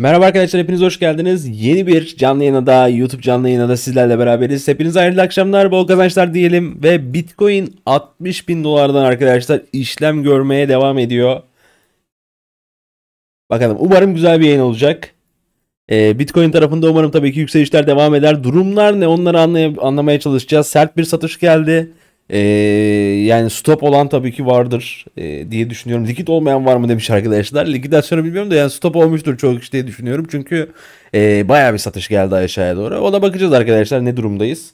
Merhaba arkadaşlar hepiniz hoş geldiniz. Yeni bir canlı yayına da YouTube canlı yayına da sizlerle beraberiz. Hepiniz hayırlı akşamlar, bol kazançlar diyelim. Ve Bitcoin 60 bin dolardan arkadaşlar işlem görmeye devam ediyor. Bakalım umarım güzel bir yayın olacak. Ee, Bitcoin tarafında umarım tabii ki yükselişler devam eder. Durumlar ne onları anlay- anlamaya çalışacağız. Sert bir satış geldi. Ee, yani stop olan tabii ki vardır e, diye düşünüyorum. Likit olmayan var mı demiş arkadaşlar. Likidasyonu bilmiyorum da yani stop olmuştur çoğu kişi diye düşünüyorum. Çünkü e, bayağı bir satış geldi aşağıya doğru. O da bakacağız arkadaşlar ne durumdayız.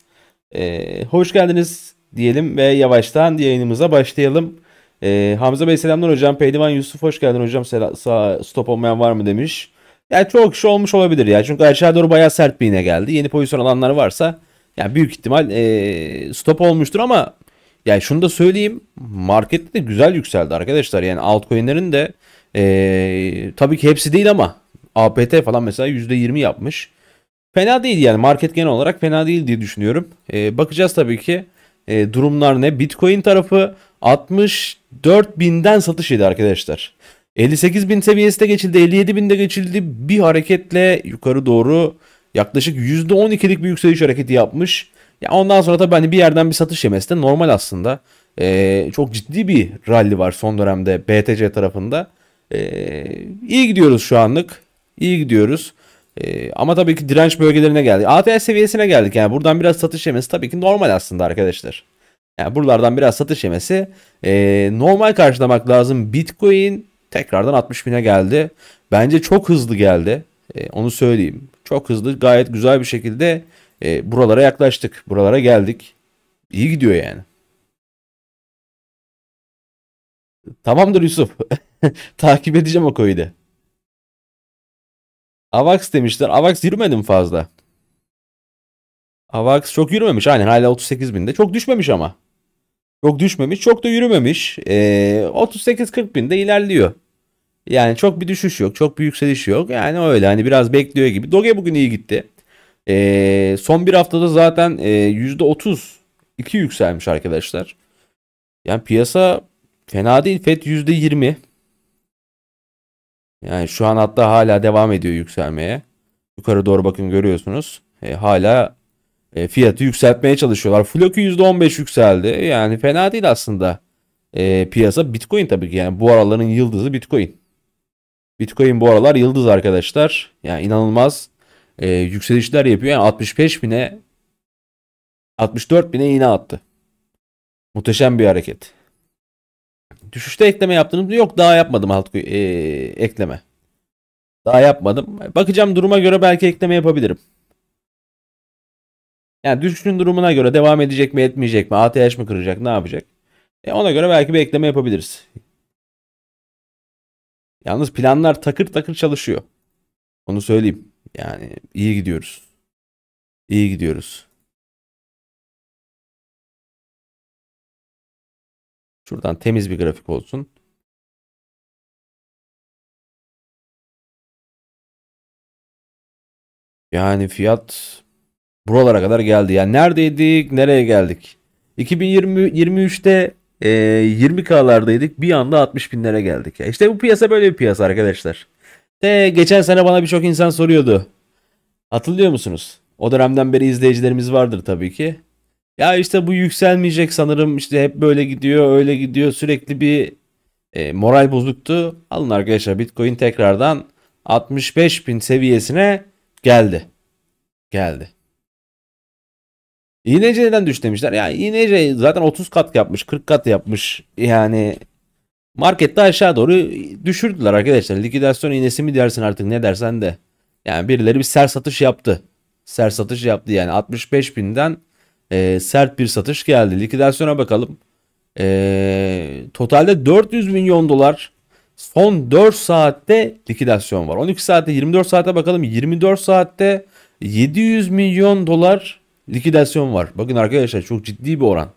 E, hoş geldiniz diyelim ve yavaştan yayınımıza başlayalım. E, Hamza Bey selamlar hocam. Pehlivan Yusuf hoş geldin hocam. Sel- sağ, stop olmayan var mı demiş. Yani çoğu kişi olmuş olabilir ya. Çünkü aşağı doğru baya sert bir iğne geldi. Yeni pozisyon alanları varsa yani büyük ihtimal e, stop olmuştur ama yani şunu da söyleyeyim. Markette de güzel yükseldi arkadaşlar. Yani altcoin'lerin de ee, tabii ki hepsi değil ama APT falan mesela %20 yapmış. Fena değil yani market genel olarak fena değil diye düşünüyorum. Ee, bakacağız tabii ki e, durumlar ne. Bitcoin tarafı 64 binden satış yedi arkadaşlar. 58 bin seviyesi de geçildi 57 binde geçildi bir hareketle yukarı doğru yaklaşık %12'lik bir yükseliş hareketi yapmış. Ya ondan sonra tabii hani bir yerden bir satış yemesi de normal aslında. Ee, çok ciddi bir rally var son dönemde BTC tarafında. Ee, iyi gidiyoruz şu anlık. İyi gidiyoruz. Ee, ama tabii ki direnç bölgelerine geldik. ATS seviyesine geldik. Yani buradan biraz satış yemesi tabii ki normal aslında arkadaşlar. Yani buralardan biraz satış yemesi e, normal karşılamak lazım. Bitcoin tekrardan 60 bine geldi. Bence çok hızlı geldi. E, onu söyleyeyim. Çok hızlı gayet güzel bir şekilde e, buralara yaklaştık. Buralara geldik. İyi gidiyor yani. Tamamdır Yusuf. Takip edeceğim o koydu. Avax demişler. Avax yürümedim fazla? Avax çok yürümemiş. Aynen hala 38 binde. Çok düşmemiş ama. Çok düşmemiş. Çok da yürümemiş. Ee, 38-40 binde ilerliyor. Yani çok bir düşüş yok. Çok bir yükseliş yok. Yani öyle hani biraz bekliyor gibi. Doge bugün iyi gitti. E, son bir haftada zaten e, %30 2 yükselmiş arkadaşlar. Yani piyasa fena değil. FED %20. Yani şu an hatta hala devam ediyor yükselmeye. Yukarı doğru bakın görüyorsunuz. E, hala e, fiyatı yükseltmeye çalışıyorlar. Floki %15 yükseldi. Yani fena değil aslında e, piyasa. Bitcoin tabii ki yani bu araların yıldızı Bitcoin. Bitcoin bu aralar yıldız arkadaşlar. Yani inanılmaz e, yükselişler yapıyor. Yani 65 bine 64 bine iğne attı. Muhteşem bir hareket. Düşüşte ekleme yaptınız mı? Yok daha yapmadım alt e, ekleme. Daha yapmadım. Bakacağım duruma göre belki ekleme yapabilirim. Yani düşüşün durumuna göre devam edecek mi etmeyecek mi? ATH mi kıracak ne yapacak? E ona göre belki bir ekleme yapabiliriz. Yalnız planlar takır takır çalışıyor. Onu söyleyeyim. Yani iyi gidiyoruz. İyi gidiyoruz. Şuradan temiz bir grafik olsun. Yani fiyat buralara kadar geldi. Yani neredeydik, nereye geldik? 2023'te e, 20K'lardaydık. Bir anda 60 binlere geldik. Ya. İşte bu piyasa böyle bir piyasa arkadaşlar. De geçen sene bana birçok insan soruyordu. Hatırlıyor musunuz? O dönemden beri izleyicilerimiz vardır tabii ki. Ya işte bu yükselmeyecek sanırım işte hep böyle gidiyor öyle gidiyor sürekli bir e, moral bozuktu. Alın arkadaşlar Bitcoin tekrardan 65 bin seviyesine geldi. Geldi. İğnece neden düş demişler. Ya yani zaten 30 kat yapmış 40 kat yapmış yani Markette aşağı doğru düşürdüler arkadaşlar. Likidasyon iğnesi mi dersin artık ne dersen de. Yani birileri bir sert satış yaptı. Sert satış yaptı yani 65 binden e, sert bir satış geldi. Likidasyona bakalım. E, totalde 400 milyon dolar son 4 saatte likidasyon var. 12 saatte 24 saate bakalım. 24 saatte 700 milyon dolar likidasyon var. Bakın arkadaşlar çok ciddi bir oran.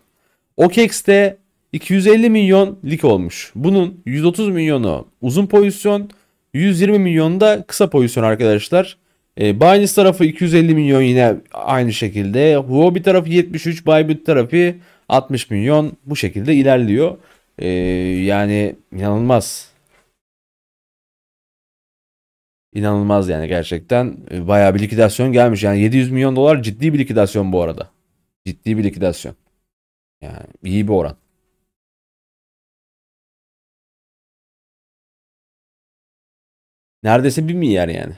OKEX'te 250 milyon lik olmuş. Bunun 130 milyonu uzun pozisyon, 120 milyon da kısa pozisyon arkadaşlar. E, Binance tarafı 250 milyon yine aynı şekilde. Huobi tarafı 73, Bybit tarafı 60 milyon bu şekilde ilerliyor. E, yani inanılmaz. İnanılmaz yani gerçekten. E, bayağı bir likidasyon gelmiş. Yani 700 milyon dolar ciddi bir likidasyon bu arada. Ciddi bir likidasyon. Yani iyi bir oran. Neredeyse bir milyar yani.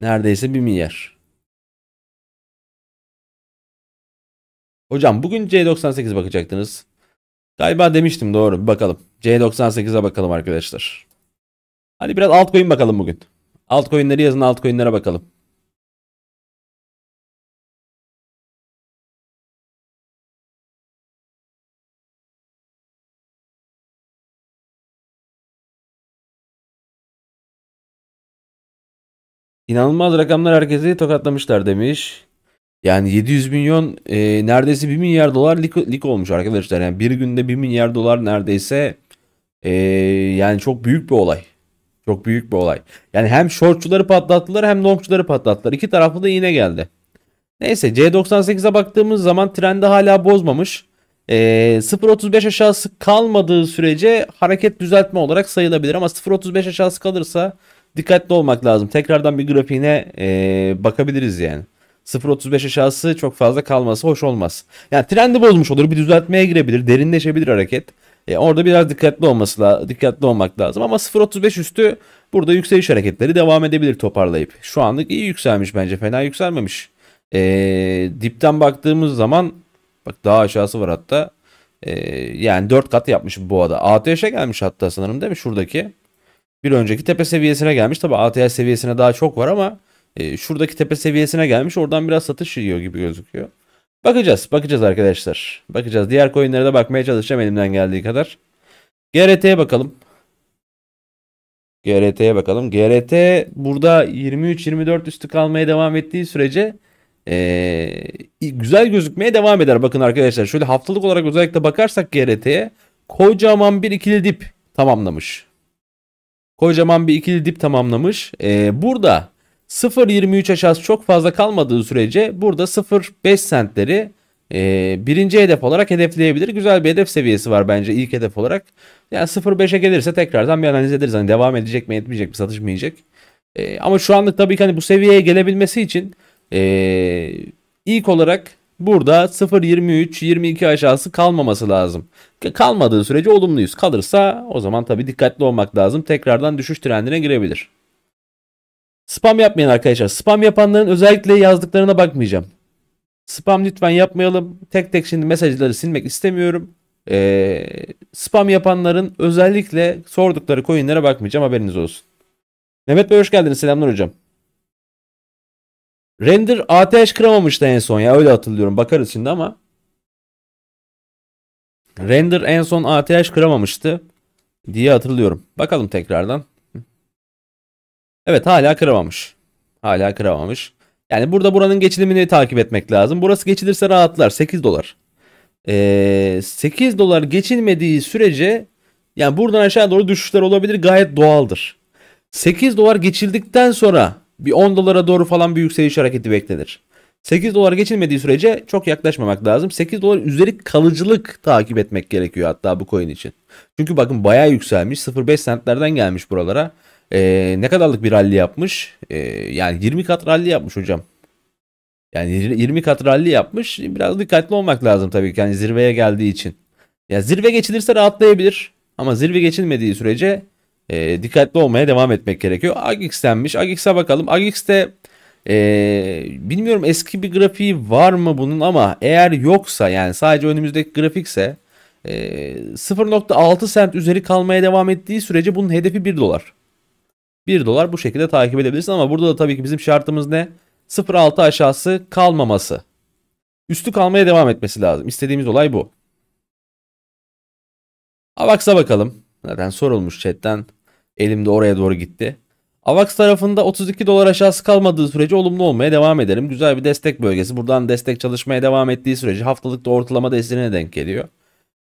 Neredeyse bir milyar. Hocam bugün C98 bakacaktınız. Galiba demiştim doğru. Bir bakalım. C98'e bakalım arkadaşlar. Hadi biraz altcoin bakalım bugün. Altcoin'leri yazın altcoin'lere bakalım. İnanılmaz rakamlar herkesi tokatlamışlar demiş. Yani 700 milyon e, neredeyse 1 milyar dolar lik, lik olmuş arkadaşlar. Yani bir günde 1 milyar dolar neredeyse e, yani çok büyük bir olay. Çok büyük bir olay. Yani hem shortçuları patlattılar hem longçuları patlattılar. İki tarafı da iğne geldi. Neyse C98'e baktığımız zaman trendi hala bozmamış. E, 0.35 aşağısı kalmadığı sürece hareket düzeltme olarak sayılabilir ama 0.35 aşağısı kalırsa dikkatli olmak lazım. Tekrardan bir grafiğine e, bakabiliriz yani. 0.35 aşağısı çok fazla kalması hoş olmaz. Yani trendi bozmuş olur. Bir düzeltmeye girebilir. Derinleşebilir hareket. E, orada biraz dikkatli olması la dikkatli olmak lazım. Ama 0.35 üstü burada yükseliş hareketleri devam edebilir toparlayıp. Şu anlık iyi yükselmiş bence. Fena yükselmemiş. E, dipten baktığımız zaman bak daha aşağısı var hatta. E, yani 4 kat yapmış bu boğada. ATŞ'e gelmiş hatta sanırım değil mi şuradaki? bir önceki tepe seviyesine gelmiş. Tabi ATL seviyesine daha çok var ama e, şuradaki tepe seviyesine gelmiş. Oradan biraz satış yiyor gibi gözüküyor. Bakacağız. Bakacağız arkadaşlar. Bakacağız. Diğer coinlere de bakmaya çalışacağım elimden geldiği kadar. GRT'ye bakalım. GRT'ye bakalım. GRT burada 23-24 üstü kalmaya devam ettiği sürece ee, güzel gözükmeye devam eder. Bakın arkadaşlar şöyle haftalık olarak özellikle bakarsak GRT'ye kocaman bir ikili dip tamamlamış. Kocaman bir ikili dip tamamlamış. Ee, burada 0.23 aşağısı çok fazla kalmadığı sürece burada 0.5 centleri e, birinci hedef olarak hedefleyebilir. Güzel bir hedef seviyesi var bence ilk hedef olarak. Yani 0.5'e gelirse tekrardan bir analiz ederiz. Hani devam edecek mi etmeyecek mi satış mı yiyecek. E, ama şu anlık tabii ki hani bu seviyeye gelebilmesi için e, ilk olarak Burada 0.23-22 aşağısı kalmaması lazım. Kalmadığı sürece olumluyuz. Kalırsa o zaman tabi dikkatli olmak lazım. Tekrardan düşüş trendine girebilir. Spam yapmayın arkadaşlar. Spam yapanların özellikle yazdıklarına bakmayacağım. Spam lütfen yapmayalım. Tek tek şimdi mesajları silmek istemiyorum. Ee, spam yapanların özellikle sordukları coinlere bakmayacağım haberiniz olsun. Mehmet Bey hoş geldiniz. Selamlar hocam. Render ATH kıramamıştı en son ya öyle hatırlıyorum. Bakarız şimdi ama. Render en son ATH kıramamıştı diye hatırlıyorum. Bakalım tekrardan. Evet hala kıramamış. Hala kıramamış. Yani burada buranın geçilimini takip etmek lazım. Burası geçilirse rahatlar. 8 dolar. Ee, 8 dolar geçilmediği sürece yani buradan aşağı doğru düşüşler olabilir. Gayet doğaldır. 8 dolar geçildikten sonra bir 10 dolara doğru falan bir yükseliş hareketi beklenir. 8 dolar geçilmediği sürece çok yaklaşmamak lazım. 8 dolar üzeri kalıcılık takip etmek gerekiyor hatta bu coin için. Çünkü bakın bayağı yükselmiş. 0.5 centlerden gelmiş buralara. Ee, ne kadarlık bir rally yapmış? Ee, yani 20 kat rally yapmış hocam. Yani 20 kat rally yapmış. Biraz dikkatli olmak lazım tabii ki. Yani zirveye geldiği için. Ya zirve geçilirse rahatlayabilir. Ama zirve geçilmediği sürece e, dikkatli olmaya devam etmek gerekiyor. AGX'tenmiş. AGX'e bakalım. Agixte, ee, bilmiyorum eski bir grafiği var mı bunun ama eğer yoksa yani sadece önümüzdeki grafikse e, 0.6 sent üzeri kalmaya devam ettiği sürece bunun hedefi 1 dolar. 1 dolar bu şekilde takip edebilirsin ama burada da tabii ki bizim şartımız ne? 0.6 aşağısı kalmaması. Üstü kalmaya devam etmesi lazım. İstediğimiz olay bu. Avax'a bakalım. Zaten sorulmuş chatten. Elim de oraya doğru gitti. AVAX tarafında 32 dolar aşağısı kalmadığı sürece olumlu olmaya devam ederim. Güzel bir destek bölgesi. Buradan destek çalışmaya devam ettiği sürece haftalık da ortalama desteğine denk geliyor.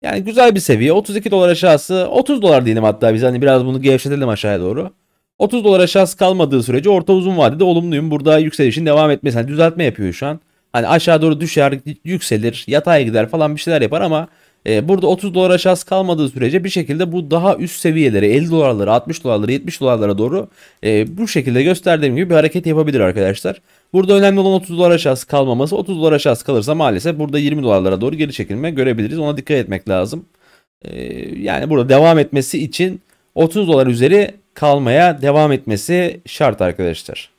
Yani güzel bir seviye. 32 dolar aşağısı 30 dolar diyelim hatta biz hani biraz bunu gevşetelim aşağıya doğru. 30 dolar aşağısı kalmadığı sürece orta uzun vadede olumluyum. Burada yükselişin devam etmesi. Hani düzeltme yapıyor şu an. Hani aşağı doğru düşer, yükselir, yatay gider falan bir şeyler yapar ama e, burada 30 dolar aşağısı kalmadığı sürece bir şekilde bu daha üst seviyelere 50 dolarlara 60 dolarlara 70 dolarlara doğru e, bu şekilde gösterdiğim gibi bir hareket yapabilir arkadaşlar. Burada önemli olan 30 dolar aşağısı kalmaması 30 dolar aşağısı kalırsa maalesef burada 20 dolarlara doğru geri çekilme görebiliriz ona dikkat etmek lazım. E, yani burada devam etmesi için 30 dolar üzeri kalmaya devam etmesi şart arkadaşlar.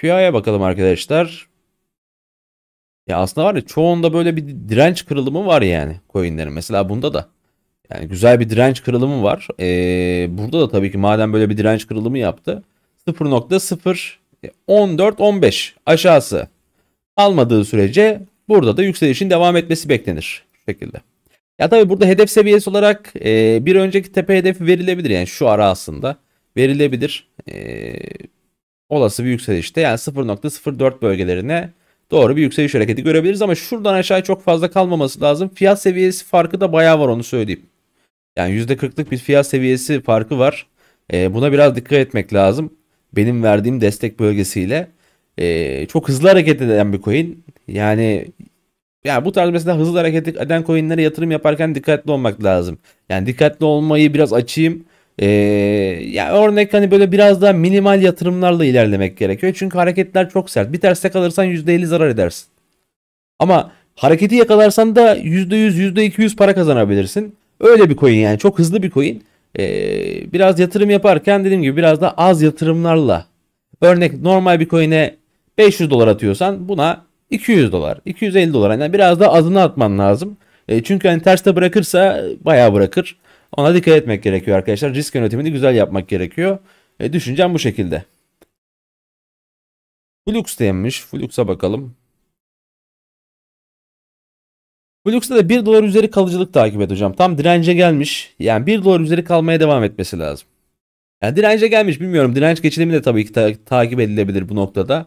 QI'ye bakalım arkadaşlar. Ya aslında var ya çoğunda böyle bir direnç kırılımı var yani coinlerin. Mesela bunda da. Yani güzel bir direnç kırılımı var. Ee, burada da tabii ki madem böyle bir direnç kırılımı yaptı. 0.014-15 e, aşağısı almadığı sürece burada da yükselişin devam etmesi beklenir. Bu şekilde. Ya tabii burada hedef seviyesi olarak e, bir önceki tepe hedefi verilebilir. Yani şu ara aslında verilebilir. E, olası bir yükselişte yani 0.04 bölgelerine doğru bir yükseliş hareketi görebiliriz ama şuradan aşağı çok fazla kalmaması lazım. Fiyat seviyesi farkı da bayağı var onu söyleyeyim. Yani %40'lık bir fiyat seviyesi farkı var. E, buna biraz dikkat etmek lazım. Benim verdiğim destek bölgesiyle e, çok hızlı hareket eden bir coin. Yani yani bu tarz mesela hızlı hareket eden coinlere yatırım yaparken dikkatli olmak lazım. Yani dikkatli olmayı biraz açayım. Ee, yani örnek hani böyle biraz daha minimal yatırımlarla ilerlemek gerekiyor. Çünkü hareketler çok sert. Bir terste kalırsan %50 zarar edersin. Ama hareketi yakalarsan da %100, %200 para kazanabilirsin. Öyle bir coin yani çok hızlı bir coin. Ee, biraz yatırım yaparken dediğim gibi biraz da az yatırımlarla. Örnek normal bir coin'e 500 dolar atıyorsan buna 200 dolar, 250 dolar. Yani biraz da azını atman lazım. E, çünkü hani terste bırakırsa bayağı bırakır. Ona dikkat etmek gerekiyor arkadaşlar. Risk yönetimini güzel yapmak gerekiyor. E, düşüncem bu şekilde. Flux denmiş. Flux'a bakalım. Flux'ta da 1 dolar üzeri kalıcılık takip et hocam. Tam dirence gelmiş. Yani 1 dolar üzeri kalmaya devam etmesi lazım. Yani dirence gelmiş bilmiyorum. Direnç geçilimi de tabii ki ta- takip edilebilir bu noktada.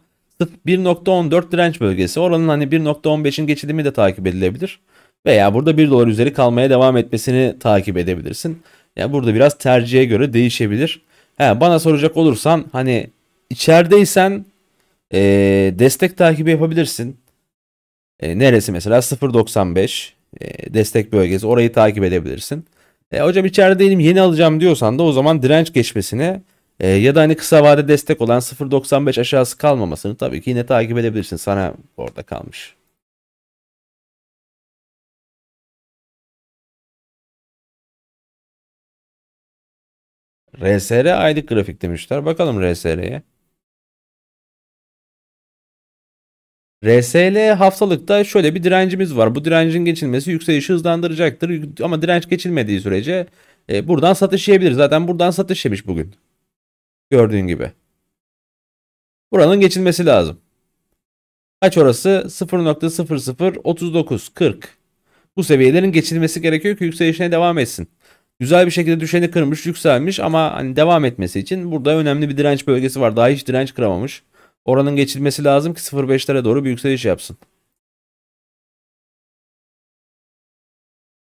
1.14 direnç bölgesi. Oranın hani 1.15'in geçilimi de takip edilebilir veya burada 1 dolar üzeri kalmaya devam etmesini takip edebilirsin. Yani burada biraz tercihe göre değişebilir. He, bana soracak olursan hani içerideysen e, destek takibi yapabilirsin. E, neresi mesela 0.95 e, destek bölgesi orayı takip edebilirsin. E, hocam içeride değilim yeni alacağım diyorsan da o zaman direnç geçmesini e, ya da hani kısa vade destek olan 0.95 aşağısı kalmamasını tabii ki yine takip edebilirsin. Sana orada kalmış. RSR aylık grafik demişler. Bakalım RSR'ye. RSL haftalıkta şöyle bir direncimiz var. Bu direncin geçilmesi yükselişi hızlandıracaktır. Ama direnç geçilmediği sürece e, buradan satış yiyebilir. Zaten buradan satış yemiş bugün. Gördüğün gibi. Buranın geçilmesi lazım. Kaç orası? 0.0039 40. Bu seviyelerin geçilmesi gerekiyor ki yükselişine devam etsin güzel bir şekilde düşeni kırmış, yükselmiş ama hani devam etmesi için burada önemli bir direnç bölgesi var. Daha hiç direnç kıramamış. Oranın geçilmesi lazım ki 0.5'lere doğru bir yükseliş yapsın.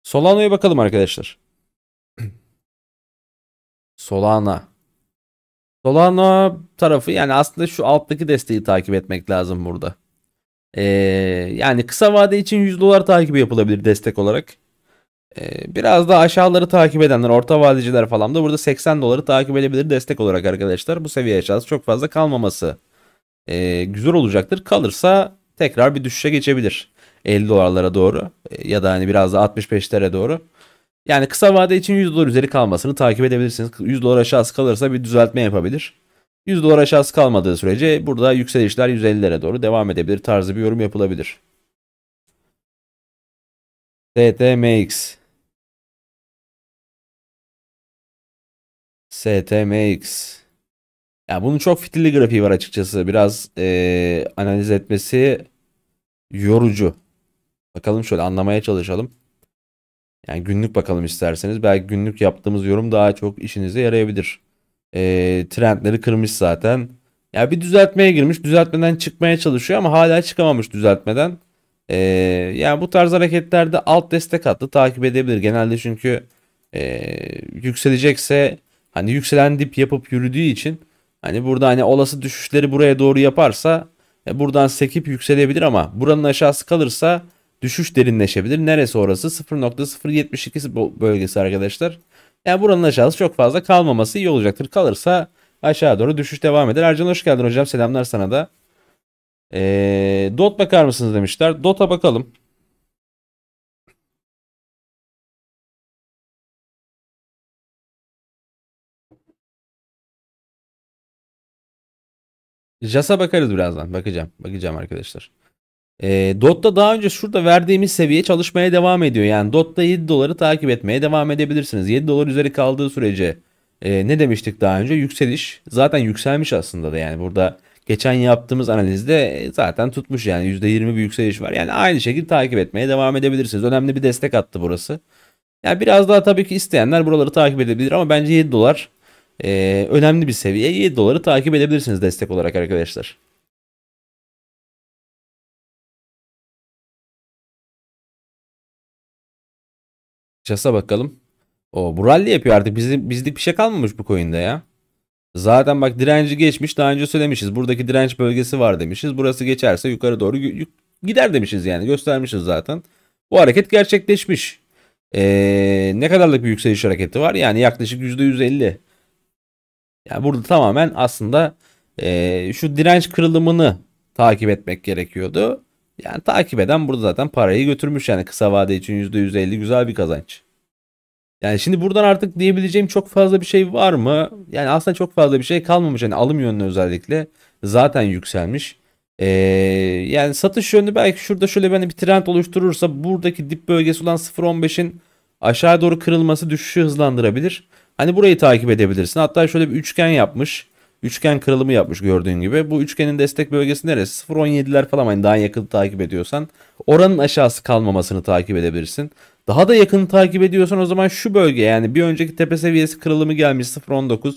Solano'ya bakalım arkadaşlar. Solana. Solana tarafı yani aslında şu alttaki desteği takip etmek lazım burada. Ee, yani kısa vade için 100 dolar takibi yapılabilir destek olarak. Ee, biraz daha aşağıları takip edenler, orta vadeciler falan da burada 80 doları takip edebilir destek olarak arkadaşlar. Bu seviye aşağısı çok fazla kalmaması e, güzel olacaktır. Kalırsa tekrar bir düşüşe geçebilir. 50 dolarlara doğru ee, ya da hani biraz da 65'lere doğru. Yani kısa vade için 100 dolar üzeri kalmasını takip edebilirsiniz. 100 dolar aşağısı kalırsa bir düzeltme yapabilir. 100 dolar aşağısı kalmadığı sürece burada yükselişler 150'lere doğru devam edebilir tarzı bir yorum yapılabilir. TTMX STMX. Ya bunun çok fitilli grafiği var açıkçası. Biraz e, analiz etmesi yorucu. Bakalım şöyle anlamaya çalışalım. Yani günlük bakalım isterseniz. Belki günlük yaptığımız yorum daha çok işinize yarayabilir. E, trendleri kırmış zaten. Ya bir düzeltmeye girmiş. Düzeltmeden çıkmaya çalışıyor ama hala çıkamamış düzeltmeden. E, yani bu tarz hareketlerde alt destek hattı takip edebilir. Genelde çünkü e, yükselecekse hani yükselen dip yapıp yürüdüğü için hani burada hani olası düşüşleri buraya doğru yaparsa e, buradan sekip yükselebilir ama buranın aşağısı kalırsa düşüş derinleşebilir. Neresi orası? 0.072 bölgesi arkadaşlar. Yani buranın aşağısı çok fazla kalmaması iyi olacaktır. Kalırsa aşağı doğru düşüş devam eder. Ercan hoş geldin hocam. Selamlar sana da. Ee, dot bakar mısınız demişler. Dot'a bakalım. JAS'a bakarız birazdan. Bakacağım. Bakacağım arkadaşlar. E, Dot'ta daha önce şurada verdiğimiz seviye çalışmaya devam ediyor. Yani Dot'ta 7 doları takip etmeye devam edebilirsiniz. 7 dolar üzeri kaldığı sürece e, ne demiştik daha önce? Yükseliş. Zaten yükselmiş aslında da yani burada geçen yaptığımız analizde e, zaten tutmuş yani %20 bir yükseliş var. Yani aynı şekilde takip etmeye devam edebilirsiniz. Önemli bir destek attı burası. Yani biraz daha tabii ki isteyenler buraları takip edebilir ama bence 7 dolar e, önemli bir seviye. 7 doları takip edebilirsiniz destek olarak arkadaşlar. Çasa bakalım. O bu rally yapıyor artık. Bizim, bizlik bir şey kalmamış bu coin'de ya. Zaten bak direnci geçmiş. Daha önce söylemişiz. Buradaki direnç bölgesi var demişiz. Burası geçerse yukarı doğru gider demişiz yani. Göstermişiz zaten. Bu hareket gerçekleşmiş. Ee, ne kadarlık bir yükseliş hareketi var? Yani yaklaşık %150. Yani burada tamamen aslında e, şu direnç kırılımını takip etmek gerekiyordu. Yani takip eden burada zaten parayı götürmüş yani kısa vade için %150 güzel bir kazanç. Yani şimdi buradan artık diyebileceğim çok fazla bir şey var mı? Yani aslında çok fazla bir şey kalmamış. Yani alım yönü özellikle zaten yükselmiş. Ee, yani satış yönü belki şurada şöyle bir, bir trend oluşturursa buradaki dip bölgesi olan 0.15'in aşağı doğru kırılması düşüşü hızlandırabilir. Hani burayı takip edebilirsin. Hatta şöyle bir üçgen yapmış. Üçgen kırılımı yapmış gördüğün gibi. Bu üçgenin destek bölgesi neresi? 0.17'ler falan hani daha yakın takip ediyorsan. Oranın aşağısı kalmamasını takip edebilirsin. Daha da yakın takip ediyorsan o zaman şu bölge yani bir önceki tepe seviyesi kırılımı gelmiş 0.19.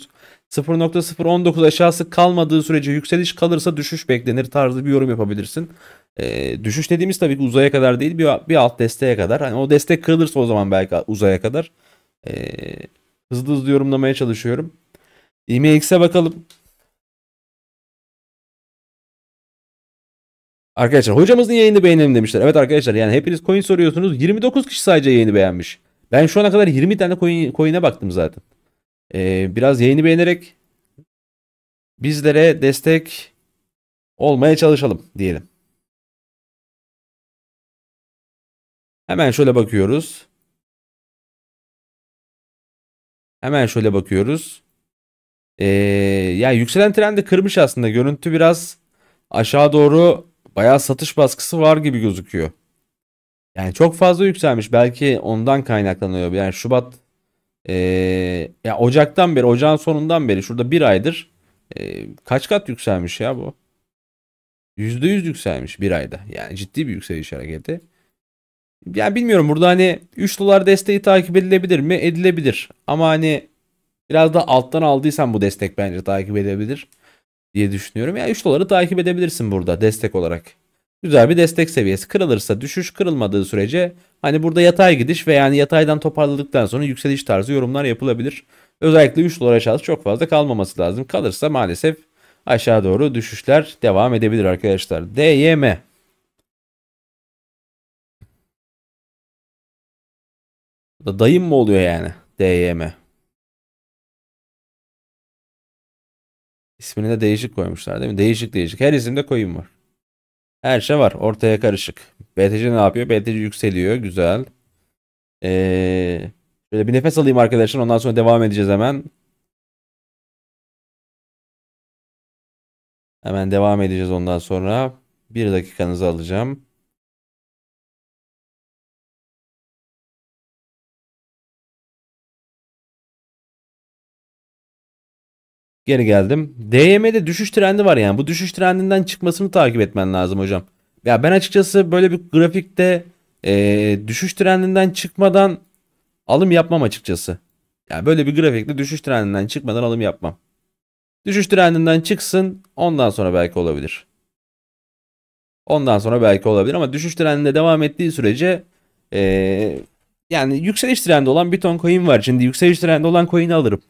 0.019 aşağısı kalmadığı sürece yükseliş kalırsa düşüş beklenir tarzı bir yorum yapabilirsin. E, düşüş dediğimiz tabii ki uzaya kadar değil bir, bir alt desteğe kadar. Hani o destek kırılırsa o zaman belki uzaya kadar. E, Hızlı hızlı yorumlamaya çalışıyorum. IMX'e bakalım. Arkadaşlar hocamızın yayını beğenelim demişler. Evet arkadaşlar yani hepiniz coin soruyorsunuz. 29 kişi sadece yayını beğenmiş. Ben şu ana kadar 20 tane coin, coin'e baktım zaten. Ee, biraz yayını beğenerek bizlere destek olmaya çalışalım diyelim. Hemen şöyle bakıyoruz. Hemen şöyle bakıyoruz. Ee, yani yükselen trendi kırmış aslında. Görüntü biraz aşağı doğru bayağı satış baskısı var gibi gözüküyor. Yani çok fazla yükselmiş. Belki ondan kaynaklanıyor. Yani Şubat e, ya Ocak'tan beri, Ocağın sonundan beri şurada bir aydır e, kaç kat yükselmiş ya bu? %100 yükselmiş bir ayda. Yani ciddi bir yükseliş hareketi yani bilmiyorum burada hani 3 dolar desteği takip edilebilir mi? Edilebilir. Ama hani biraz da alttan aldıysan bu destek bence takip edilebilir diye düşünüyorum. Yani 3 doları takip edebilirsin burada destek olarak. Güzel bir destek seviyesi. Kırılırsa düşüş kırılmadığı sürece hani burada yatay gidiş ve yani yataydan toparladıktan sonra yükseliş tarzı yorumlar yapılabilir. Özellikle 3 dolar aşağısı çok fazla kalmaması lazım. Kalırsa maalesef aşağı doğru düşüşler devam edebilir arkadaşlar. DYM Da dayım mı oluyor yani? DYM. İsmini de değişik koymuşlar değil mi? Değişik değişik. Her isimde koyun var. Her şey var. Ortaya karışık. BTC ne yapıyor? BTC yükseliyor. Güzel. Ee, şöyle bir nefes alayım arkadaşlar. Ondan sonra devam edeceğiz hemen. Hemen devam edeceğiz ondan sonra. Bir dakikanızı alacağım. Geri geldim. DYM'de düşüş trendi var yani. Bu düşüş trendinden çıkmasını takip etmen lazım hocam. Ya ben açıkçası böyle bir grafikte e, düşüş trendinden çıkmadan alım yapmam açıkçası. Ya böyle bir grafikte düşüş trendinden çıkmadan alım yapmam. Düşüş trendinden çıksın ondan sonra belki olabilir. Ondan sonra belki olabilir ama düşüş trendinde devam ettiği sürece e, yani yükseliş trendi olan bir ton coin var. Şimdi yükseliş trendi olan coin'i alırım.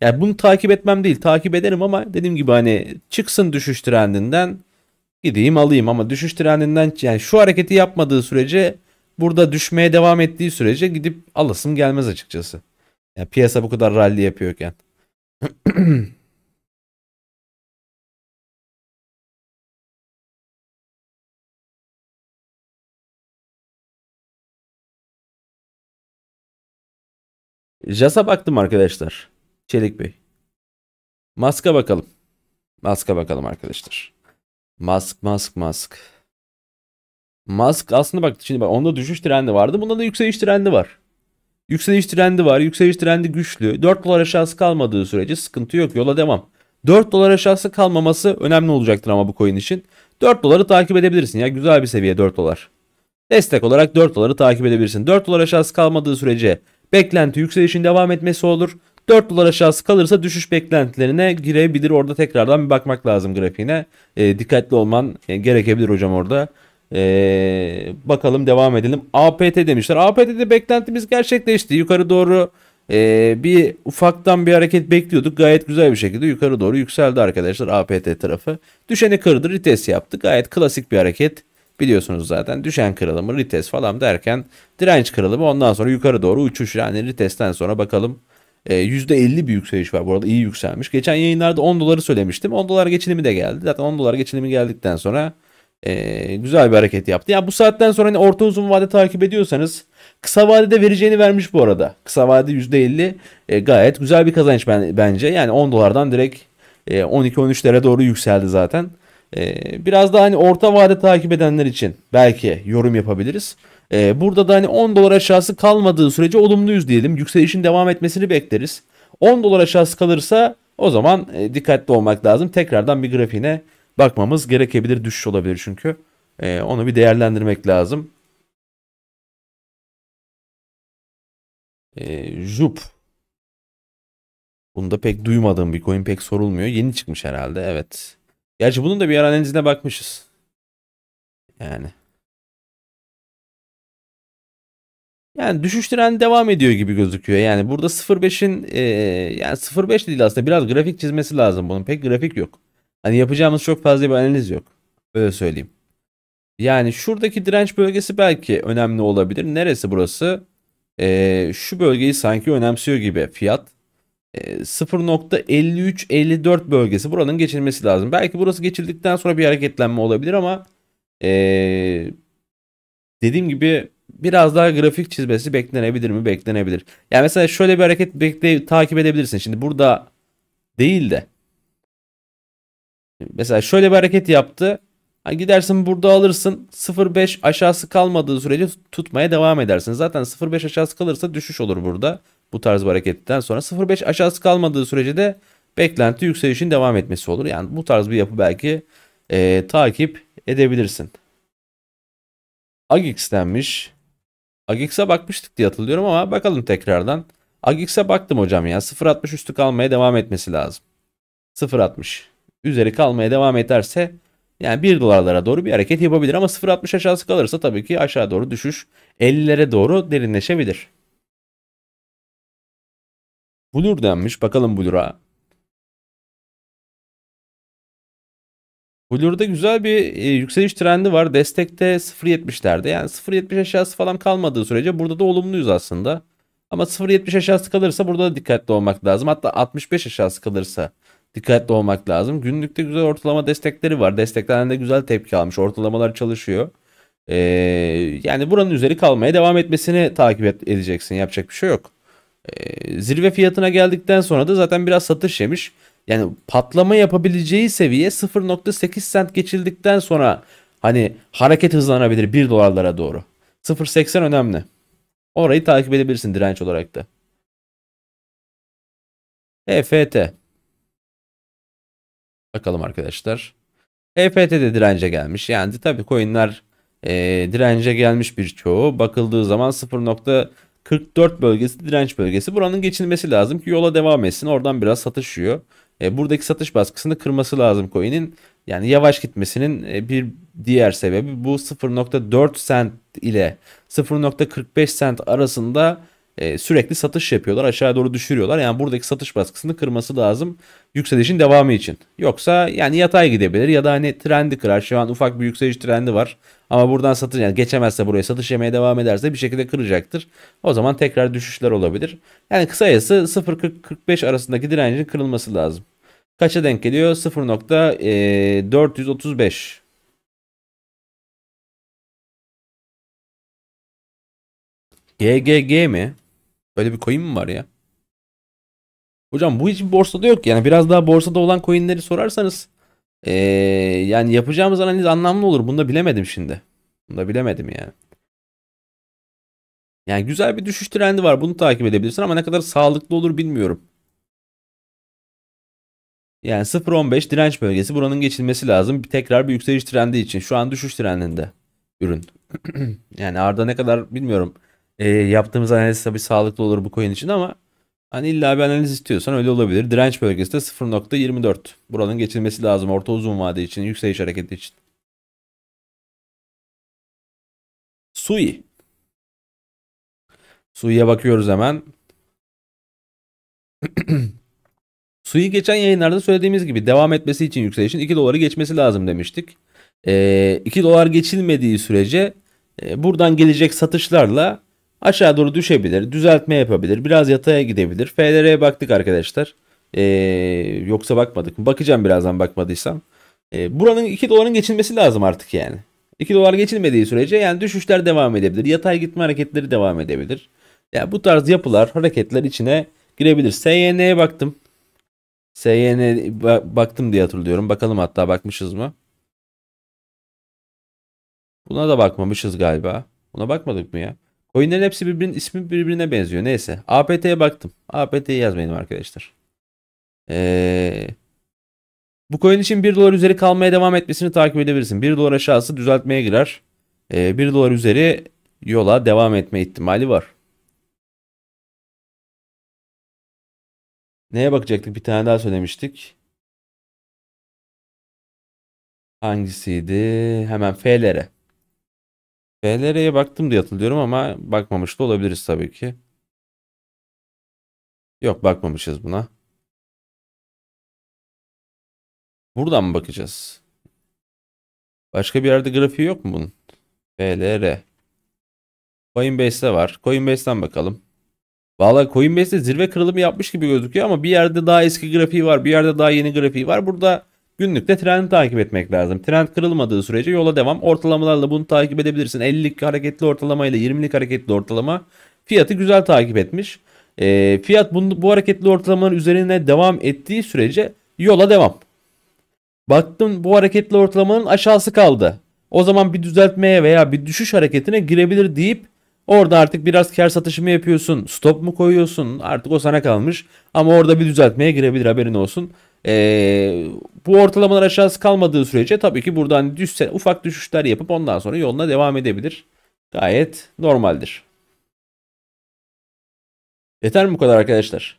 Yani bunu takip etmem değil. Takip ederim ama dediğim gibi hani çıksın düşüş trendinden gideyim alayım ama düşüş trendinden yani şu hareketi yapmadığı sürece burada düşmeye devam ettiği sürece gidip alasım gelmez açıkçası. Yani piyasa bu kadar rally yapıyorken. JAS'a baktım arkadaşlar. Çelik Bey. Maska bakalım. Maska bakalım arkadaşlar. Mask, mask, mask. Mask aslında bak şimdi bak onda düşüş trendi vardı. Bunda da yükseliş trendi var. Yükseliş trendi var. Yükseliş trendi güçlü. 4 dolar aşağısı kalmadığı sürece sıkıntı yok. Yola devam. 4 dolar aşağısı kalmaması önemli olacaktır ama bu coin için. 4 doları takip edebilirsin ya. Güzel bir seviye 4 dolar. Destek olarak 4 doları takip edebilirsin. 4 dolar aşağısı kalmadığı sürece beklenti yükselişin devam etmesi olur. 4 dolar aşağısı kalırsa düşüş beklentilerine girebilir. Orada tekrardan bir bakmak lazım grafiğine. E, dikkatli olman e, gerekebilir hocam orada. E, bakalım devam edelim. APT demişler. APT'de beklentimiz gerçekleşti. Yukarı doğru e, bir ufaktan bir hareket bekliyorduk. Gayet güzel bir şekilde yukarı doğru yükseldi arkadaşlar APT tarafı. Düşeni kırdı rites yaptı. Gayet klasik bir hareket. Biliyorsunuz zaten düşen kırılımı, rites falan derken direnç kırılımı ondan sonra yukarı doğru uçuş yani ritesten sonra bakalım e, ee, %50 bir yükseliş var bu arada iyi yükselmiş. Geçen yayınlarda 10 doları söylemiştim. 10 dolar geçinimi de geldi. Zaten 10 dolar geçinimi geldikten sonra e, güzel bir hareket yaptı. Ya bu saatten sonra hani orta uzun vade takip ediyorsanız kısa vadede vereceğini vermiş bu arada. Kısa vadede %50 e, gayet güzel bir kazanç ben, bence. Yani 10 dolardan direkt e, 12-13'lere doğru yükseldi zaten. E, biraz daha hani orta vade takip edenler için belki yorum yapabiliriz. E, burada da hani 10 dolar aşağısı kalmadığı sürece olumluyuz diyelim. Yükselişin devam etmesini bekleriz. 10 dolar aşağısı kalırsa o zaman e, dikkatli olmak lazım. Tekrardan bir grafiğine bakmamız gerekebilir. Düşüş olabilir çünkü. E, onu bir değerlendirmek lazım. E, Jup. Bunu da pek duymadığım bir coin pek sorulmuyor. Yeni çıkmış herhalde evet. Gerçi bunun da bir analizine bakmışız. Yani. Yani düşüş trend devam ediyor gibi gözüküyor. Yani burada 0.5'in e, yani 0.5 değil aslında biraz grafik çizmesi lazım bunun. Pek grafik yok. Hani yapacağımız çok fazla bir analiz yok. Böyle söyleyeyim. Yani şuradaki direnç bölgesi belki önemli olabilir. Neresi burası? E, şu bölgeyi sanki önemsiyor gibi fiyat. E, 0.53-54 bölgesi buranın geçilmesi lazım. Belki burası geçildikten sonra bir hareketlenme olabilir ama e, dediğim gibi biraz daha grafik çizmesi beklenebilir mi? Beklenebilir. Yani mesela şöyle bir hareket bekle takip edebilirsin. Şimdi burada değil de mesela şöyle bir hareket yaptı. Hani gidersin burada alırsın 0.5 aşağısı kalmadığı sürece tutmaya devam edersin. Zaten 0.5 aşağısı kalırsa düşüş olur burada. Bu tarz bir hareketten sonra 0.5 aşağısı kalmadığı sürece de beklenti yükselişin devam etmesi olur. Yani bu tarz bir yapı belki e, takip edebilirsin. AGX denmiş. Agix'e bakmıştık diye hatırlıyorum ama bakalım tekrardan. Agix'e baktım hocam ya. 0.60 üstü kalmaya devam etmesi lazım. 0.60 üzeri kalmaya devam ederse yani 1 dolarlara doğru bir hareket yapabilir ama 0.60 aşağısı kalırsa tabii ki aşağı doğru düşüş 50'lere doğru derinleşebilir. Blur denmiş. Bakalım Blur'a. Blur'da güzel bir e, yükseliş trendi var. Destekte 0.70'lerde. Yani 0.70 aşağısı falan kalmadığı sürece burada da olumluyuz aslında. Ama 0.70 aşağısı kalırsa burada da dikkatli olmak lazım. Hatta 65 aşağısı kalırsa dikkatli olmak lazım. Günlükte güzel ortalama destekleri var. Desteklerden de güzel tepki almış. Ortalamalar çalışıyor. Ee, yani buranın üzeri kalmaya devam etmesini takip et, edeceksin. Yapacak bir şey yok. Ee, zirve fiyatına geldikten sonra da zaten biraz satış yemiş. Yani patlama yapabileceği seviye 0.8 sent geçildikten sonra hani hareket hızlanabilir 1 dolarlara doğru. 0.80 önemli. Orayı takip edebilirsin direnç olarak da. EFT. Bakalım arkadaşlar. EFT de dirence gelmiş. Yani tabii coinler e, dirence gelmiş birçoğu. Bakıldığı zaman 0.44 bölgesi direnç bölgesi. Buranın geçilmesi lazım ki yola devam etsin. Oradan biraz satışıyor. E, buradaki satış baskısını kırması lazım coin'in. Yani yavaş gitmesinin e, bir diğer sebebi bu 0.4 cent ile 0.45 cent arasında e, sürekli satış yapıyorlar. Aşağı doğru düşürüyorlar. Yani buradaki satış baskısını kırması lazım yükselişin devamı için. Yoksa yani yatay gidebilir ya da hani trendi kırar. Şu an ufak bir yükseliş trendi var. Ama buradan satış yani geçemezse buraya satış yemeye devam ederse bir şekilde kıracaktır. O zaman tekrar düşüşler olabilir. Yani kısayası 0.45 arasındaki direncin kırılması lazım. Kaça denk geliyor? 0.435. E, GGG mi? Böyle bir coin mi var ya? Hocam bu hiçbir borsada yok. Yani biraz daha borsada olan coinleri sorarsanız ee, yani yapacağımız analiz anlamlı olur. Bunu da bilemedim şimdi. Bunu da bilemedim yani. Yani güzel bir düşüş trendi var. Bunu takip edebilirsin ama ne kadar sağlıklı olur bilmiyorum. Yani 0.15 direnç bölgesi buranın geçilmesi lazım. Tekrar bir yükseliş trendi için. Şu an düşüş trendinde ürün. yani Arda ne kadar bilmiyorum. E, yaptığımız analiz tabi sağlıklı olur bu coin için ama hani illa bir analiz istiyorsan öyle olabilir. Direnç bölgesi de 0.24. Buranın geçilmesi lazım orta uzun vade için, yükseliş hareketi için. Sui. Sui'ye bakıyoruz hemen. Suyu geçen yayınlarda söylediğimiz gibi devam etmesi için yükselişin 2 doları geçmesi lazım demiştik. E, ee, 2 dolar geçilmediği sürece e, buradan gelecek satışlarla aşağı doğru düşebilir, düzeltme yapabilir, biraz yataya gidebilir. FLR'ye baktık arkadaşlar. E, yoksa bakmadık. Bakacağım birazdan bakmadıysam. E, buranın 2 doların geçilmesi lazım artık yani. 2 dolar geçilmediği sürece yani düşüşler devam edebilir. Yatay gitme hareketleri devam edebilir. Ya yani bu tarz yapılar, hareketler içine girebilir. SYN'ye baktım. SYN baktım diye hatırlıyorum. Bakalım hatta bakmışız mı? Buna da bakmamışız galiba. Buna bakmadık mı ya? Coinlerin hepsi birbirinin ismi birbirine benziyor. Neyse. APT'ye baktım. APT'yi yazmayalım arkadaşlar. Ee, bu coin için 1 dolar üzeri kalmaya devam etmesini takip edebilirsin. 1 dolar aşağısı düzeltmeye girer. Ee, 1 dolar üzeri yola devam etme ihtimali var. Neye bakacaktık? Bir tane daha söylemiştik. Hangisiydi? Hemen F'lere. F'lere baktım diye hatırlıyorum ama bakmamış da olabiliriz tabii ki. Yok bakmamışız buna. Buradan mı bakacağız? Başka bir yerde grafiği yok mu bunun? FLR. Coinbase'de var. Coinbase'den bakalım. Valla Coinbase'de zirve kırılımı yapmış gibi gözüküyor ama bir yerde daha eski grafiği var, bir yerde daha yeni grafiği var. Burada günlükte trendi takip etmek lazım. Trend kırılmadığı sürece yola devam. Ortalamalarla bunu takip edebilirsin. 50'lik hareketli ortalama ile 20'lik hareketli ortalama fiyatı güzel takip etmiş. E, fiyat bu, bu hareketli ortalamanın üzerine devam ettiği sürece yola devam. Baktım bu hareketli ortalamanın aşağısı kaldı. O zaman bir düzeltmeye veya bir düşüş hareketine girebilir deyip Orada artık biraz kar satışı mı yapıyorsun, stop mu koyuyorsun artık o sana kalmış. Ama orada bir düzeltmeye girebilir haberin olsun. Ee, bu ortalamalar aşağısı kalmadığı sürece tabii ki buradan hani düşse, ufak düşüşler yapıp ondan sonra yoluna devam edebilir. Gayet normaldir. Yeter mi bu kadar arkadaşlar?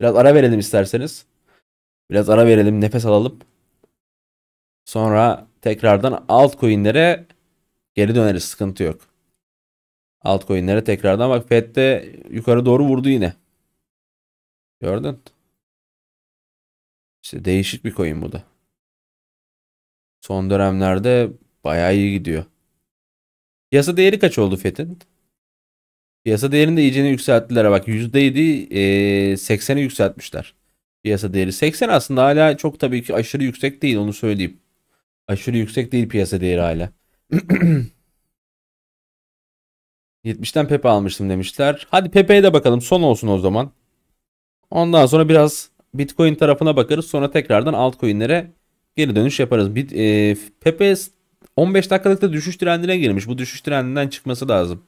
Biraz ara verelim isterseniz. Biraz ara verelim, nefes alalım. Sonra tekrardan altcoin'lere geri döneriz, sıkıntı yok. Altcoin'lere tekrardan bak de yukarı doğru vurdu yine. Gördün. İşte değişik bir coin bu da. Son dönemlerde bayağı iyi gidiyor. Piyasa değeri kaç oldu FED'in? Piyasa değerini de iyicene yükselttiler. Bak %7 e, 80'i yükseltmişler. Piyasa değeri 80 aslında hala çok tabii ki aşırı yüksek değil onu söyleyeyim. Aşırı yüksek değil piyasa değeri hala. 70'ten Pepe almıştım demişler. Hadi Pepe'ye de bakalım son olsun o zaman. Ondan sonra biraz Bitcoin tarafına bakarız. Sonra tekrardan altcoin'lere geri dönüş yaparız. Bit, e, Pepe 15 dakikalıkta düşüş trendine girmiş. Bu düşüş trendinden çıkması lazım.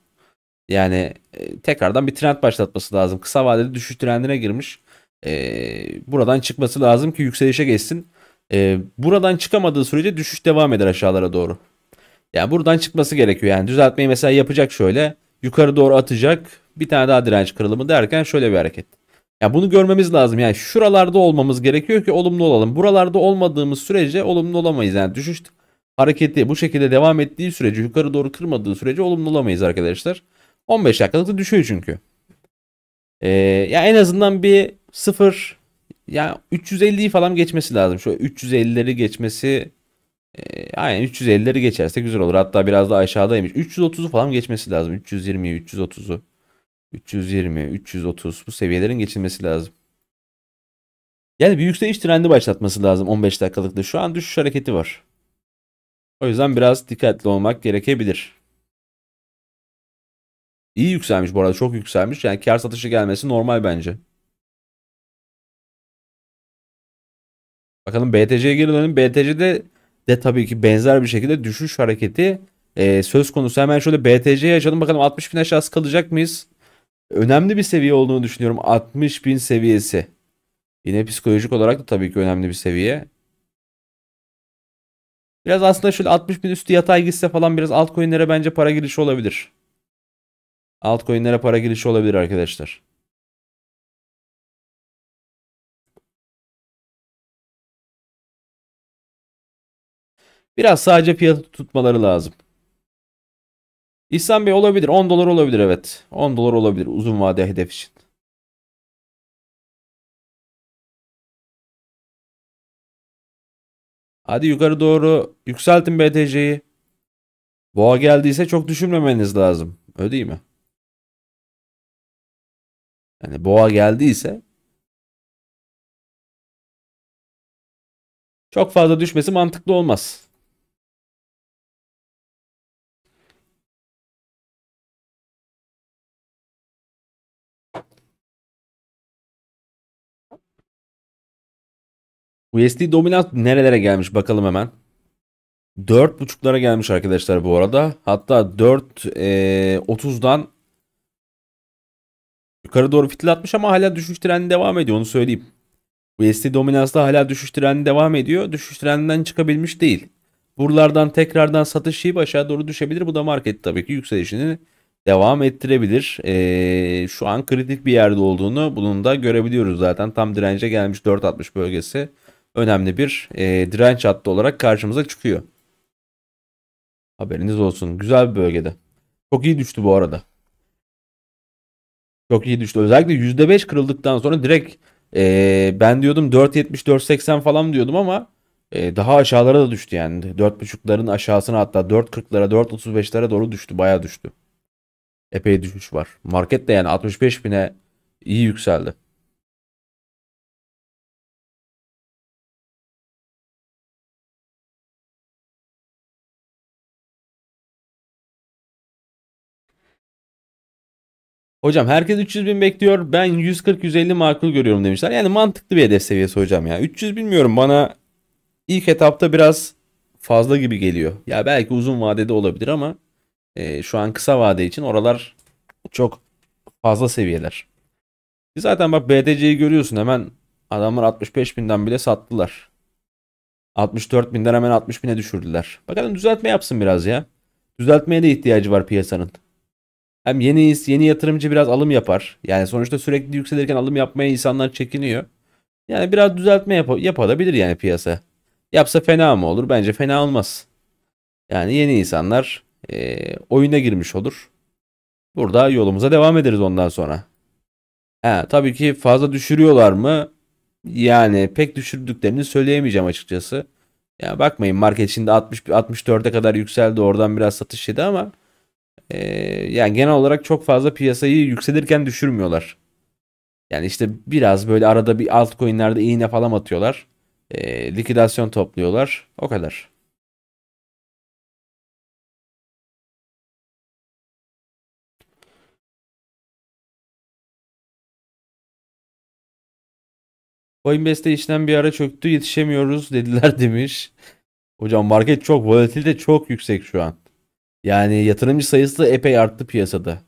Yani e, tekrardan bir trend başlatması lazım. Kısa vadeli düşüş trendine girmiş. E, buradan çıkması lazım ki yükselişe geçsin. E, buradan çıkamadığı sürece düşüş devam eder aşağılara doğru. Yani buradan çıkması gerekiyor. Yani düzeltmeyi mesela yapacak şöyle yukarı doğru atacak. Bir tane daha direnç kırılımı derken şöyle bir hareket. Ya bunu görmemiz lazım. Yani şuralarda olmamız gerekiyor ki olumlu olalım. Buralarda olmadığımız sürece olumlu olamayız. Yani düşüş hareketi bu şekilde devam ettiği sürece yukarı doğru kırmadığı sürece olumlu olamayız arkadaşlar. 15 dakikalık da düşüyor çünkü. Ee, ya en azından bir 0 ya yani 350'yi falan geçmesi lazım. Şöyle 350'leri geçmesi e, aynen 350'leri geçerse güzel olur. Hatta biraz da aşağıdaymış. 330'u falan geçmesi lazım. 320'yi, 330'u. 320, 330 bu seviyelerin geçilmesi lazım. Yani bir yükseliş trendi başlatması lazım 15 dakikalıkta. Şu an düşüş hareketi var. O yüzden biraz dikkatli olmak gerekebilir. İyi yükselmiş bu arada çok yükselmiş. Yani kar satışı gelmesi normal bence. Bakalım BTC'ye geri dönelim. BTC'de de tabii ki benzer bir şekilde düşüş hareketi e, söz konusu. Hemen şöyle BTC'ye açalım bakalım 60 bin aşağısı kalacak mıyız? Önemli bir seviye olduğunu düşünüyorum. 60 bin seviyesi. Yine psikolojik olarak da tabii ki önemli bir seviye. Biraz aslında şöyle 60 bin üstü yatay gitse falan biraz altcoin'lere bence para girişi olabilir. Altcoin'lere para girişi olabilir arkadaşlar. Biraz sadece fiyatı tutmaları lazım. İhsan Bey olabilir. 10 dolar olabilir evet. 10 dolar olabilir uzun vade hedef için. Hadi yukarı doğru yükseltin BTC'yi. Boğa geldiyse çok düşünmemeniz lazım. Öyle değil mi? Yani boğa geldiyse çok fazla düşmesi mantıklı olmaz. USD dominant nerelere gelmiş bakalım hemen. 4.5'lara gelmiş arkadaşlar bu arada. Hatta 4 e, yukarı doğru fitil atmış ama hala düşüş trendi devam ediyor onu söyleyeyim. USD dominansta hala düşüş trendi devam ediyor. Düşüş trendinden çıkabilmiş değil. Buralardan tekrardan satış yiyip aşağı doğru düşebilir. Bu da market tabii ki yükselişini devam ettirebilir. Ee, şu an kritik bir yerde olduğunu bunun da görebiliyoruz zaten. Tam dirence gelmiş 4.60 bölgesi önemli bir e, direnç hattı olarak karşımıza çıkıyor. Haberiniz olsun. Güzel bir bölgede. Çok iyi düştü bu arada. Çok iyi düştü. Özellikle %5 kırıldıktan sonra direkt e, ben diyordum 4.70-4.80 falan diyordum ama e, daha aşağılara da düştü yani. 4.5'ların aşağısına hatta 4.40'lara 4.35'lere doğru düştü. Baya düştü. Epey düşüş var. Market de yani 65 bine iyi yükseldi. Hocam herkes 300 bin bekliyor. Ben 140-150 makul görüyorum demişler. Yani mantıklı bir hedef seviyesi hocam ya. 300 bilmiyorum bana ilk etapta biraz fazla gibi geliyor. Ya belki uzun vadede olabilir ama e, şu an kısa vade için oralar çok fazla seviyeler. Zaten bak BTC'yi görüyorsun hemen adamlar 65 binden bile sattılar. 64 binden hemen 60 bine düşürdüler. Bakalım düzeltme yapsın biraz ya. Düzeltmeye de ihtiyacı var piyasanın. Hem yeni yeni yatırımcı biraz alım yapar. Yani sonuçta sürekli yükselirken alım yapmaya insanlar çekiniyor. Yani biraz düzeltme yap yapabilir yani piyasa. Yapsa fena mı olur? Bence fena olmaz. Yani yeni insanlar e, oyuna girmiş olur. Burada yolumuza devam ederiz ondan sonra. He, tabii ki fazla düşürüyorlar mı? Yani pek düşürdüklerini söyleyemeyeceğim açıkçası. Ya bakmayın market şimdi 60 64'e kadar yükseldi oradan biraz satış yedi ama e, ee, yani genel olarak çok fazla piyasayı yükselirken düşürmüyorlar. Yani işte biraz böyle arada bir altcoin'lerde iğne falan atıyorlar. E, ee, likidasyon topluyorlar. O kadar. Coinbase'de işlem bir ara çöktü yetişemiyoruz dediler demiş. Hocam market çok volatilite çok yüksek şu an. Yani yatırımcı sayısı da epey arttı piyasada.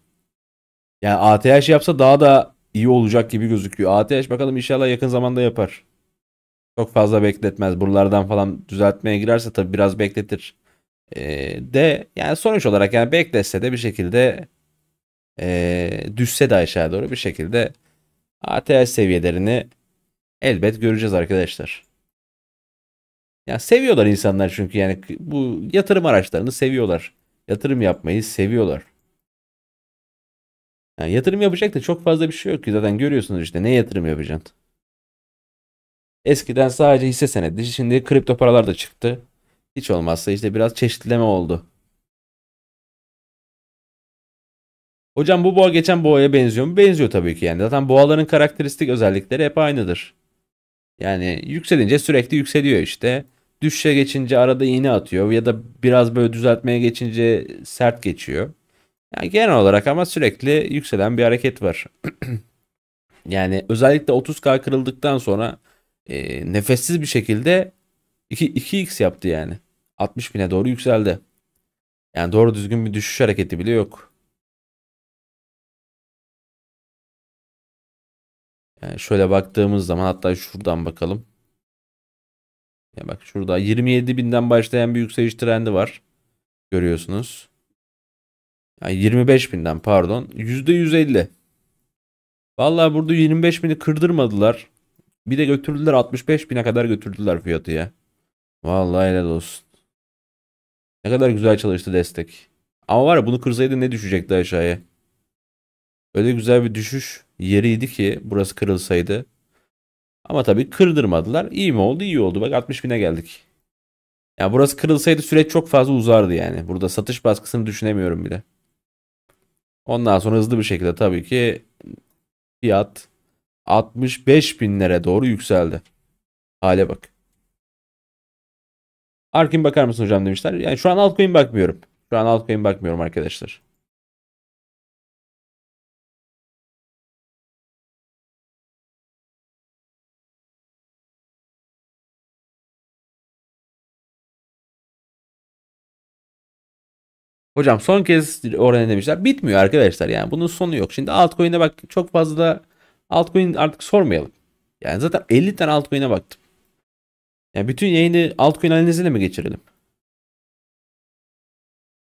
Yani ATH yapsa daha da iyi olacak gibi gözüküyor. ATH bakalım inşallah yakın zamanda yapar. Çok fazla bekletmez. Buralardan falan düzeltmeye girerse tabii biraz bekletir. Ee, de yani sonuç olarak yani bekletse de bir şekilde e, düşse de aşağı doğru bir şekilde ATH seviyelerini elbet göreceğiz arkadaşlar. Ya yani seviyorlar insanlar çünkü yani bu yatırım araçlarını seviyorlar yatırım yapmayı seviyorlar. Yani yatırım yapacak da çok fazla bir şey yok ki zaten görüyorsunuz işte ne yatırım yapacaksın. Eskiden sadece hisse senedi şimdi kripto paralar da çıktı. Hiç olmazsa işte biraz çeşitleme oldu. Hocam bu boğa geçen boğaya benziyor mu? Benziyor tabii ki yani. Zaten boğaların karakteristik özellikleri hep aynıdır. Yani yükselince sürekli yükseliyor işte düşe geçince arada iğne atıyor ya da biraz böyle düzeltmeye geçince sert geçiyor. Yani genel olarak ama sürekli yükselen bir hareket var. yani özellikle 30K kırıldıktan sonra e, nefessiz bir şekilde 2, 2x yaptı yani. 60 bine doğru yükseldi. Yani doğru düzgün bir düşüş hareketi bile yok. Yani şöyle baktığımız zaman hatta şuradan bakalım. Ya bak şurada 27 binden başlayan bir yükseliş trendi var. Görüyorsunuz. Yani 25 binden pardon. %150. Vallahi burada 25 bini kırdırmadılar. Bir de götürdüler 65 bine kadar götürdüler fiyatı ya. Vallahi helal olsun. Ne kadar güzel çalıştı destek. Ama var ya bunu kırsaydı ne düşecekti aşağıya? Öyle güzel bir düşüş yeriydi ki burası kırılsaydı. Ama tabii kırdırmadılar. İyi mi oldu? İyi oldu. Bak 60 bine geldik. Ya burası kırılsaydı süreç çok fazla uzardı yani. Burada satış baskısını düşünemiyorum bile. Ondan sonra hızlı bir şekilde tabii ki fiyat 65 binlere doğru yükseldi. Hale bak. Arkin bakar mısın hocam demişler. Yani şu an altcoin bakmıyorum. Şu an altcoin bakmıyorum arkadaşlar. Hocam son kez oraya demişler. Bitmiyor arkadaşlar yani bunun sonu yok. Şimdi altcoin'e bak çok fazla altcoin artık sormayalım. Yani zaten 50 tane altcoin'e baktım. Yani bütün yayını altcoin analiziyle mi geçirelim?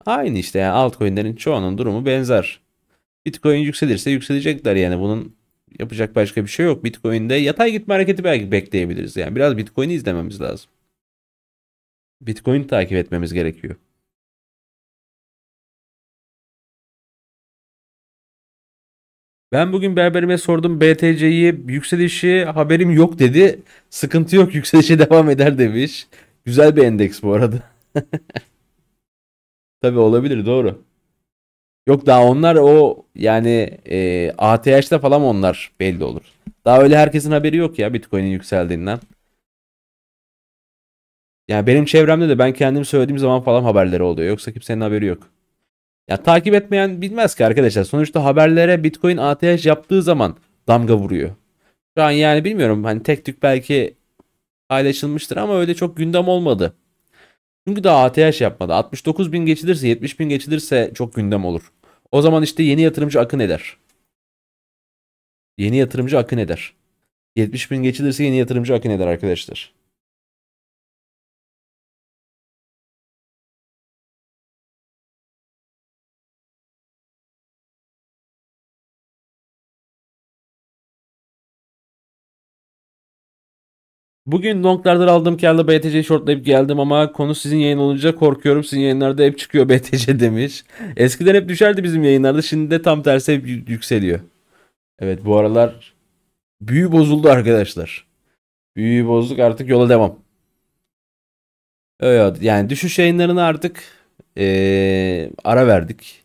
Aynı işte yani altcoin'lerin çoğunun durumu benzer. Bitcoin yükselirse yükselecekler yani bunun yapacak başka bir şey yok. Bitcoin'de yatay gitme hareketi belki bekleyebiliriz. Yani biraz Bitcoin'i izlememiz lazım. Bitcoin takip etmemiz gerekiyor. Ben bugün berberime sordum BTC'yi yükselişi haberim yok dedi. Sıkıntı yok yükselişe devam eder demiş. Güzel bir endeks bu arada. Tabii olabilir doğru. Yok daha onlar o yani e, ATH'da falan onlar belli olur. Daha öyle herkesin haberi yok ya Bitcoin'in yükseldiğinden. Yani benim çevremde de ben kendim söylediğim zaman falan haberleri oluyor. Yoksa kimsenin haberi yok. Ya takip etmeyen bilmez ki arkadaşlar. Sonuçta haberlere Bitcoin ATH yaptığı zaman damga vuruyor. Şu an yani bilmiyorum hani tek tük belki paylaşılmıştır ama öyle çok gündem olmadı. Çünkü daha ATH yapmadı. 69 bin geçilirse 70 bin geçilirse çok gündem olur. O zaman işte yeni yatırımcı akın eder. Yeni yatırımcı akın eder. 70 bin geçilirse yeni yatırımcı akın eder arkadaşlar. Bugün longlardan aldığım kârla BTC'yi shortlayıp geldim ama konu sizin yayın olunca korkuyorum. Sizin yayınlarda hep çıkıyor BTC demiş. Eskiden hep düşerdi bizim yayınlarda. Şimdi de tam tersi hep yükseliyor. Evet bu aralar büyü bozuldu arkadaşlar. Büyü bozduk artık yola devam. Evet, yani düşüş yayınlarını artık ee, ara verdik.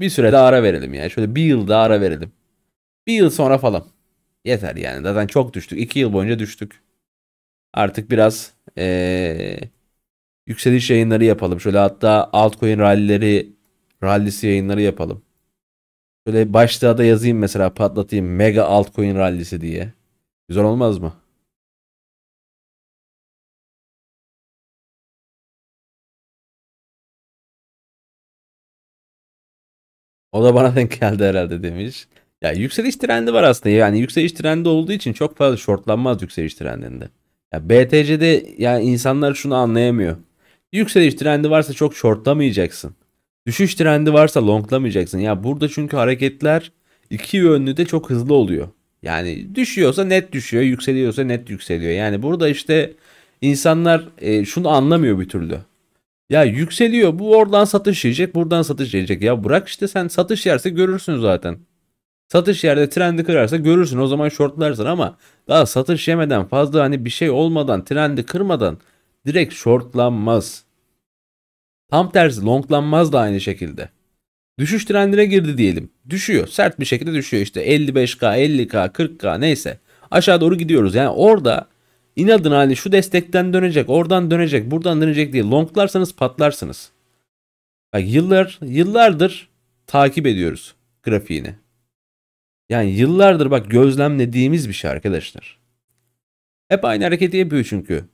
Bir süre daha ara verelim yani. Şöyle bir yıl daha ara verelim. Bir yıl sonra falan. Yeter yani. Zaten çok düştük. 2 yıl boyunca düştük. Artık biraz ee, yükseliş yayınları yapalım. Şöyle hatta altcoin rallileri rallisi yayınları yapalım. Şöyle başlığa da yazayım mesela patlatayım. Mega altcoin rallisi diye. Güzel olmaz mı? O da bana denk geldi herhalde demiş. Ya yükseliş trendi var aslında. Yani yükseliş trendi olduğu için çok fazla shortlanmaz yükseliş trendinde. Ya BTC'de yani insanlar şunu anlayamıyor. Yükseliş trendi varsa çok shortlamayacaksın. Düşüş trendi varsa longlamayacaksın. Ya burada çünkü hareketler iki yönlü de çok hızlı oluyor. Yani düşüyorsa net düşüyor, yükseliyorsa net yükseliyor. Yani burada işte insanlar e, şunu anlamıyor bir türlü. Ya yükseliyor. Bu oradan satış yiyecek, buradan satış yiyecek. Ya bırak işte sen satış yerse görürsün zaten. Satış yerde trendi kırarsa görürsün o zaman shortlarsın ama daha satış yemeden fazla hani bir şey olmadan trendi kırmadan direkt shortlanmaz. Tam tersi longlanmaz da aynı şekilde. Düşüş trendine girdi diyelim. Düşüyor. Sert bir şekilde düşüyor işte 55K, 50K, 40K neyse. Aşağı doğru gidiyoruz. Yani orada inadın hani şu destekten dönecek, oradan dönecek, buradan dönecek diye longlarsanız patlarsınız. Bak yıllar, yıllardır takip ediyoruz grafiğini. Yani yıllardır bak gözlemlediğimiz bir şey arkadaşlar. Hep aynı hareketi yapıyor çünkü.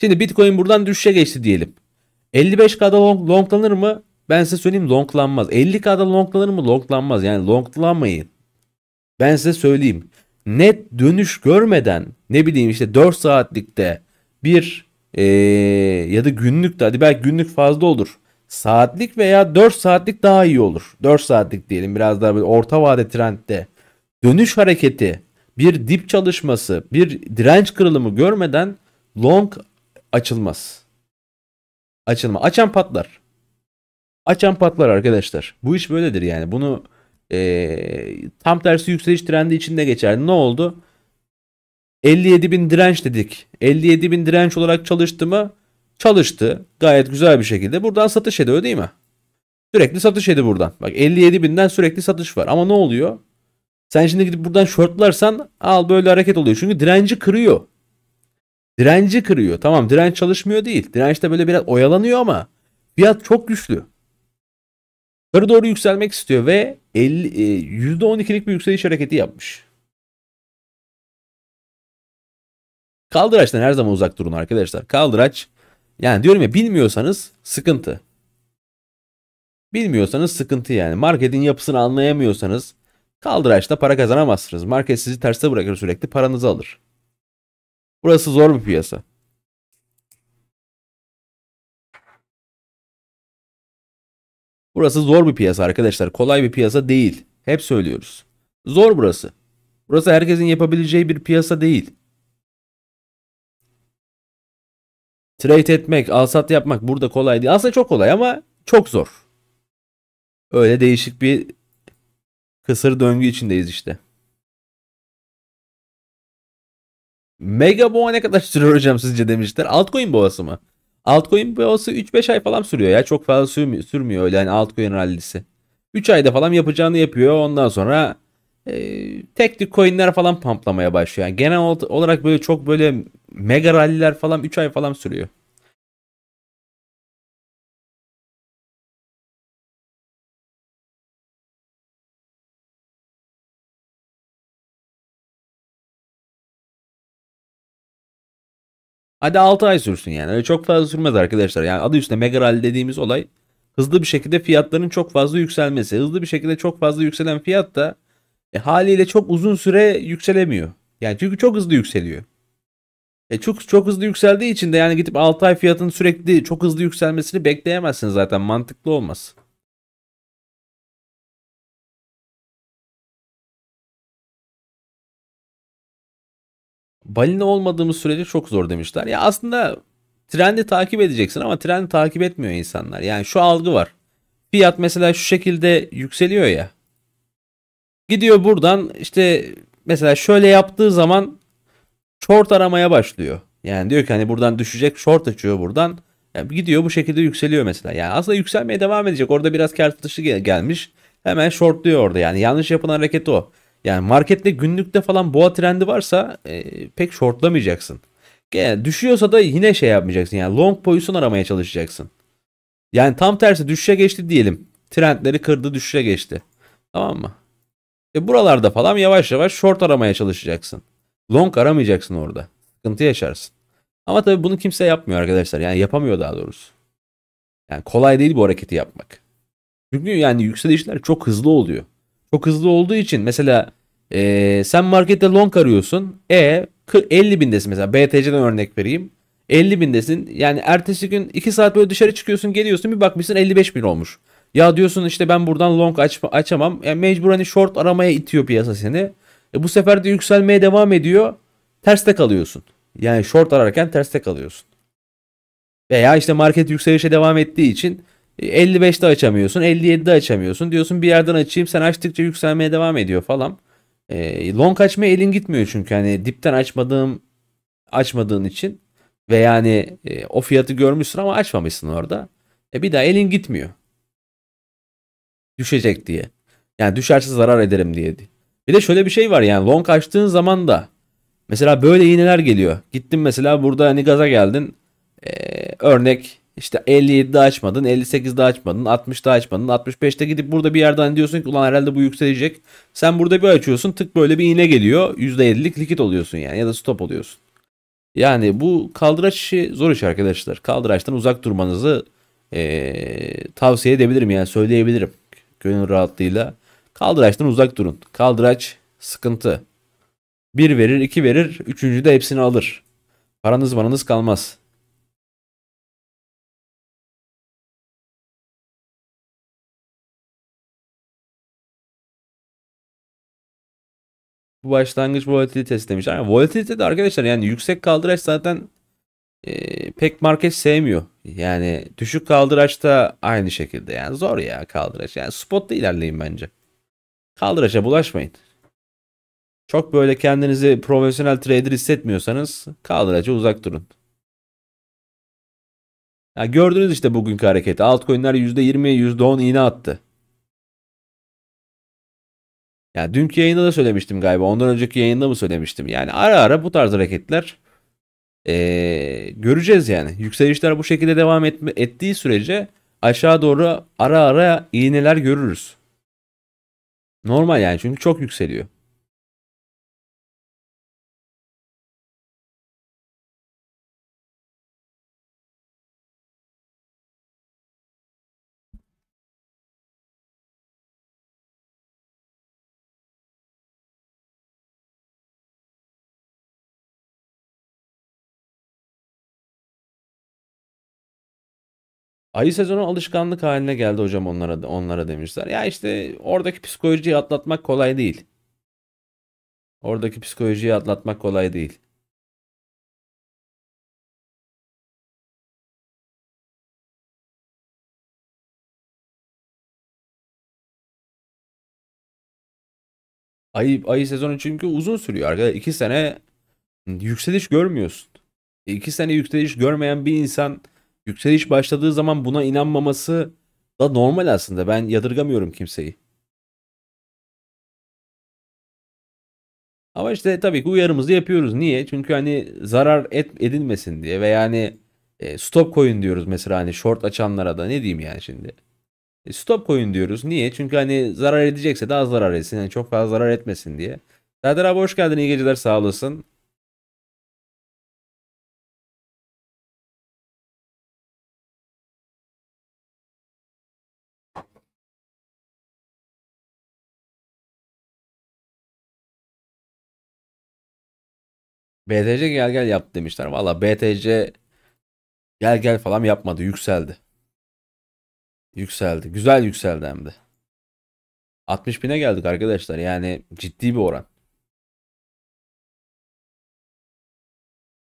Şimdi Bitcoin buradan düşüşe geçti diyelim. 55K'da long, longlanır mı? Ben size söyleyeyim longlanmaz. 50K'da longlanır mı? Longlanmaz. Yani longlanmayın. Ben size söyleyeyim. Net dönüş görmeden ne bileyim işte 4 saatlikte bir ee, ya da günlük de hadi belki günlük fazla olur saatlik veya 4 saatlik daha iyi olur. 4 saatlik diyelim biraz daha bir orta vade trendde dönüş hareketi, bir dip çalışması, bir direnç kırılımı görmeden long açılmaz. Açılma. Açan patlar. Açan patlar arkadaşlar. Bu iş böyledir yani. Bunu ee, tam tersi yükseliş trendi içinde geçer. Ne oldu? 57 bin direnç dedik. 57 bin direnç olarak çalıştı mı Çalıştı. Gayet güzel bir şekilde. Buradan satış ediyor değil mi? Sürekli satış edi buradan. Bak 57 binden sürekli satış var. Ama ne oluyor? Sen şimdi gidip buradan shortlarsan al böyle hareket oluyor. Çünkü direnci kırıyor. Direnci kırıyor. Tamam direnç çalışmıyor değil. Direnç de böyle biraz oyalanıyor ama fiyat çok güçlü. Yukarı doğru yükselmek istiyor ve 50, %12'lik e, bir yükseliş hareketi yapmış. Kaldıraçtan her zaman uzak durun arkadaşlar. Kaldıraç yani diyorum ya bilmiyorsanız sıkıntı. Bilmiyorsanız sıkıntı yani. Marketin yapısını anlayamıyorsanız kaldıraçta para kazanamazsınız. Market sizi terste bırakır sürekli paranızı alır. Burası zor bir piyasa. Burası zor bir piyasa arkadaşlar. Kolay bir piyasa değil. Hep söylüyoruz. Zor burası. Burası herkesin yapabileceği bir piyasa değil. Trade etmek, alsat yapmak burada kolay değil. Aslında çok kolay ama çok zor. Öyle değişik bir kısır döngü içindeyiz işte. Mega boğa ne kadar sürüyor hocam sizce demişler. Altcoin boğası mı? Altcoin boğası 3-5 ay falan sürüyor ya. Çok fazla sürmüyor, sürmüyor öyle yani altcoin rallisi. 3 ayda falan yapacağını yapıyor. Ondan sonra e, tek coinler falan pamplamaya başlıyor. Yani genel olarak böyle çok böyle mega ralliler falan 3 ay falan sürüyor. Hadi 6 ay sürsün yani. Öyle çok fazla sürmez arkadaşlar. Yani adı üstünde mega rally dediğimiz olay hızlı bir şekilde fiyatların çok fazla yükselmesi. Hızlı bir şekilde çok fazla yükselen fiyat da e, haliyle çok uzun süre yükselemiyor. Yani çünkü çok hızlı yükseliyor. E çok çok hızlı yükseldiği için de yani gidip 6 ay fiyatının sürekli çok hızlı yükselmesini bekleyemezsiniz zaten mantıklı olmaz. balina olmadığımız sürece çok zor demişler. Ya aslında trendi takip edeceksin ama trendi takip etmiyor insanlar. Yani şu algı var. Fiyat mesela şu şekilde yükseliyor ya. Gidiyor buradan işte mesela şöyle yaptığı zaman short aramaya başlıyor. Yani diyor ki hani buradan düşecek short açıyor buradan. Yani gidiyor bu şekilde yükseliyor mesela. Yani aslında yükselmeye devam edecek. Orada biraz kar satışı gelmiş. Hemen shortluyor orada yani. Yanlış yapılan hareket o. Yani markette günlükte falan boğa trendi varsa e, pek shortlamayacaksın. Yani düşüyorsa da yine şey yapmayacaksın. Yani long pozisyon aramaya çalışacaksın. Yani tam tersi düşüşe geçti diyelim. Trendleri kırdı düşüşe geçti. Tamam mı? E buralarda falan yavaş yavaş short aramaya çalışacaksın. Long aramayacaksın orada. Sıkıntı yaşarsın. Ama tabii bunu kimse yapmıyor arkadaşlar. Yani yapamıyor daha doğrusu. Yani kolay değil bu hareketi yapmak. Çünkü yani yükselişler çok hızlı oluyor. Çok hızlı olduğu için mesela e, sen markette long arıyorsun. E 50 bindesin mesela BTC'den örnek vereyim. 50 bindesin. Yani ertesi gün 2 saat böyle dışarı çıkıyorsun geliyorsun bir bakmışsın 55 bin olmuş. Ya diyorsun işte ben buradan long aç, açamam. Yani mecburen hani short aramaya itiyor piyasa seni. E bu sefer de yükselmeye devam ediyor. Terste kalıyorsun. Yani short ararken terste kalıyorsun. Veya işte market yükselişe devam ettiği için 55'te e, açamıyorsun, 57'de açamıyorsun. Diyorsun bir yerden açayım sen açtıkça yükselmeye devam ediyor falan. E, long açmaya elin gitmiyor çünkü hani dipten açmadığım açmadığın için ve yani e, o fiyatı görmüşsün ama açmamışsın orada. E bir daha elin gitmiyor. Düşecek diye. Yani düşerse zarar ederim diye bir de şöyle bir şey var yani long açtığın zaman da mesela böyle iğneler geliyor. Gittin mesela burada hani gaza geldin. Ee, örnek işte 57'de açmadın, 58'de açmadın, 60'da açmadın, 65'te gidip burada bir yerden hani diyorsun ki ulan herhalde bu yükselecek. Sen burada bir açıyorsun tık böyle bir iğne geliyor. %50'lik likit oluyorsun yani ya da stop oluyorsun. Yani bu kaldıraç işi zor iş arkadaşlar. Kaldıraçtan uzak durmanızı ee, tavsiye edebilirim yani söyleyebilirim. Gönül rahatlığıyla Kaldıraçtan uzak durun. Kaldıraç sıkıntı. Bir verir, iki verir, üçüncü de hepsini alır. Paranız varınız kalmaz. Bu başlangıç volatilitesi demiş. Yani volatilite de arkadaşlar yani yüksek kaldıraç zaten e, pek market sevmiyor. Yani düşük kaldıraçta aynı şekilde. Yani zor ya kaldıraç. Yani spotta ilerleyin bence kaldıraça bulaşmayın. Çok böyle kendinizi profesyonel trader hissetmiyorsanız kaldıraça uzak durun. Ya gördünüz işte bugünkü hareketi. Altcoin'ler %20, %10 iğne attı. Ya dünkü yayında da söylemiştim galiba. Ondan önceki yayında mı söylemiştim? Yani ara ara bu tarz hareketler ee, göreceğiz yani. Yükselişler bu şekilde devam etme, ettiği sürece aşağı doğru ara ara iğneler görürüz. Normal yani çünkü çok yükseliyor. Ayı sezonu alışkanlık haline geldi hocam onlara onlara demişler. Ya işte oradaki psikolojiyi atlatmak kolay değil. Oradaki psikolojiyi atlatmak kolay değil. Ayı, ayı sezonu çünkü uzun sürüyor arkadaşlar. İki sene yükseliş görmüyorsun. İki sene yükseliş görmeyen bir insan yükseliş başladığı zaman buna inanmaması da normal aslında. Ben yadırgamıyorum kimseyi. Ama işte tabii ki uyarımızı yapıyoruz. Niye? Çünkü hani zarar et, edilmesin diye ve yani e, stop koyun diyoruz mesela hani short açanlara da ne diyeyim yani şimdi. E, stop koyun diyoruz. Niye? Çünkü hani zarar edecekse daha zarar etsin. Yani çok fazla zarar etmesin diye. Serdar abi hoş geldin. İyi geceler sağ olasın. BTC gel gel yaptı demişler. Valla BTC gel gel falan yapmadı. Yükseldi. Yükseldi. Güzel yükseldi hem de. 60 bine geldik arkadaşlar. Yani ciddi bir oran.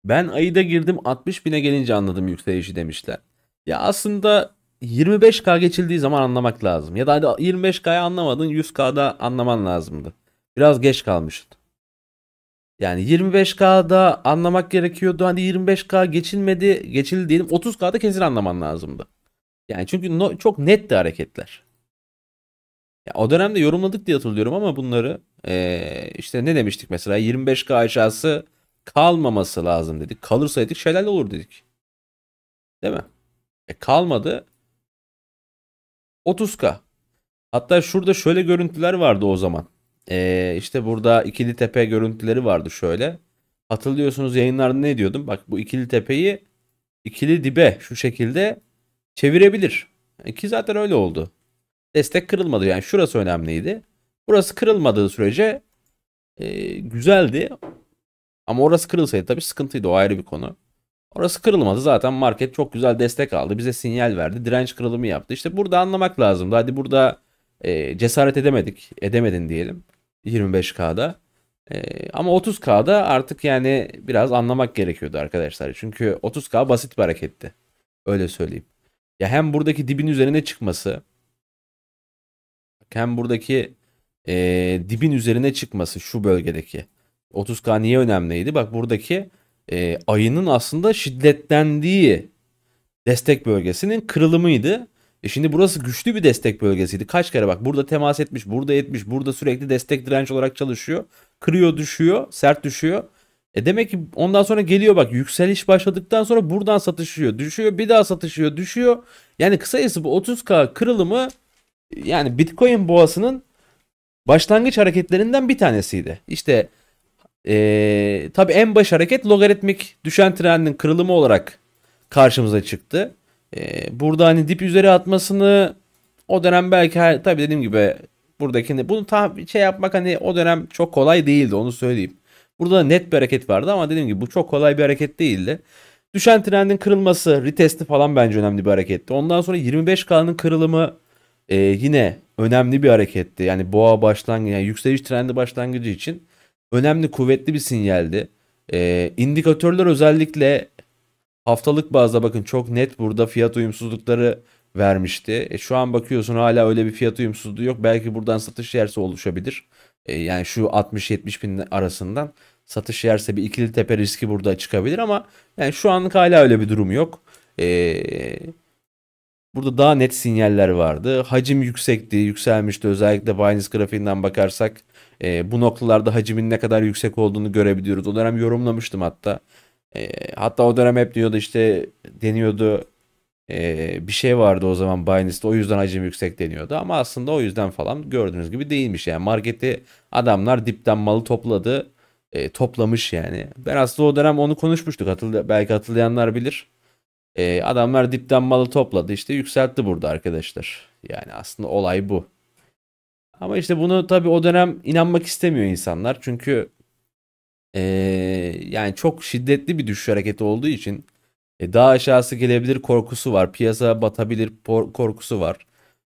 Ben ayıda girdim 60 bine gelince anladım yükselişi demişler. Ya aslında 25K geçildiği zaman anlamak lazım. Ya da 25K'ya anlamadın 100K'da anlaman lazımdı. Biraz geç kalmıştı. Yani 25K'da anlamak gerekiyordu. Hani 25K geçilmedi, geçildi diyelim. 30K'da kesin anlaman lazımdı. Yani çünkü no, çok netti hareketler. Ya, o dönemde yorumladık diye hatırlıyorum ama bunları ee, işte ne demiştik mesela 25K aşağısı kalmaması lazım dedik. Kalırsaydık şelal olur dedik. Değil mi? E, kalmadı. 30K. Hatta şurada şöyle görüntüler vardı o zaman. Ee, işte burada ikili tepe görüntüleri vardı şöyle. Hatırlıyorsunuz yayınlarda ne diyordum? Bak bu ikili tepeyi ikili dibe şu şekilde çevirebilir. E, ki zaten öyle oldu. Destek kırılmadı yani şurası önemliydi. Burası kırılmadığı sürece e, güzeldi. Ama orası kırılsaydı tabii sıkıntıydı o ayrı bir konu. Orası kırılmadı zaten market çok güzel destek aldı. Bize sinyal verdi. Direnç kırılımı yaptı. İşte burada anlamak lazımdı. Hadi burada e, cesaret edemedik. Edemedin diyelim. 25K'da. Ee, ama 30K'da artık yani biraz anlamak gerekiyordu arkadaşlar. Çünkü 30K basit bir hareketti. Öyle söyleyeyim. Ya hem buradaki dibin üzerine çıkması hem buradaki e, dibin üzerine çıkması şu bölgedeki. 30K niye önemliydi? Bak buradaki e, ayının aslında şiddetlendiği destek bölgesinin kırılımıydı. E şimdi burası güçlü bir destek bölgesiydi. Kaç kere bak burada temas etmiş, burada etmiş, burada sürekli destek direnç olarak çalışıyor. Kırıyor, düşüyor, sert düşüyor. E demek ki ondan sonra geliyor bak yükseliş başladıktan sonra buradan satışıyor, düşüyor, bir daha satışıyor, düşüyor. Yani kısacası bu 30K kırılımı yani Bitcoin boğasının başlangıç hareketlerinden bir tanesiydi. İşte ee, tabii en baş hareket logaritmik düşen trendin kırılımı olarak karşımıza çıktı. Ee, burada hani dip üzeri atmasını o dönem belki her, tabii dediğim gibi buradakini bunu tam şey yapmak hani o dönem çok kolay değildi onu söyleyeyim. Burada net bir hareket vardı ama dediğim gibi bu çok kolay bir hareket değildi. Düşen trendin kırılması, retesti falan bence önemli bir hareketti. Ondan sonra 25K'nın kırılımı e, yine önemli bir hareketti. Yani boğa başlangıcı, yani yükseliş trendi başlangıcı için önemli, kuvvetli bir sinyaldi. E, indikatörler özellikle Haftalık bazda bakın çok net burada fiyat uyumsuzlukları vermişti. E şu an bakıyorsun hala öyle bir fiyat uyumsuzluğu yok. Belki buradan satış yerse oluşabilir. E yani şu 60-70 bin arasından satış yerse bir ikili tepe riski burada çıkabilir ama yani şu anlık hala öyle bir durum yok. E, burada daha net sinyaller vardı. Hacim yüksekti, yükselmişti. Özellikle Binance grafiğinden bakarsak e, bu noktalarda hacimin ne kadar yüksek olduğunu görebiliyoruz. O dönem yorumlamıştım hatta. E, hatta o dönem hep diyordu işte deniyordu e, bir şey vardı o zaman Binance'de o yüzden hacim yüksek deniyordu ama aslında o yüzden falan gördüğünüz gibi değilmiş yani marketi adamlar dipten malı topladı e, toplamış yani. Ben aslında o dönem onu konuşmuştuk hatırla belki hatırlayanlar bilir. E, adamlar dipten malı topladı işte yükseltti burada arkadaşlar. Yani aslında olay bu. Ama işte bunu tabii o dönem inanmak istemiyor insanlar. Çünkü ee, yani çok şiddetli bir düşüş hareketi olduğu için e, daha aşağısı gelebilir korkusu var. Piyasa batabilir korkusu var.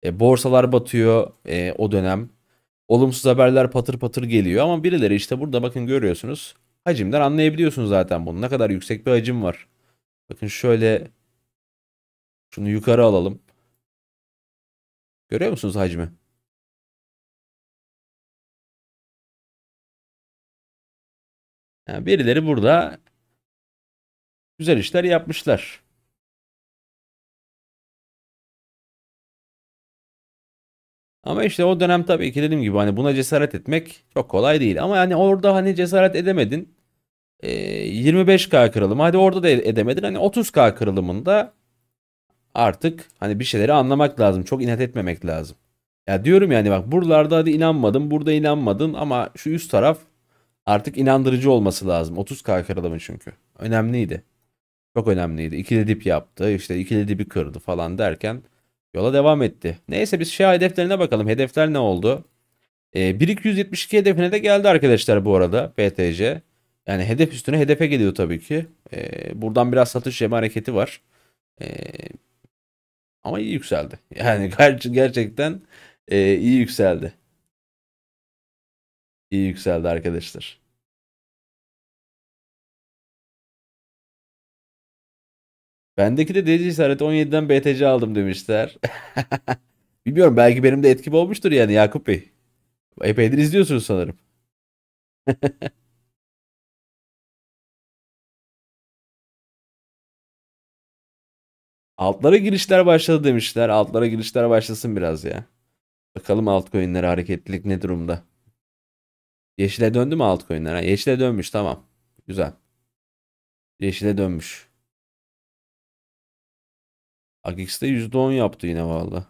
E, borsalar batıyor e, o dönem. Olumsuz haberler patır patır geliyor ama birileri işte burada bakın görüyorsunuz. Hacimden anlayabiliyorsunuz zaten bunu. Ne kadar yüksek bir hacim var. Bakın şöyle şunu yukarı alalım. Görüyor musunuz hacmi? Yani birileri burada güzel işler yapmışlar. Ama işte o dönem tabii ki dediğim gibi hani buna cesaret etmek çok kolay değil. Ama yani orada hani cesaret edemedin. 25K ee, kırılım. hadi orada da edemedin. Hani 30K kırılımında artık hani bir şeyleri anlamak lazım. Çok inat etmemek lazım. Ya diyorum yani bak buralarda hadi inanmadın, burada inanmadın ama şu üst taraf Artık inandırıcı olması lazım. 30k kıralımın çünkü. Önemliydi. Çok önemliydi. İkili dip yaptı. işte ikili dibi kırdı falan derken yola devam etti. Neyse biz şey hedeflerine bakalım. Hedefler ne oldu? E, ee, 1272 hedefine de geldi arkadaşlar bu arada BTC. Yani hedef üstüne hedefe geliyor tabii ki. E, buradan biraz satış yeme hareketi var. E, ama iyi yükseldi. Yani gerçekten e, iyi yükseldi iyi yükseldi arkadaşlar. Bendeki de DC işareti 17'den BTC aldım demişler. Bilmiyorum belki benim de etkim olmuştur yani Yakup Bey. Epeydir izliyorsunuz sanırım. Altlara girişler başladı demişler. Altlara girişler başlasın biraz ya. Bakalım altcoin'lere hareketlilik ne durumda. Yeşile döndü mü altcoin'ler? Yeşile dönmüş tamam. Güzel. Yeşile dönmüş. AGX'de %10 yaptı yine valla.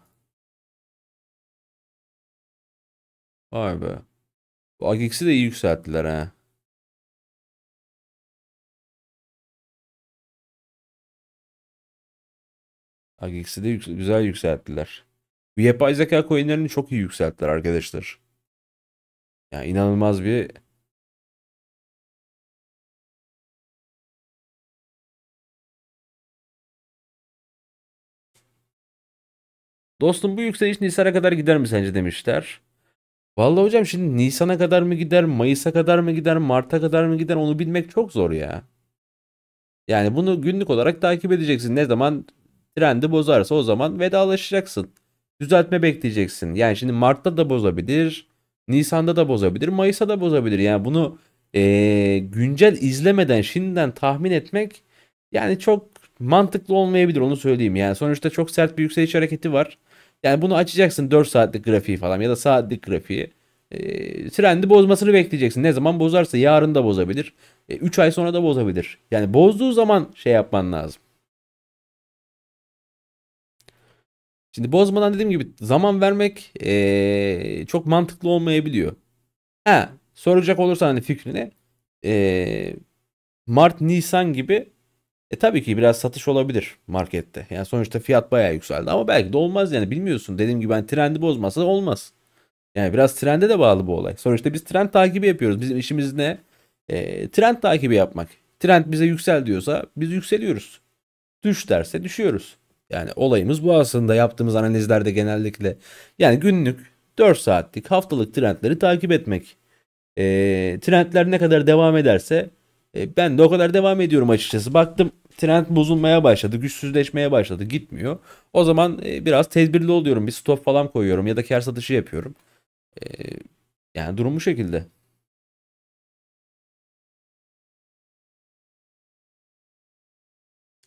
Vay be. Bu AGX'i de iyi yükselttiler ha. AGX'i de yük güzel yükselttiler. Bu yapay zeka coinlerini çok iyi yükselttiler arkadaşlar. Yani inanılmaz bir Dostum bu yükseliş Nisan'a kadar gider mi sence demişler. Vallahi hocam şimdi Nisan'a kadar mı gider, Mayıs'a kadar mı gider, Mart'a kadar mı gider onu bilmek çok zor ya. Yani bunu günlük olarak takip edeceksin. Ne zaman trendi bozarsa o zaman vedalaşacaksın. Düzeltme bekleyeceksin. Yani şimdi Mart'ta da bozabilir, Nisan'da da bozabilir, Mayıs'a da bozabilir. Yani bunu e, güncel izlemeden şimdiden tahmin etmek yani çok mantıklı olmayabilir onu söyleyeyim. Yani sonuçta çok sert bir yükseliş hareketi var. Yani bunu açacaksın 4 saatlik grafiği falan ya da saatlik grafiği. E, trendi bozmasını bekleyeceksin. Ne zaman bozarsa yarın da bozabilir. E, ay sonra da bozabilir. Yani bozduğu zaman şey yapman lazım. Şimdi bozmadan dediğim gibi zaman vermek ee, çok mantıklı olmayabiliyor. Ha, soracak olursan hani fikrine ee, Mart Nisan gibi e tabii ki biraz satış olabilir markette. Yani sonuçta fiyat bayağı yükseldi ama belki de olmaz yani bilmiyorsun. Dediğim gibi ben yani trendi bozmasa olmaz. Yani biraz trende de bağlı bu olay. Sonuçta biz trend takibi yapıyoruz. Bizim işimiz ne? E, trend takibi yapmak. Trend bize yüksel diyorsa biz yükseliyoruz. Düş derse düşüyoruz. Yani olayımız bu aslında yaptığımız analizlerde genellikle. Yani günlük 4 saatlik haftalık trendleri takip etmek. E, trendler ne kadar devam ederse e, ben de o kadar devam ediyorum açıkçası. Baktım trend bozulmaya başladı, güçsüzleşmeye başladı, gitmiyor. O zaman e, biraz tedbirli oluyorum. Bir stop falan koyuyorum ya da kar satışı yapıyorum. E, yani durum bu şekilde.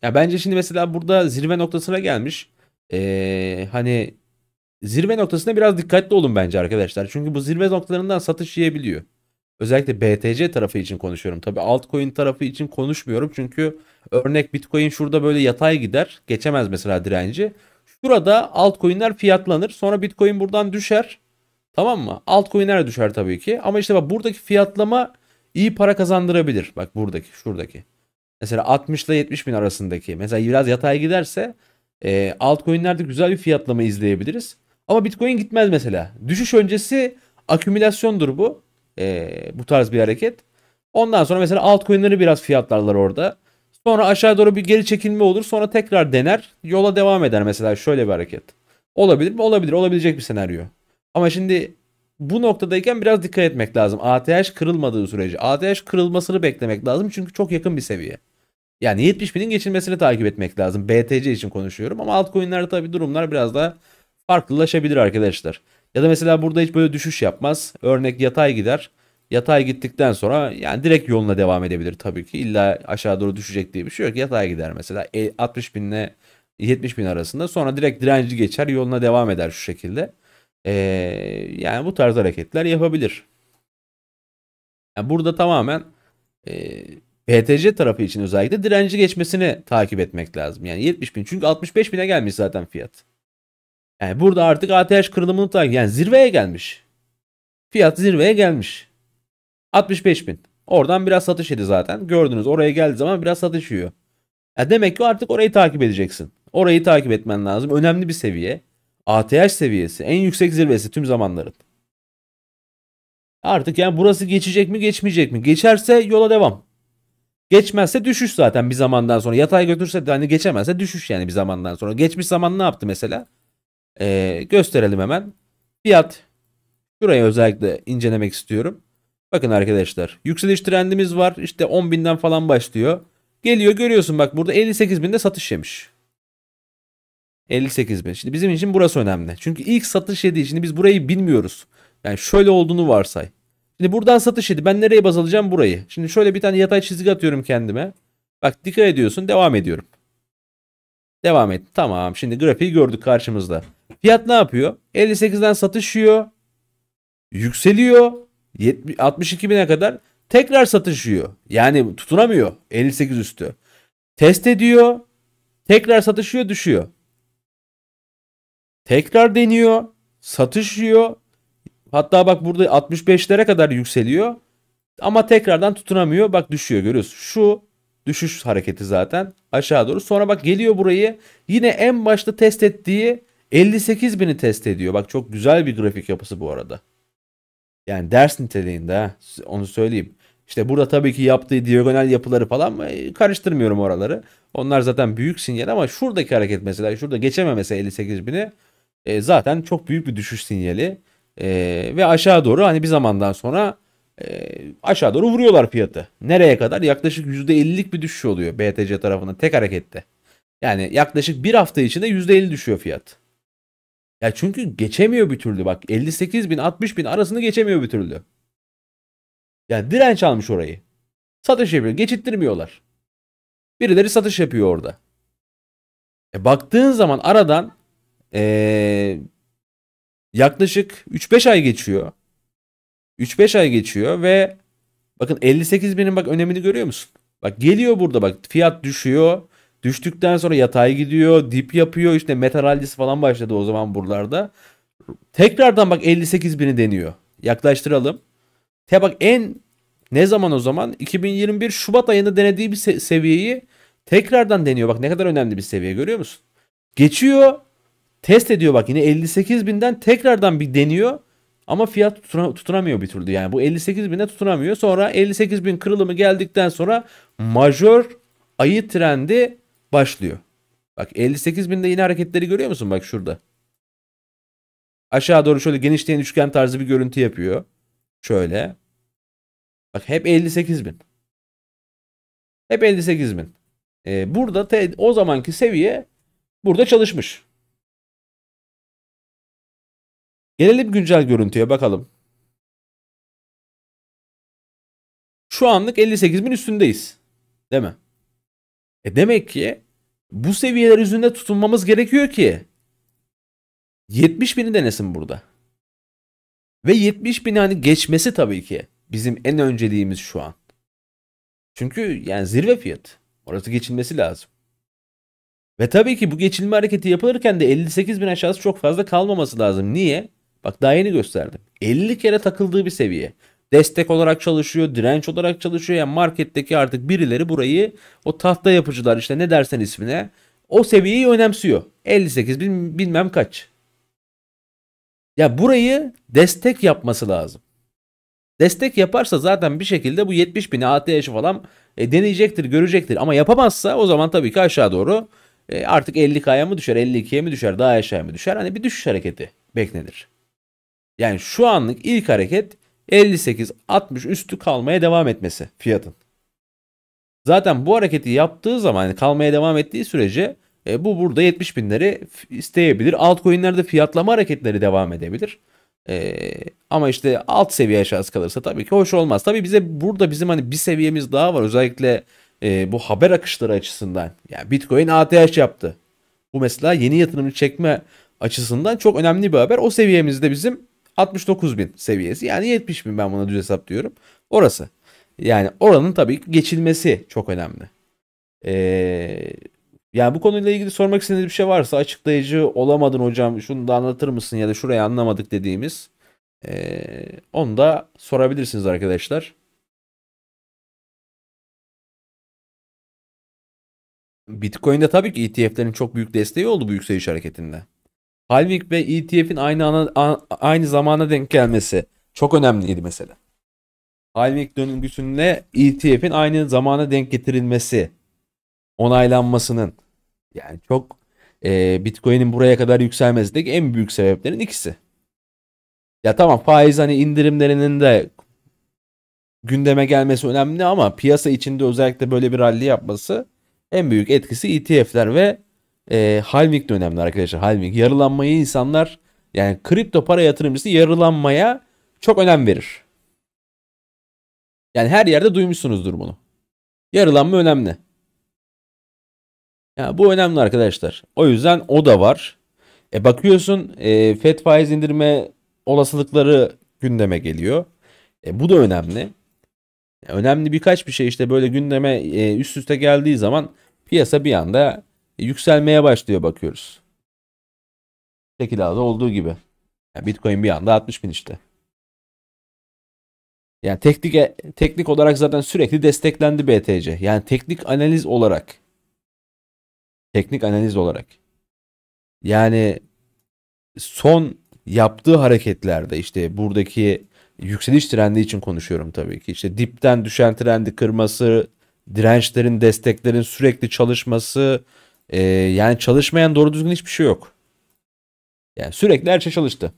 Ya bence şimdi mesela burada zirve noktasına gelmiş. Ee, hani zirve noktasına biraz dikkatli olun bence arkadaşlar. Çünkü bu zirve noktalarından satış yiyebiliyor. Özellikle BTC tarafı için konuşuyorum. Tabi altcoin tarafı için konuşmuyorum. Çünkü örnek Bitcoin şurada böyle yatay gider. Geçemez mesela direnci. Şurada altcoin'ler fiyatlanır. Sonra Bitcoin buradan düşer. Tamam mı? Altcoin'ler düşer tabii ki. Ama işte bak buradaki fiyatlama iyi para kazandırabilir. Bak buradaki, şuradaki. Mesela 60 ile 70 bin arasındaki. Mesela biraz yatay giderse e, altcoin'lerde güzel bir fiyatlama izleyebiliriz. Ama Bitcoin gitmez mesela. Düşüş öncesi akümülasyondur bu. E, bu tarz bir hareket. Ondan sonra mesela altcoin'leri biraz fiyatlarlar orada. Sonra aşağı doğru bir geri çekilme olur. Sonra tekrar dener. Yola devam eder mesela şöyle bir hareket. Olabilir mi? Olabilir. Olabilecek bir senaryo. Ama şimdi bu noktadayken biraz dikkat etmek lazım. ATH kırılmadığı sürece. ATH kırılmasını beklemek lazım çünkü çok yakın bir seviye. Yani 70 binin geçilmesini takip etmek lazım. BTC için konuşuyorum ama altcoin'lerde tabi durumlar biraz daha farklılaşabilir arkadaşlar. Ya da mesela burada hiç böyle düşüş yapmaz. Örnek yatay gider. Yatay gittikten sonra yani direkt yoluna devam edebilir tabii ki. İlla aşağı doğru düşecek diye bir şey yok. Yatay gider mesela 60 e, binle 70 bin arasında. Sonra direkt direnci geçer yoluna devam eder şu şekilde. Ee, yani bu tarz hareketler yapabilir. Yani burada tamamen e, PTC tarafı için özellikle direnci geçmesini takip etmek lazım. Yani 70 bin çünkü 65 bine gelmiş zaten fiyat. Yani burada artık ATH kırılımını takip yani zirveye gelmiş. Fiyat zirveye gelmiş. 65 bin. Oradan biraz satış edi zaten. Gördünüz oraya geldiği zaman biraz satış yiyor. Ya demek ki artık orayı takip edeceksin. Orayı takip etmen lazım. Önemli bir seviye. ATH seviyesi. En yüksek zirvesi tüm zamanların. Artık yani burası geçecek mi geçmeyecek mi? Geçerse yola devam. Geçmezse düşüş zaten bir zamandan sonra. Yatay götürse de hani geçemezse düşüş yani bir zamandan sonra. Geçmiş zaman ne yaptı mesela? Ee, gösterelim hemen. Fiyat. Şurayı özellikle incelemek istiyorum. Bakın arkadaşlar yükseliş trendimiz var. İşte 10.000'den falan başlıyor. Geliyor görüyorsun bak burada 58.000'de satış yemiş. 58.000. Şimdi bizim için burası önemli. Çünkü ilk satış yediği şimdi biz burayı bilmiyoruz. Yani şöyle olduğunu varsay. Şimdi buradan satış yedi. Ben nereye baz alacağım? Burayı. Şimdi şöyle bir tane yatay çizgi atıyorum kendime. Bak dikkat ediyorsun. Devam ediyorum. Devam et. Tamam. Şimdi grafiği gördük karşımızda. Fiyat ne yapıyor? 58'den satışıyor. Yükseliyor. 62 bine kadar tekrar satışıyor. Yani tutunamıyor 58 üstü. Test ediyor. Tekrar satışıyor düşüyor. Tekrar deniyor. Satışıyor. Hatta bak burada 65'lere kadar yükseliyor. Ama tekrardan tutunamıyor. Bak düşüyor görüyorsun. Şu düşüş hareketi zaten aşağı doğru. Sonra bak geliyor burayı. Yine en başta test ettiği 58 bini test ediyor. Bak çok güzel bir grafik yapısı bu arada. Yani ders niteliğinde Onu söyleyeyim. İşte burada tabii ki yaptığı diagonal yapıları falan e, karıştırmıyorum oraları. Onlar zaten büyük sinyal ama şuradaki hareket mesela şurada geçememesi 58 bini e, zaten çok büyük bir düşüş sinyali. E, ve aşağı doğru hani bir zamandan sonra e, aşağı doğru vuruyorlar fiyatı. Nereye kadar? Yaklaşık %50'lik bir düşüş oluyor BTC tarafında tek harekette. Yani yaklaşık bir hafta içinde %50 düşüyor fiyat. Ya çünkü geçemiyor bir türlü bak 58 bin 60 bin arasını geçemiyor bir türlü. Yani direnç almış orayı. Satış yapıyor. Geçittirmiyorlar. Birileri satış yapıyor orada. E baktığın zaman aradan ee, Yaklaşık 3-5 ay geçiyor. 3-5 ay geçiyor ve bakın 58 binin bak önemini görüyor musun? Bak geliyor burada bak fiyat düşüyor. Düştükten sonra yatay gidiyor, dip yapıyor. işte meta rallisi falan başladı o zaman buralarda. Tekrardan bak 58 bini deniyor. Yaklaştıralım. Te bak en ne zaman o zaman? 2021 Şubat ayında denediği bir se- seviyeyi tekrardan deniyor. Bak ne kadar önemli bir seviye görüyor musun? Geçiyor Test ediyor bak yine 58 binden tekrardan bir deniyor. Ama fiyat tutunamıyor bir türlü. Yani bu 58 binde tutunamıyor. Sonra 58 bin kırılımı geldikten sonra majör ayı trendi başlıyor. Bak 58 binde yine hareketleri görüyor musun? Bak şurada. Aşağı doğru şöyle genişleyen üçgen tarzı bir görüntü yapıyor. Şöyle. Bak hep 58 bin. Hep 58 bin. Ee, burada te, o zamanki seviye burada çalışmış. Gelelim güncel görüntüye bakalım. Şu anlık 58.000 üstündeyiz. Değil mi? E demek ki bu seviyeler üzerinde tutunmamız gerekiyor ki 70 bini denesin burada. Ve 70 bini hani geçmesi tabii ki bizim en önceliğimiz şu an. Çünkü yani zirve fiyat. Orası geçilmesi lazım. Ve tabii ki bu geçilme hareketi yapılırken de 58 bin aşağısı çok fazla kalmaması lazım. Niye? Bak daha yeni gösterdim. 50 kere takıldığı bir seviye. Destek olarak çalışıyor, direnç olarak çalışıyor. Yani marketteki artık birileri burayı o tahta yapıcılar işte ne dersen ismine o seviyeyi önemsiyor. 58 bin, bilmem kaç. Ya burayı destek yapması lazım. Destek yaparsa zaten bir şekilde bu 70 bin ATH falan e, deneyecektir, görecektir. Ama yapamazsa o zaman tabii ki aşağı doğru e, artık 50K'ya mı düşer, 52'ye mi düşer, daha aşağıya mı düşer? Hani bir düşüş hareketi beklenir. Yani şu anlık ilk hareket 58-60 üstü kalmaya devam etmesi fiyatın. Zaten bu hareketi yaptığı zaman yani kalmaya devam ettiği sürece e, bu burada 70 binleri isteyebilir. Altcoin'lerde fiyatlama hareketleri devam edebilir. E, ama işte alt seviye aşağısı kalırsa tabii ki hoş olmaz. Tabii bize burada bizim hani bir seviyemiz daha var. Özellikle e, bu haber akışları açısından. Yani Bitcoin ATH yaptı. Bu mesela yeni yatırımı çekme açısından çok önemli bir haber. O seviyemizde bizim 69 bin seviyesi yani 70 bin ben buna düz hesap diyorum Orası. Yani oranın tabii geçilmesi çok önemli. Ee, yani bu konuyla ilgili sormak istediğiniz bir şey varsa açıklayıcı olamadın hocam şunu da anlatır mısın ya da şurayı anlamadık dediğimiz ee, onu da sorabilirsiniz arkadaşlar. Bitcoin'de tabii ki ETF'lerin çok büyük desteği oldu bu yükseliş hareketinde halving ve ETF'in aynı ana, aynı zamana denk gelmesi çok önemliydi mesela. Halving döngüsünde ETF'in aynı zamana denk getirilmesi, onaylanmasının yani çok e, Bitcoin'in buraya kadar yükselmesindeki en büyük sebeplerin ikisi. Ya tamam faiz hani indirimlerinin de gündeme gelmesi önemli ama piyasa içinde özellikle böyle bir rally yapması en büyük etkisi ETF'ler ve e, halving de önemli arkadaşlar. Halving yarılanmayı insanlar yani kripto para yatırımcısı yarılanmaya çok önem verir. Yani her yerde duymuşsunuzdur bunu. Yarılanma önemli. Ya bu önemli arkadaşlar. O yüzden o da var. E bakıyorsun e, FED faiz indirme olasılıkları gündeme geliyor. E, bu da önemli. Önemli birkaç bir şey işte böyle gündeme e, üst üste geldiği zaman piyasa bir anda e, yükselmeye başlıyor bakıyoruz. Şekilada olduğu gibi. Yani Bitcoin bir anda 60 bin işte. Yani teknik e, teknik olarak zaten sürekli desteklendi BTC. Yani teknik analiz olarak teknik analiz olarak yani son yaptığı hareketlerde işte buradaki yükseliş trendi için konuşuyorum tabii ki. İşte dipten düşen trendi kırması, dirençlerin, desteklerin sürekli çalışması, ee, yani çalışmayan doğru düzgün hiçbir şey yok. Yani sürekli her şey çalıştı.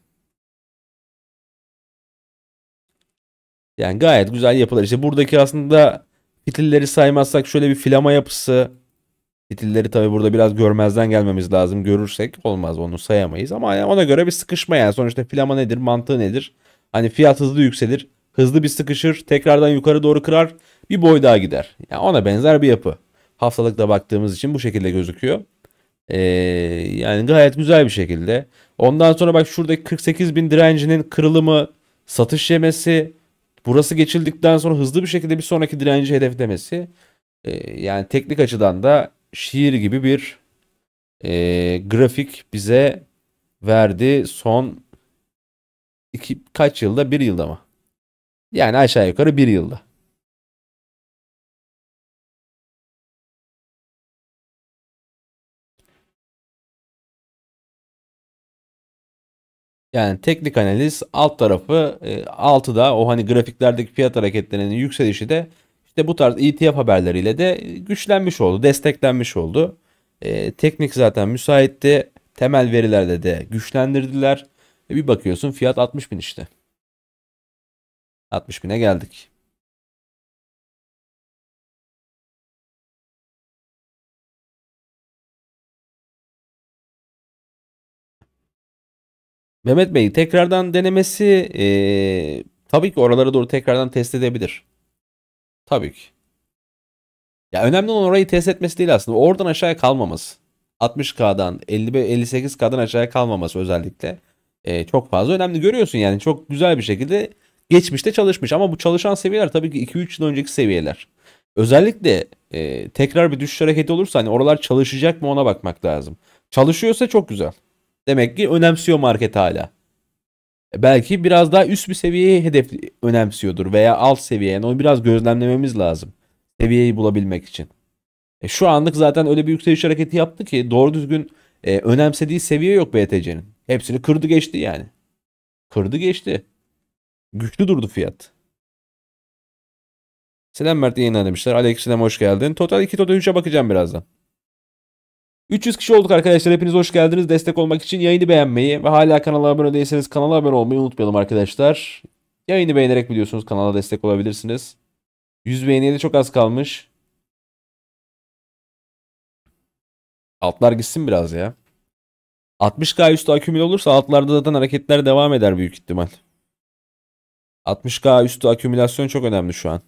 Yani gayet güzel yapılar. İşte buradaki aslında fitilleri saymazsak şöyle bir filama yapısı. Fitilleri tabi burada biraz görmezden gelmemiz lazım. Görürsek olmaz onu sayamayız. Ama ona göre bir sıkışma yani. Sonuçta filama nedir? Mantığı nedir? Hani fiyat hızlı yükselir. Hızlı bir sıkışır. Tekrardan yukarı doğru kırar. Bir boy daha gider. Yani ona benzer bir yapı. Haftalıkta baktığımız için bu şekilde gözüküyor. Ee, yani gayet güzel bir şekilde. Ondan sonra bak şuradaki 48 bin direncinin kırılımı, satış yemesi, burası geçildikten sonra hızlı bir şekilde bir sonraki direnci hedeflemesi. Ee, yani teknik açıdan da şiir gibi bir e, grafik bize verdi son iki, kaç yılda? Bir yılda mı? Yani aşağı yukarı bir yılda. Yani teknik analiz alt tarafı e, altı da o hani grafiklerdeki fiyat hareketlerinin yükselişi de işte bu tarz ETF haberleriyle de güçlenmiş oldu, desteklenmiş oldu. E, teknik zaten müsaitti. Temel verilerde de güçlendirdiler. E, bir bakıyorsun fiyat 60 bin işte. 60 bine geldik. Mehmet Bey tekrardan denemesi e, tabii ki oralara doğru tekrardan test edebilir. Tabii ki. Ya önemli olan orayı test etmesi değil aslında. Oradan aşağıya kalmaması. 60K'dan 58K'dan aşağıya kalmaması özellikle. E, çok fazla önemli. Görüyorsun yani çok güzel bir şekilde geçmişte çalışmış. Ama bu çalışan seviyeler tabii ki 2-3 yıl önceki seviyeler. Özellikle e, tekrar bir düşüş hareketi olursa hani oralar çalışacak mı ona bakmak lazım. Çalışıyorsa çok güzel. Demek ki önemsiyor market hala. E, belki biraz daha üst bir seviyeyi hedef önemsiyordur veya alt seviye. Yani onu biraz gözlemlememiz lazım. Seviyeyi bulabilmek için. E şu anlık zaten öyle bir yükseliş hareketi yaptı ki doğru düzgün e, önemsediği seviye yok BTC'nin. Hepsini kırdı geçti yani. Kırdı geçti. Güçlü durdu fiyat. Selam Mert yayınlar demişler. Aleyküm selam hoş geldin. Total 2 Total 3'e bakacağım birazdan. 300 kişi olduk arkadaşlar. Hepiniz hoş geldiniz. Destek olmak için yayını beğenmeyi ve hala kanala abone değilseniz kanala abone olmayı unutmayalım arkadaşlar. Yayını beğenerek biliyorsunuz kanala destek olabilirsiniz. 100 beğeniye de çok az kalmış. Altlar gitsin biraz ya. 60k üstü akümül olursa altlarda zaten hareketler devam eder büyük ihtimal. 60k üstü akümülasyon çok önemli şu an.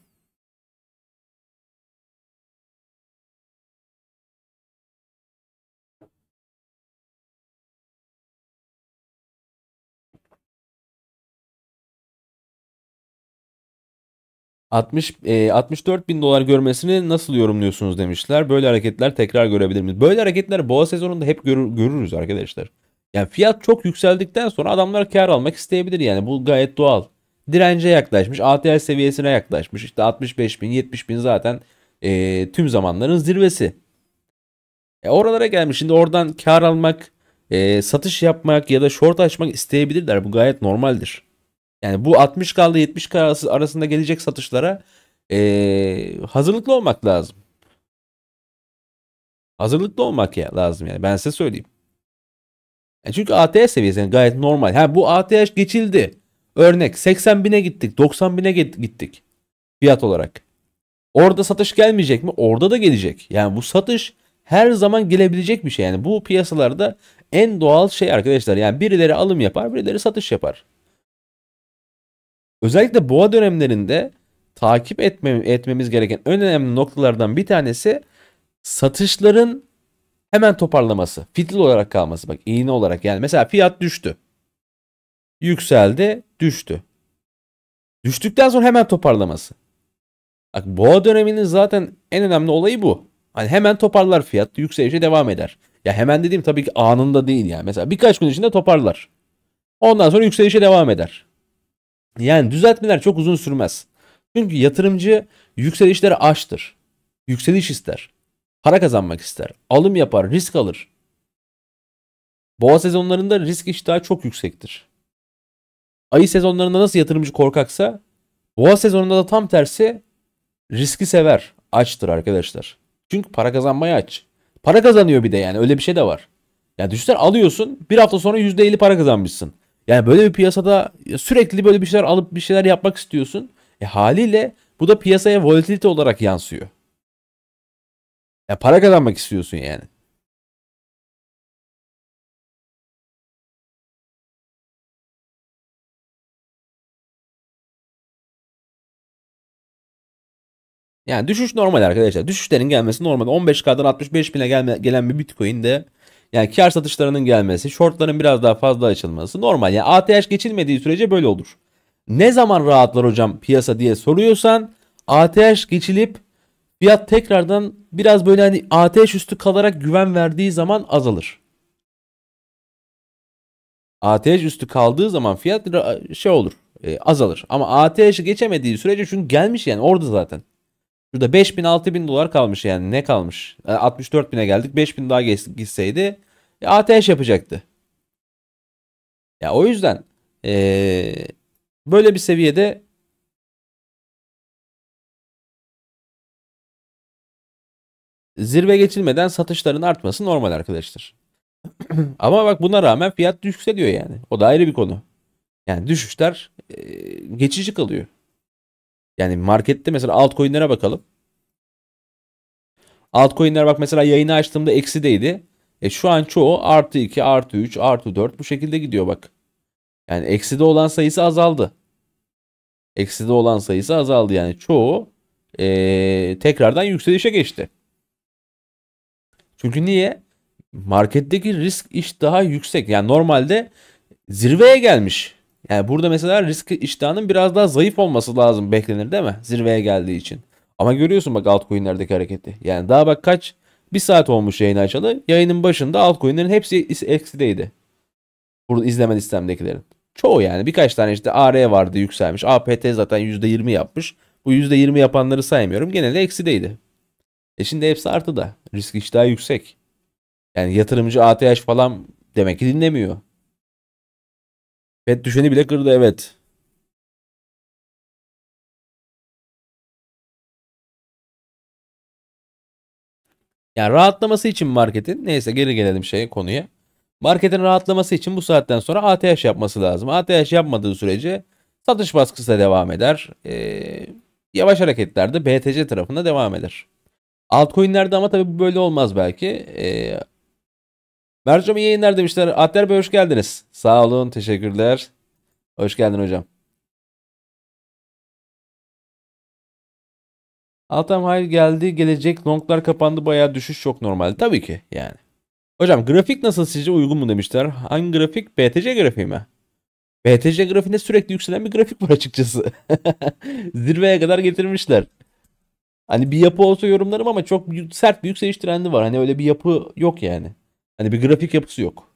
60 e, 64 bin dolar görmesini nasıl yorumluyorsunuz demişler. Böyle hareketler tekrar görebilir miyiz? Böyle hareketler boğa sezonunda hep görür, görürüz arkadaşlar. Yani fiyat çok yükseldikten sonra adamlar kar almak isteyebilir yani bu gayet doğal. Dirence yaklaşmış, ATL seviyesine yaklaşmış. İşte 65 bin, 70 bin zaten e, tüm zamanların zirvesi. E, oralara gelmiş. Şimdi oradan kar almak, e, satış yapmak ya da short açmak isteyebilirler. Bu gayet normaldir. Yani bu 60 kaldı 70 k arasında gelecek satışlara ee, hazırlıklı olmak lazım. Hazırlıklı olmak ya lazım yani ben size söyleyeyim. Yani e çünkü ATH seviyesi yani gayet normal. Ha bu ATH geçildi. Örnek 80 bine gittik 90 bine gittik fiyat olarak. Orada satış gelmeyecek mi? Orada da gelecek. Yani bu satış her zaman gelebilecek bir şey. Yani bu piyasalarda en doğal şey arkadaşlar. Yani birileri alım yapar, birileri satış yapar. Özellikle boğa dönemlerinde takip etme, etmemiz gereken en önemli noktalardan bir tanesi satışların hemen toparlaması. fitil olarak kalması. Bak iğne olarak yani mesela fiyat düştü. Yükseldi, düştü. Düştükten sonra hemen toparlaması. Bak boğa döneminin zaten en önemli olayı bu. Hani hemen toparlar fiyat, yükselişe devam eder. Ya hemen dediğim tabii ki anında değil yani. Mesela birkaç gün içinde toparlar. Ondan sonra yükselişe devam eder. Yani düzeltmeler çok uzun sürmez. Çünkü yatırımcı yükselişleri açtır. Yükseliş ister. Para kazanmak ister. Alım yapar, risk alır. Boğa sezonlarında risk iştahı çok yüksektir. Ayı sezonlarında nasıl yatırımcı korkaksa boğa sezonunda da tam tersi riski sever, açtır arkadaşlar. Çünkü para kazanmaya aç. Para kazanıyor bir de yani öyle bir şey de var. Yani düşünsene alıyorsun bir hafta sonra %50 para kazanmışsın. Yani böyle bir piyasada sürekli böyle bir şeyler alıp bir şeyler yapmak istiyorsun. E haliyle bu da piyasaya volatilite olarak yansıyor. Ya para kazanmak istiyorsun yani. Yani düşüş normal arkadaşlar. Düşüşlerin gelmesi normal. 15K'dan 65 bine gelme, gelen bir Bitcoin de yani kar satışlarının gelmesi, shortların biraz daha fazla açılması normal. Yani ATH geçilmediği sürece böyle olur. Ne zaman rahatlar hocam piyasa diye soruyorsan ATH geçilip fiyat tekrardan biraz böyle hani ATH üstü kalarak güven verdiği zaman azalır. ATH üstü kaldığı zaman fiyat şey olur e, azalır. Ama ATH'i geçemediği sürece çünkü gelmiş yani orada zaten. Şurada 5000 6000 dolar kalmış yani ne kalmış? 64 e, bine geldik 5000 daha geçseydi ya e, ATH yapacaktı. Ya o yüzden ee, böyle bir seviyede zirve geçilmeden satışların artması normal arkadaşlar. Ama bak buna rağmen fiyat yükseliyor yani. O da ayrı bir konu. Yani düşüşler e, geçici kalıyor. Yani markette mesela altcoin'lere bakalım. Altcoin'lere bak mesela yayını açtığımda eksideydi. E şu an çoğu artı 2, artı 3, artı 4 bu şekilde gidiyor bak. Yani ekside olan sayısı azaldı. Ekside olan sayısı azaldı yani çoğu ee, tekrardan yükselişe geçti. Çünkü niye? Marketteki risk iş daha yüksek. Yani normalde zirveye gelmiş. Yani burada mesela risk iştahının biraz daha zayıf olması lazım beklenir değil mi? Zirveye geldiği için. Ama görüyorsun bak altcoin'lerdeki hareketi. Yani daha bak kaç bir saat olmuş yayın açalı. Yayının başında altcoin'lerin hepsi eksideydi. Burada izleme listemdekilerin. Çoğu yani birkaç tane işte AR vardı yükselmiş. APT zaten %20 yapmış. Bu %20 yapanları saymıyorum. Genelde eksideydi. E şimdi hepsi da Risk daha yüksek. Yani yatırımcı ATH falan demek ki dinlemiyor. FED düşeni bile kırdı evet. Yani rahatlaması için marketin neyse geri gelelim şeye konuya. Marketin rahatlaması için bu saatten sonra ATH yapması lazım. ATH yapmadığı sürece satış baskısı da devam eder. Ee, yavaş hareketler de BTC tarafında devam eder. Altcoin'lerde ama tabii bu böyle olmaz belki. Ee, Mercom yayınlar demişler. Atler Bey hoş geldiniz. Sağ olun teşekkürler. Hoş geldin hocam. Altan hayır geldi gelecek longlar kapandı bayağı düşüş çok normal. Tabii ki yani. Hocam grafik nasıl sizce uygun mu demişler. Hangi grafik? BTC grafiği mi? BTC grafiğinde sürekli yükselen bir grafik var açıkçası. Zirveye kadar getirmişler. Hani bir yapı olsa yorumlarım ama çok sert bir yükseliş trendi var. Hani öyle bir yapı yok yani. Hani bir grafik yapısı yok.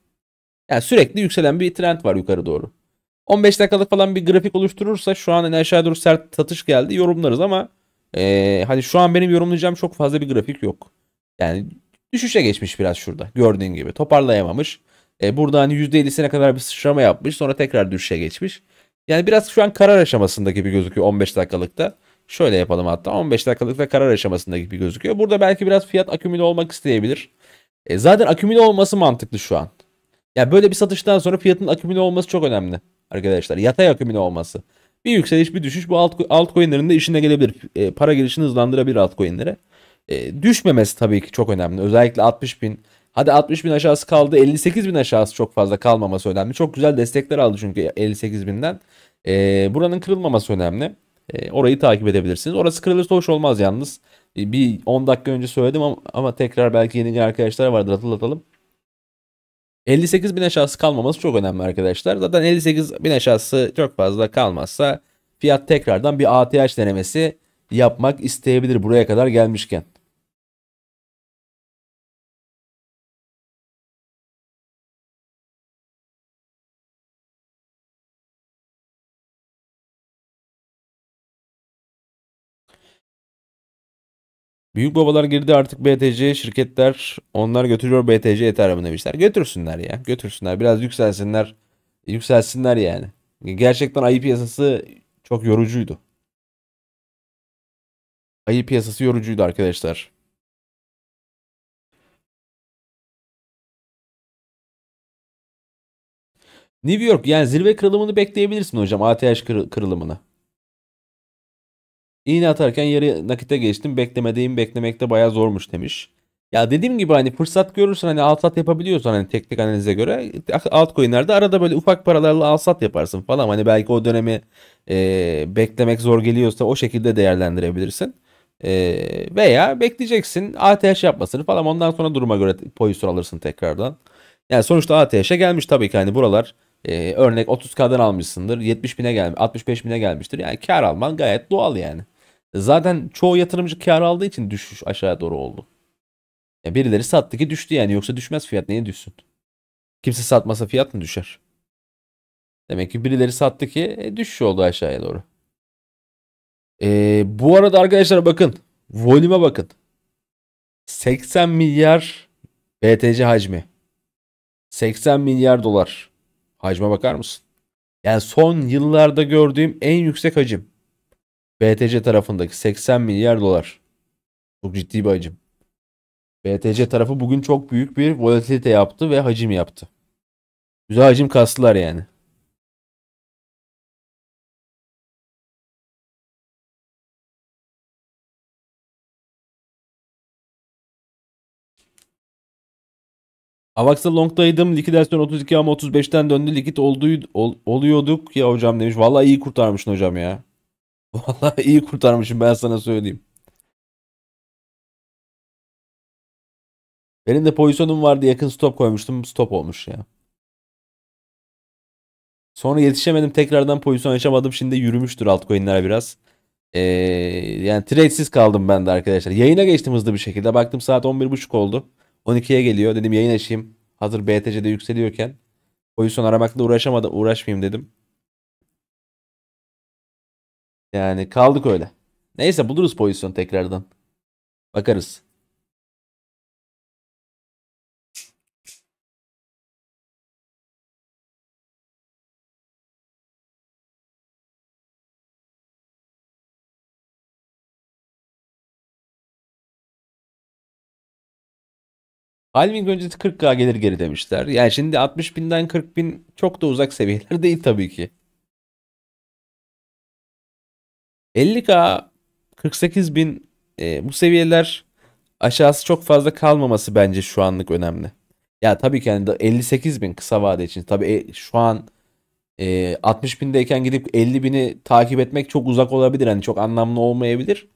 Yani sürekli yükselen bir trend var yukarı doğru. 15 dakikalık falan bir grafik oluşturursa şu an hani aşağı doğru sert satış geldi yorumlarız ama ee, hadi şu an benim yorumlayacağım çok fazla bir grafik yok. Yani düşüşe geçmiş biraz şurada gördüğün gibi toparlayamamış. Ee, burada hani %50'sine kadar bir sıçrama yapmış sonra tekrar düşüşe geçmiş. Yani biraz şu an karar aşamasında gibi gözüküyor 15 dakikalıkta. Şöyle yapalım hatta 15 dakikalıkta karar aşamasında gibi gözüküyor. Burada belki biraz fiyat akümüle olmak isteyebilir. E, zaten akümüle olması mantıklı şu an. Yani böyle bir satıştan sonra fiyatın akümüle olması çok önemli arkadaşlar. Yatay akümüle olması. Bir yükseliş bir düşüş bu alt, altcoin'lerin de işine gelebilir. E, para girişini hızlandırabilir altcoin'lere. E, düşmemesi tabii ki çok önemli. Özellikle 60 bin hadi 60 bin aşağısı kaldı 58 bin aşağısı çok fazla kalmaması önemli. Çok güzel destekler aldı çünkü 58 binden. E, buranın kırılmaması önemli. E, orayı takip edebilirsiniz. Orası kırılırsa hoş olmaz yalnız. E, bir 10 dakika önce söyledim ama, ama tekrar belki yeni arkadaşlar vardır hatırlatalım. 58 bin aşağısı kalmaması çok önemli arkadaşlar. Zaten 58 bin aşağısı çok fazla kalmazsa fiyat tekrardan bir ATH denemesi yapmak isteyebilir buraya kadar gelmişken. Büyük babalar girdi artık BTC şirketler onlar götürüyor BTC Ethereum demişler. Götürsünler ya götürsünler biraz yükselsinler yükselsinler yani. Gerçekten ayı piyasası çok yorucuydu. Ayı piyasası yorucuydu arkadaşlar. New York yani zirve kırılımını bekleyebilirsin hocam ATH kırılımını. İğne atarken yarı nakite geçtim. Beklemediğim beklemekte baya zormuş demiş. Ya dediğim gibi hani fırsat görürsen hani al sat yapabiliyorsan hani teknik analize göre altcoin'lerde arada böyle ufak paralarla al yaparsın falan. Hani belki o dönemi e, beklemek zor geliyorsa o şekilde değerlendirebilirsin. E, veya bekleyeceksin ATH yapmasını falan ondan sonra duruma göre pozisyon alırsın tekrardan. Yani sonuçta ATH'e gelmiş tabii ki hani buralar e, örnek 30K'dan almışsındır 70 bine gelmiş 65 bine gelmiştir. Yani kar alman gayet doğal yani. Zaten çoğu yatırımcı kar aldığı için düşüş aşağıya doğru oldu. Ya birileri sattı ki düştü yani yoksa düşmez fiyat niye düşsün? Kimse satmasa fiyat mı düşer? Demek ki birileri sattı ki e, düşüş oldu aşağıya doğru. E, bu arada arkadaşlar bakın volüme bakın. 80 milyar BTC hacmi. 80 milyar dolar. Hacme bakar mısın? Yani son yıllarda gördüğüm en yüksek hacim. BTC tarafındaki 80 milyar dolar. Çok ciddi bir hacim. BTC tarafı bugün çok büyük bir volatilite yaptı ve hacim yaptı. Güzel hacim kastılar yani. Avax'a long'daydım. Likidasyon 32 ama 35'ten döndü. Likit olduğu, ol, oluyorduk ya hocam demiş. Vallahi iyi kurtarmışsın hocam ya. Vallahi iyi kurtarmışım ben sana söyleyeyim. Benim de pozisyonum vardı yakın stop koymuştum stop olmuş ya. Sonra yetişemedim tekrardan pozisyon açamadım şimdi yürümüştür altcoin'ler biraz. Ee, yani tradesiz kaldım ben de arkadaşlar. Yayına geçtim hızlı bir şekilde baktım saat 11.30 oldu. 12'ye geliyor dedim yayın açayım hazır BTC'de yükseliyorken. Pozisyon aramakla uğraşamadım uğraşmayayım dedim. Yani kaldık öyle. Neyse buluruz pozisyon tekrardan. Bakarız. Halving öncesi 40k gelir geri demişler. Yani şimdi 60 binden 40 bin çok da uzak seviyeler değil tabii ki. 50K 48 bin e, bu seviyeler aşağısı çok fazla kalmaması bence şu anlık önemli. Ya tabii ki yani 58 bin kısa vade için. Tabii e, şu an e, 60 bindeyken gidip 50 bini takip etmek çok uzak olabilir. Hani çok anlamlı olmayabilir.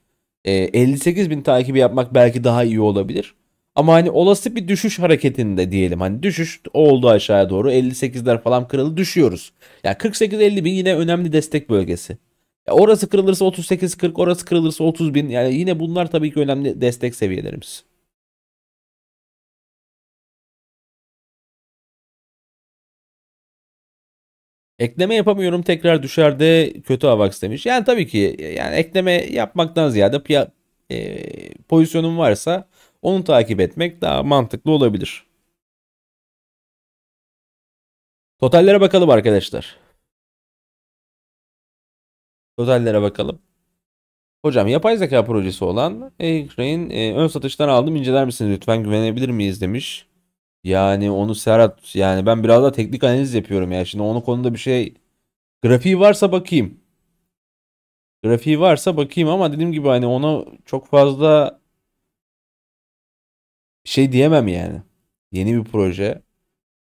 E, 58 bin takibi yapmak belki daha iyi olabilir. Ama hani olası bir düşüş hareketinde diyelim. Hani düşüş oldu aşağıya doğru. 58'ler falan kırıldı düşüyoruz. Ya yani 48-50 bin yine önemli destek bölgesi orası kırılırsa 38-40, orası kırılırsa 30 bin. Yani yine bunlar tabii ki önemli destek seviyelerimiz. Ekleme yapamıyorum tekrar düşer de kötü AVAX demiş. Yani tabii ki yani ekleme yapmaktan ziyade piya- e, pozisyonum varsa onu takip etmek daha mantıklı olabilir. Totallere bakalım arkadaşlar. Otellere bakalım. Hocam yapay zeka projesi olan Ekray'ın e, ön satıştan aldım inceler misiniz lütfen güvenebilir miyiz demiş. Yani onu Serhat yani ben biraz da teknik analiz yapıyorum ya. Şimdi onun konuda bir şey grafiği varsa bakayım. Grafiği varsa bakayım ama dediğim gibi hani ona çok fazla şey diyemem yani. Yeni bir proje.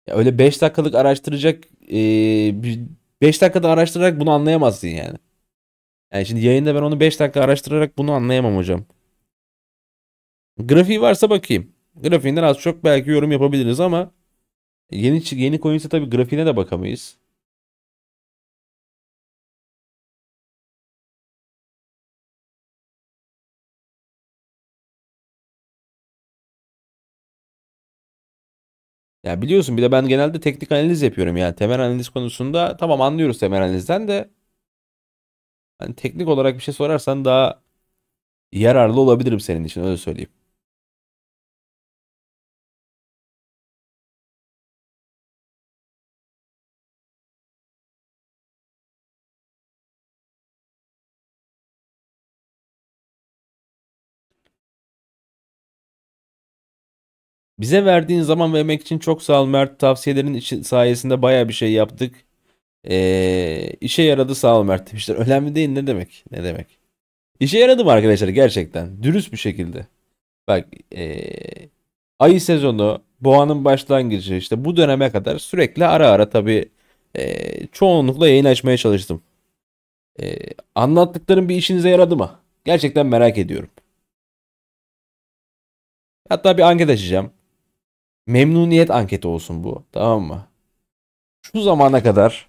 Ya öyle 5 dakikalık araştıracak 5 e, dakikada araştırarak bunu anlayamazsın yani. Yani şimdi yayında ben onu 5 dakika araştırarak bunu anlayamam hocam. Grafiği varsa bakayım. Grafiğinden az çok belki yorum yapabiliriz ama yeni yeni coin'se tabii grafiğine de bakamayız. Ya biliyorsun bir de ben genelde teknik analiz yapıyorum yani temel analiz konusunda tamam anlıyoruz temel analizden de hani teknik olarak bir şey sorarsan daha yararlı olabilirim senin için öyle söyleyeyim. Bize verdiğin zaman ve emek için çok sağ ol Mert. Tavsiyelerin sayesinde baya bir şey yaptık. Ee, işe yaradı sağ ol Mert demişler. Önemli değil ne demek? Ne demek? İşe yaradı mı arkadaşlar gerçekten? Dürüst bir şekilde. Bak ee, ayı sezonu, boğanın başlangıcı işte bu döneme kadar sürekli ara ara tabii ee, çoğunlukla yayın açmaya çalıştım. Ee, anlattıklarım bir işinize yaradı mı? Gerçekten merak ediyorum. Hatta bir anket açacağım. Memnuniyet anketi olsun bu. Tamam mı? Şu zamana kadar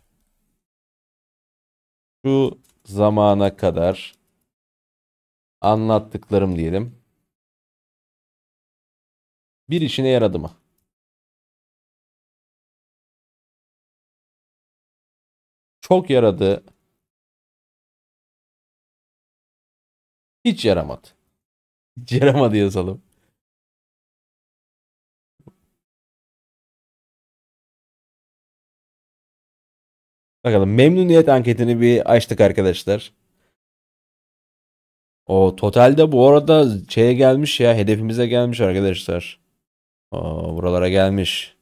şu zamana kadar anlattıklarım diyelim. Bir işine yaradı mı? Çok yaradı. Hiç yaramadı. Hiç yaramadı yazalım. Bakalım memnuniyet anketini bir açtık arkadaşlar. O totalde bu arada şeye gelmiş ya hedefimize gelmiş arkadaşlar. Oo, buralara gelmiş.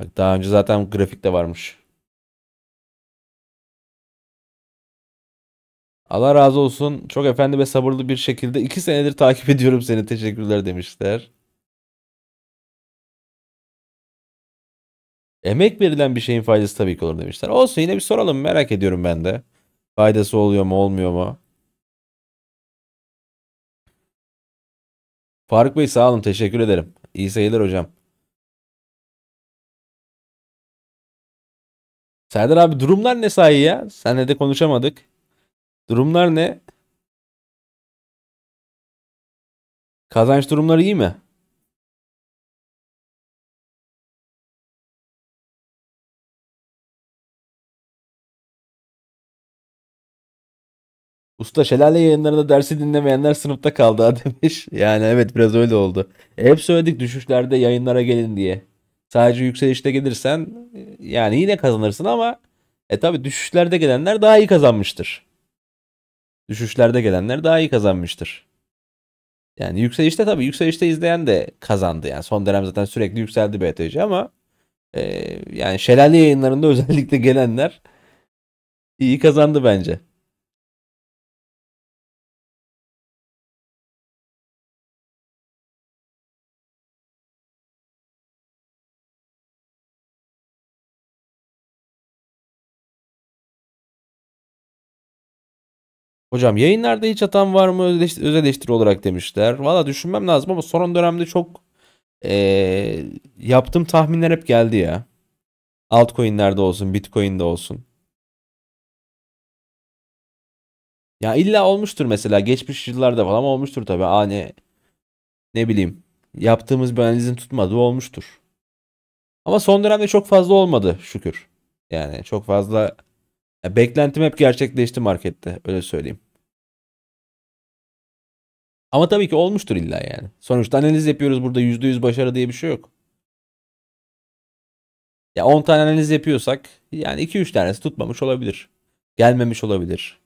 Bak daha önce zaten grafikte varmış. Allah razı olsun. Çok efendi ve sabırlı bir şekilde iki senedir takip ediyorum seni. Teşekkürler demişler. Emek verilen bir şeyin faydası tabii ki olur demişler. Olsun yine bir soralım merak ediyorum ben de. Faydası oluyor mu olmuyor mu? Faruk Bey sağ olun teşekkür ederim. İyi seyirler hocam. Serdar abi durumlar ne sahi ya? Senle de konuşamadık. Durumlar ne? Kazanç durumları iyi mi? Usta şelale yayınlarında dersi dinlemeyenler sınıfta kaldı demiş. Yani evet biraz öyle oldu. E, hep söyledik düşüşlerde yayınlara gelin diye. Sadece yükselişte gelirsen e, yani yine kazanırsın ama e tabi düşüşlerde gelenler daha iyi kazanmıştır. Düşüşlerde gelenler daha iyi kazanmıştır. Yani yükselişte tabi yükselişte izleyen de kazandı. Yani son dönem zaten sürekli yükseldi BTC ama e, yani şelale yayınlarında özellikle gelenler iyi kazandı bence. Hocam yayınlarda hiç atan var mı öz eleştiri olarak demişler. Valla düşünmem lazım ama son dönemde çok ee, yaptığım tahminler hep geldi ya. Altcoin'lerde olsun, Bitcoin'de olsun. Ya illa olmuştur mesela geçmiş yıllarda falan olmuştur tabii. Hani ne bileyim yaptığımız bir analizin tutmadığı olmuştur. Ama son dönemde çok fazla olmadı şükür. Yani çok fazla ya beklentim hep gerçekleşti markette öyle söyleyeyim. Ama tabii ki olmuştur illa yani. Sonuçta analiz yapıyoruz burada %100 başarı diye bir şey yok. Ya 10 tane analiz yapıyorsak yani 2-3 tanesi tutmamış olabilir. Gelmemiş olabilir.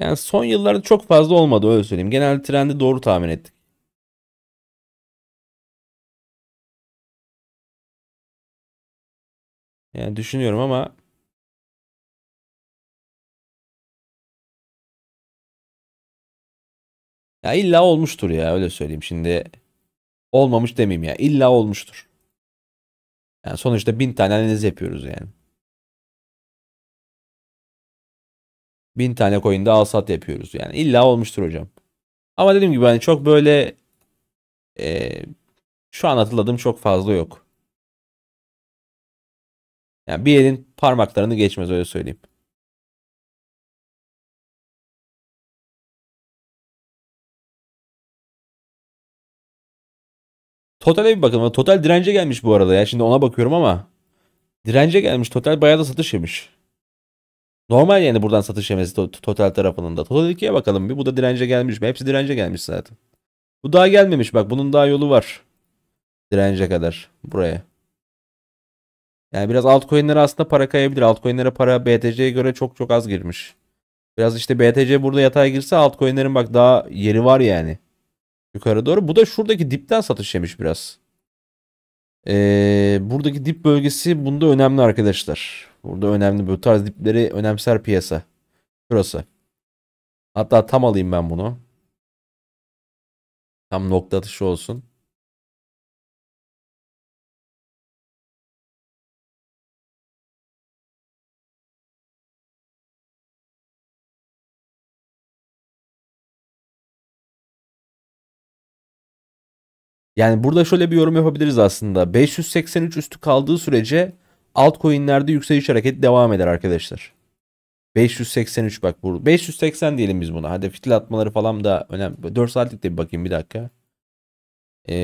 Yani son yıllarda çok fazla olmadı öyle söyleyeyim. Genelde trendi doğru tahmin ettik. Yani düşünüyorum ama Ya illa olmuştur ya öyle söyleyeyim. Şimdi olmamış demeyeyim ya. illa olmuştur. Yani sonuçta bin tane analiz yapıyoruz yani. Bin tane coin'de al sat yapıyoruz. Yani illa olmuştur hocam. Ama dediğim gibi hani çok böyle e, şu an hatırladığım çok fazla yok. Yani bir elin parmaklarını geçmez öyle söyleyeyim. Totale bir bakalım. Total dirence gelmiş bu arada ya. Şimdi ona bakıyorum ama dirence gelmiş. Total bayağı da satış yemiş. Normal yani buradan satış yemesi Total tarafının da. Total 2'ye bakalım bir. Bu da dirence gelmiş mi? Hepsi dirence gelmiş zaten. Bu daha gelmemiş bak. Bunun daha yolu var. Dirence kadar. Buraya. Yani biraz altcoin'lere aslında para kayabilir. Altcoin'lere para BTC'ye göre çok çok az girmiş. Biraz işte BTC burada yatay girse altcoin'lerin bak daha yeri var yani. Yukarı doğru. Bu da şuradaki dipten satış yemiş biraz. Ee, buradaki dip bölgesi bunda önemli arkadaşlar. Burada önemli bu tarz dipleri önemser piyasa. Burası. Hatta tam alayım ben bunu. Tam nokta atışı olsun. Yani burada şöyle bir yorum yapabiliriz aslında. 583 üstü kaldığı sürece altcoin'lerde yükseliş hareketi devam eder arkadaşlar. 583 bak burada. 580 diyelim biz buna. Hadi fitil atmaları falan da önemli. 4 saatlik de bir bakayım bir dakika. Ee,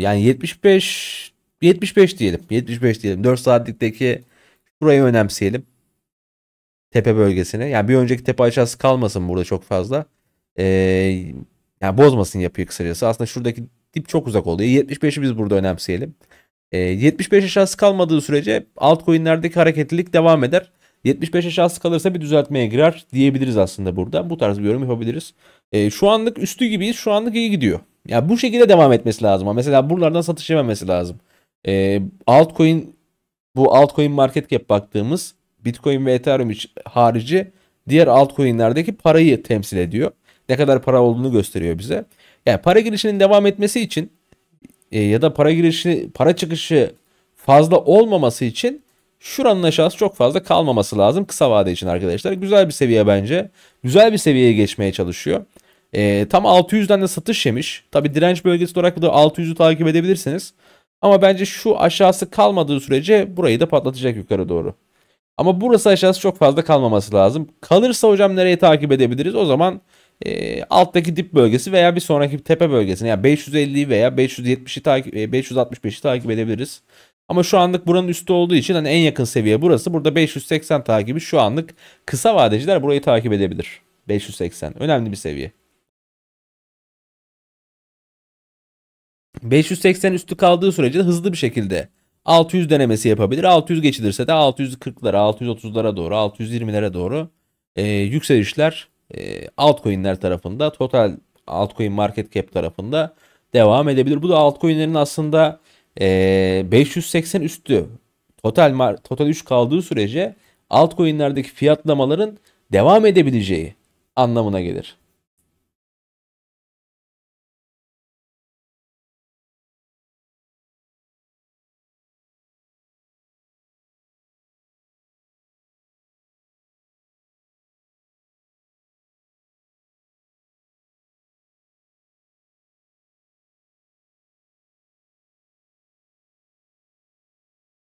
yani 75 75 diyelim. 75 diyelim. 4 saatlikteki burayı önemseyelim. Tepe bölgesine. Yani bir önceki tepe aşağısı kalmasın burada çok fazla. Ee, yani bozmasın yapıyı kısacası. Aslında şuradaki dip çok uzak oluyor. 75'i biz burada önemseyelim. 75 yaş altı kalmadığı sürece altcoin'lerdeki hareketlilik devam eder. 75 yaş altı kalırsa bir düzeltmeye girer diyebiliriz aslında burada. Bu tarz bir yorum yapabiliriz. E, şu anlık üstü gibiyiz. Şu anlık iyi gidiyor. Ya yani bu şekilde devam etmesi lazım. Mesela buralardan satış yememesi lazım. E, altcoin bu altcoin market cap baktığımız Bitcoin ve Ethereum harici diğer altcoin'lerdeki parayı temsil ediyor. Ne kadar para olduğunu gösteriyor bize. Yani para girişinin devam etmesi için e, ya da para girişi para çıkışı fazla olmaması için şuranın aşağısı çok fazla kalmaması lazım kısa vade için arkadaşlar. Güzel bir seviye bence. Güzel bir seviyeye geçmeye çalışıyor. E, tam 600'den de satış yemiş. Tabi direnç bölgesi olarak da 600'ü takip edebilirsiniz. Ama bence şu aşağısı kalmadığı sürece burayı da patlatacak yukarı doğru. Ama burası aşağısı çok fazla kalmaması lazım. Kalırsa hocam nereye takip edebiliriz? O zaman e, alttaki dip bölgesi veya bir sonraki tepe bölgesini yani 550'yi veya 570'i takip 565'i e, takip edebiliriz. Ama şu anlık buranın üstü olduğu için hani en yakın seviye burası. Burada 580 takibi şu anlık kısa vadeciler burayı takip edebilir. 580 önemli bir seviye. 580 üstü kaldığı sürece hızlı bir şekilde 600 denemesi yapabilir. 600 geçilirse de 640'lara, 630'lara doğru, 620'lere doğru e, yükselişler e, altcoin'ler tarafında total altcoin market cap tarafında devam edebilir. Bu da altcoin'lerin aslında 580 e, üstü total total 3 kaldığı sürece altcoin'lerdeki fiyatlamaların devam edebileceği anlamına gelir.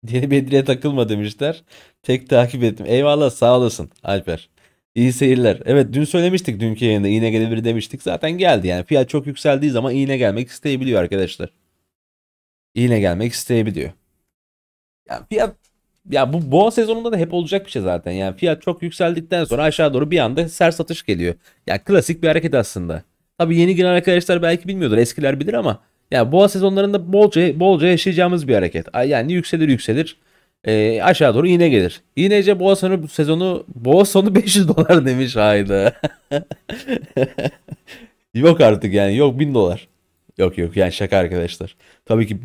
Yeni Bedri'ye takılma demişler. Tek takip ettim. Eyvallah sağ olasın Alper. İyi seyirler. Evet dün söylemiştik dünkü yayında iğne gelebilir demiştik. Zaten geldi yani. Fiyat çok yükseldiği zaman iğne gelmek isteyebiliyor arkadaşlar. İğne gelmek isteyebiliyor. Yani fiyat ya bu boğa sezonunda da hep olacak bir şey zaten. Yani fiyat çok yükseldikten sonra aşağı doğru bir anda ser satış geliyor. Yani klasik bir hareket aslında. Tabii yeni giren arkadaşlar belki bilmiyordur. Eskiler bilir ama yani boğa sezonlarında bolca bolca yaşayacağımız bir hareket. Yani yükselir yükselir. E, aşağı doğru iğne gelir. İğnece boğa sonu sezonu boğa sonu 500 dolar demiş hayda. yok artık yani yok 1000 dolar. Yok yok yani şaka arkadaşlar. Tabii ki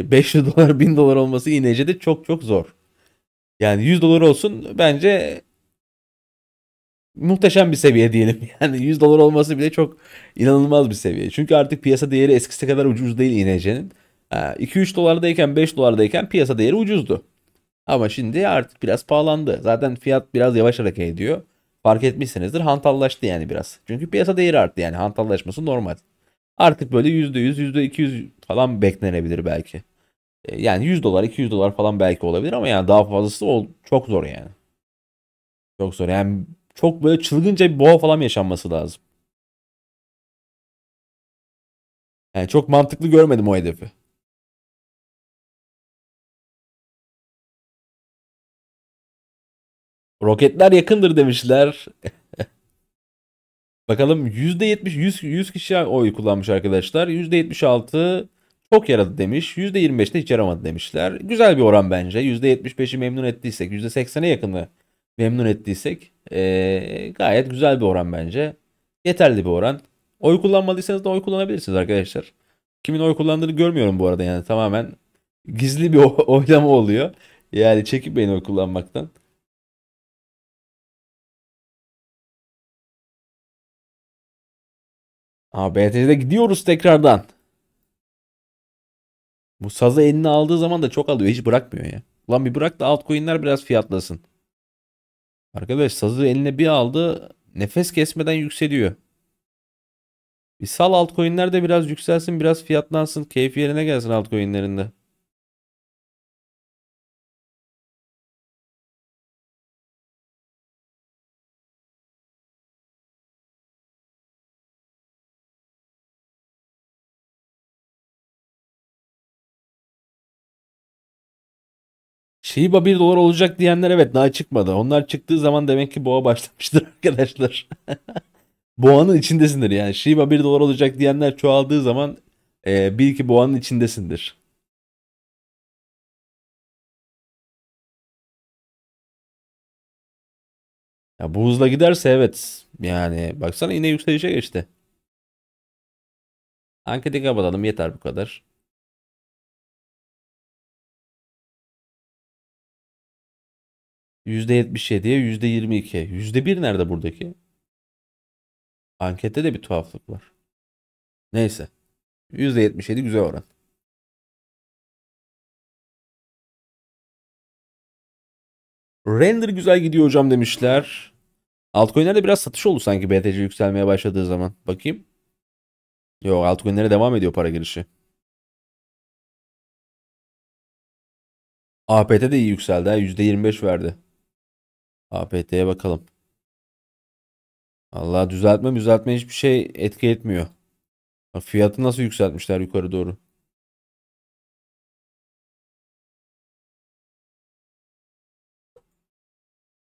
e, 500 dolar 1000 dolar olması iğnece de çok çok zor. Yani 100 dolar olsun bence muhteşem bir seviye diyelim. Yani 100 dolar olması bile çok inanılmaz bir seviye. Çünkü artık piyasa değeri eskisi kadar ucuz değil iğnecenin. 2-3 dolardayken 5 dolardayken piyasa değeri ucuzdu. Ama şimdi artık biraz pahalandı. Zaten fiyat biraz yavaş hareket ediyor. Fark etmişsinizdir hantallaştı yani biraz. Çünkü piyasa değeri arttı yani hantallaşması normal. Artık böyle %100, %200 falan beklenebilir belki. E, yani 100 dolar, 200 dolar falan belki olabilir ama yani daha fazlası çok zor yani. Çok zor. Yani çok böyle çılgınca bir boğa falan yaşanması lazım. Yani çok mantıklı görmedim o hedefi. Roketler yakındır demişler. Bakalım %70 100, 100 kişi oy kullanmış arkadaşlar. %76 çok yaradı demiş. %25'te hiç yaramadı demişler. Güzel bir oran bence. %75'i memnun ettiysek, %80'e yakını memnun ettiysek e, gayet güzel bir oran bence. Yeterli bir oran. Oy kullanmadıysanız da oy kullanabilirsiniz arkadaşlar. Kimin oy kullandığını görmüyorum bu arada yani tamamen gizli bir oylama oluyor. Yani çekip beni oy kullanmaktan. Aa BTC'de gidiyoruz tekrardan. Bu sazı eline aldığı zaman da çok alıyor. Hiç bırakmıyor ya. Lan bir bırak da altcoin'ler biraz fiyatlasın. Arkadaş sazı eline bir aldı. Nefes kesmeden yükseliyor. Bir sal altcoin'ler de biraz yükselsin, biraz fiyatlansın, keyfi yerine gelsin altcoin'lerinde. Shiba 1 dolar olacak diyenler evet daha çıkmadı. Onlar çıktığı zaman demek ki boğa başlamıştır arkadaşlar. Boğanın içindesindir yani. Shiba 1 dolar olacak diyenler çoğaldığı zaman e, bil ki boğanın içindesindir. Ya bu hızla giderse evet. Yani baksana yine yükselişe geçti. Anketi kapatalım yeter bu kadar. %77'ye %22'ye. %1 nerede buradaki? Ankette de bir tuhaflık var. Neyse. %77 güzel oran. Render güzel gidiyor hocam demişler. Altcoin'lerde biraz satış oldu sanki BTC yükselmeye başladığı zaman. Bakayım. Yok altcoin'lere devam ediyor para girişi. APT de iyi yükseldi. Ha. %25 verdi. APT'ye bakalım. Allah düzeltme düzeltme hiçbir şey etki etmiyor. Fiyatı nasıl yükseltmişler yukarı doğru.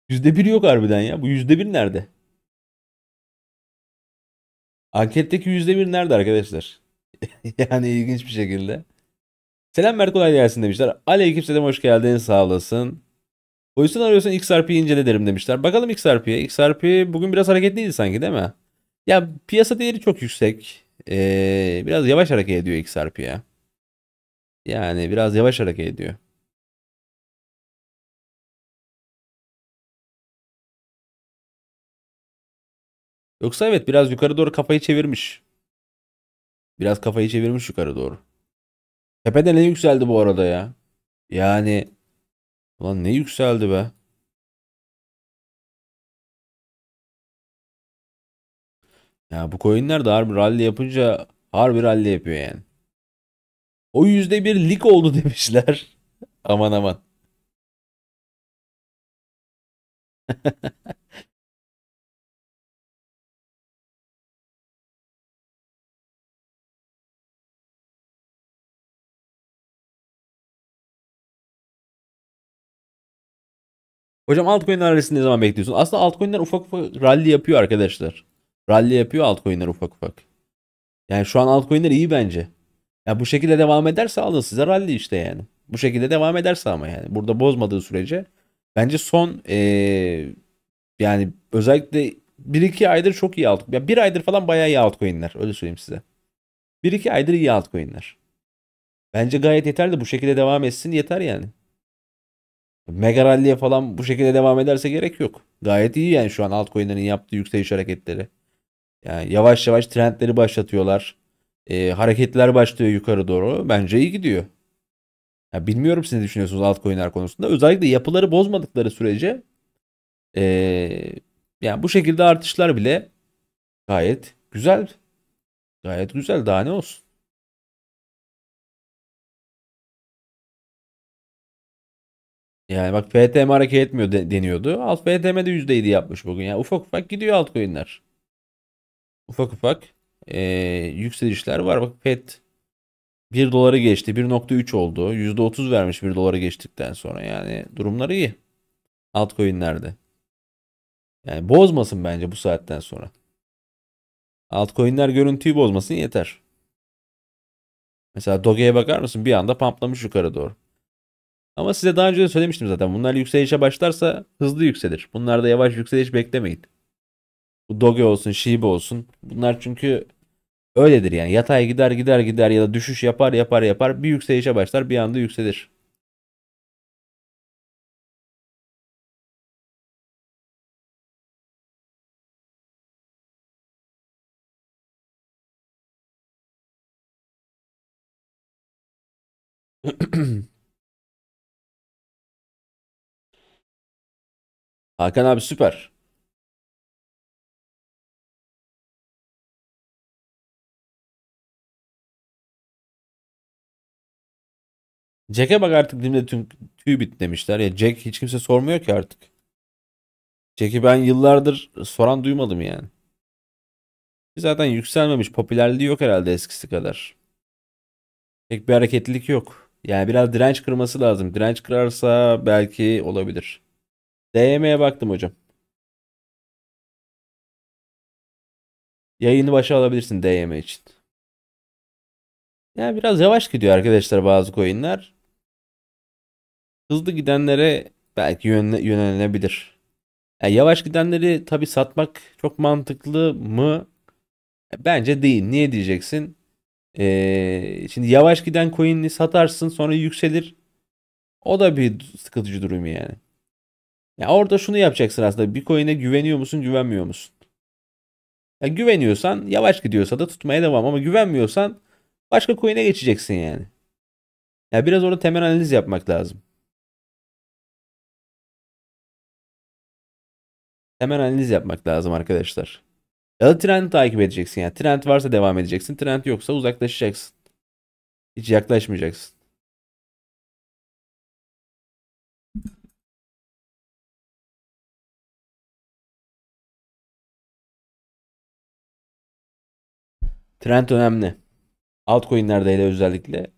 Yüzde bir yok harbiden ya. Bu yüzde bir nerede? Anketteki yüzde bir nerede arkadaşlar? yani ilginç bir şekilde. Selam Mert kolay gelsin demişler. Aleyküm selam hoş geldin sağ olasın. O yüzden arıyorsan XRP'yi incele derim demişler. Bakalım XRP'ye. XRP bugün biraz hareketliydi sanki değil mi? Ya piyasa değeri çok yüksek. Ee, biraz yavaş hareket ediyor XRP ya. Yani biraz yavaş hareket ediyor. Yoksa evet biraz yukarı doğru kafayı çevirmiş. Biraz kafayı çevirmiş yukarı doğru. Tepede ne yükseldi bu arada ya? Yani Ulan ne yükseldi be. Ya bu coinler de harbi rally yapınca harbi rally yapıyor yani. O yüzde bir lik oldu demişler. aman aman. Hocam altcoin'ler rallisini ne zaman bekliyorsun? Aslında altcoin'ler ufak ufak rally yapıyor arkadaşlar. Rally yapıyor altcoin'ler ufak ufak. Yani şu an altcoin'ler iyi bence. Ya bu şekilde devam ederse alın size rally işte yani. Bu şekilde devam ederse ama yani burada bozmadığı sürece bence son ee, yani özellikle 1-2 aydır çok iyi altcoin. Ya 1 aydır falan bayağı iyi altcoin'ler öyle söyleyeyim size. 1-2 aydır iyi altcoin'ler. Bence gayet yeterli bu şekilde devam etsin yeter yani. Mega Rally'e falan bu şekilde devam ederse gerek yok. Gayet iyi yani şu an altcoin'lerin yaptığı yükseliş hareketleri. Yani yavaş yavaş trendleri başlatıyorlar. E, hareketler başlıyor yukarı doğru. Bence iyi gidiyor. Ya bilmiyorum siz ne düşünüyorsunuz altcoin'ler konusunda. Özellikle yapıları bozmadıkları sürece e, yani bu şekilde artışlar bile gayet güzel. Gayet güzel daha ne olsun. Yani bak FTM hareket etmiyor de, deniyordu. Alt FTM de %7 yapmış bugün. Yani ufak ufak gidiyor altcoin'ler. Ufak ufak e, yükselişler var. Bak FED 1 doları geçti. 1.3 oldu. %30 vermiş 1 dolara geçtikten sonra. Yani durumları iyi. Altcoin'lerde. Yani bozmasın bence bu saatten sonra. Altcoin'ler görüntüyü bozmasın yeter. Mesela Doge'ye bakar mısın? Bir anda pamplamış yukarı doğru. Ama size daha önce de söylemiştim zaten. Bunlar yükselişe başlarsa hızlı yükselir. Bunlarda yavaş yükseliş beklemeyin. Bu Doge olsun, Shiba olsun. Bunlar çünkü öyledir yani. Yatay gider gider gider ya da düşüş yapar yapar yapar. Bir yükselişe başlar bir anda yükselir. Hakan abi süper. Jack'e bak artık dilimde tüm tüy bit demişler. Ya Jack hiç kimse sormuyor ki artık. Jack'i ben yıllardır soran duymadım yani. Zaten yükselmemiş. Popülerliği yok herhalde eskisi kadar. Pek bir hareketlilik yok. Yani biraz direnç kırması lazım. Direnç kırarsa belki olabilir. DM'ye baktım hocam. Yayını başa alabilirsin DM e için. Yani biraz yavaş gidiyor arkadaşlar bazı coinler. Hızlı gidenlere belki yönle, yönelenebilir. Yani e, yavaş gidenleri tabi satmak çok mantıklı mı? E, bence değil. Niye diyeceksin? Ee, şimdi yavaş giden coin'i satarsın sonra yükselir. O da bir sıkıntıcı durum yani. Ya yani orada şunu yapacaksın aslında. Bitcoin'e güveniyor musun, güvenmiyor musun? Ya güveniyorsan yavaş gidiyorsa da tutmaya devam ama güvenmiyorsan başka coin'e geçeceksin yani. Ya yani biraz orada temel analiz yapmak lazım. Temel analiz yapmak lazım arkadaşlar. Ya da trend takip edeceksin yani. Trend varsa devam edeceksin. Trend yoksa uzaklaşacaksın. Hiç yaklaşmayacaksın. Trend önemli. Altcoin'lerde hele özellikle.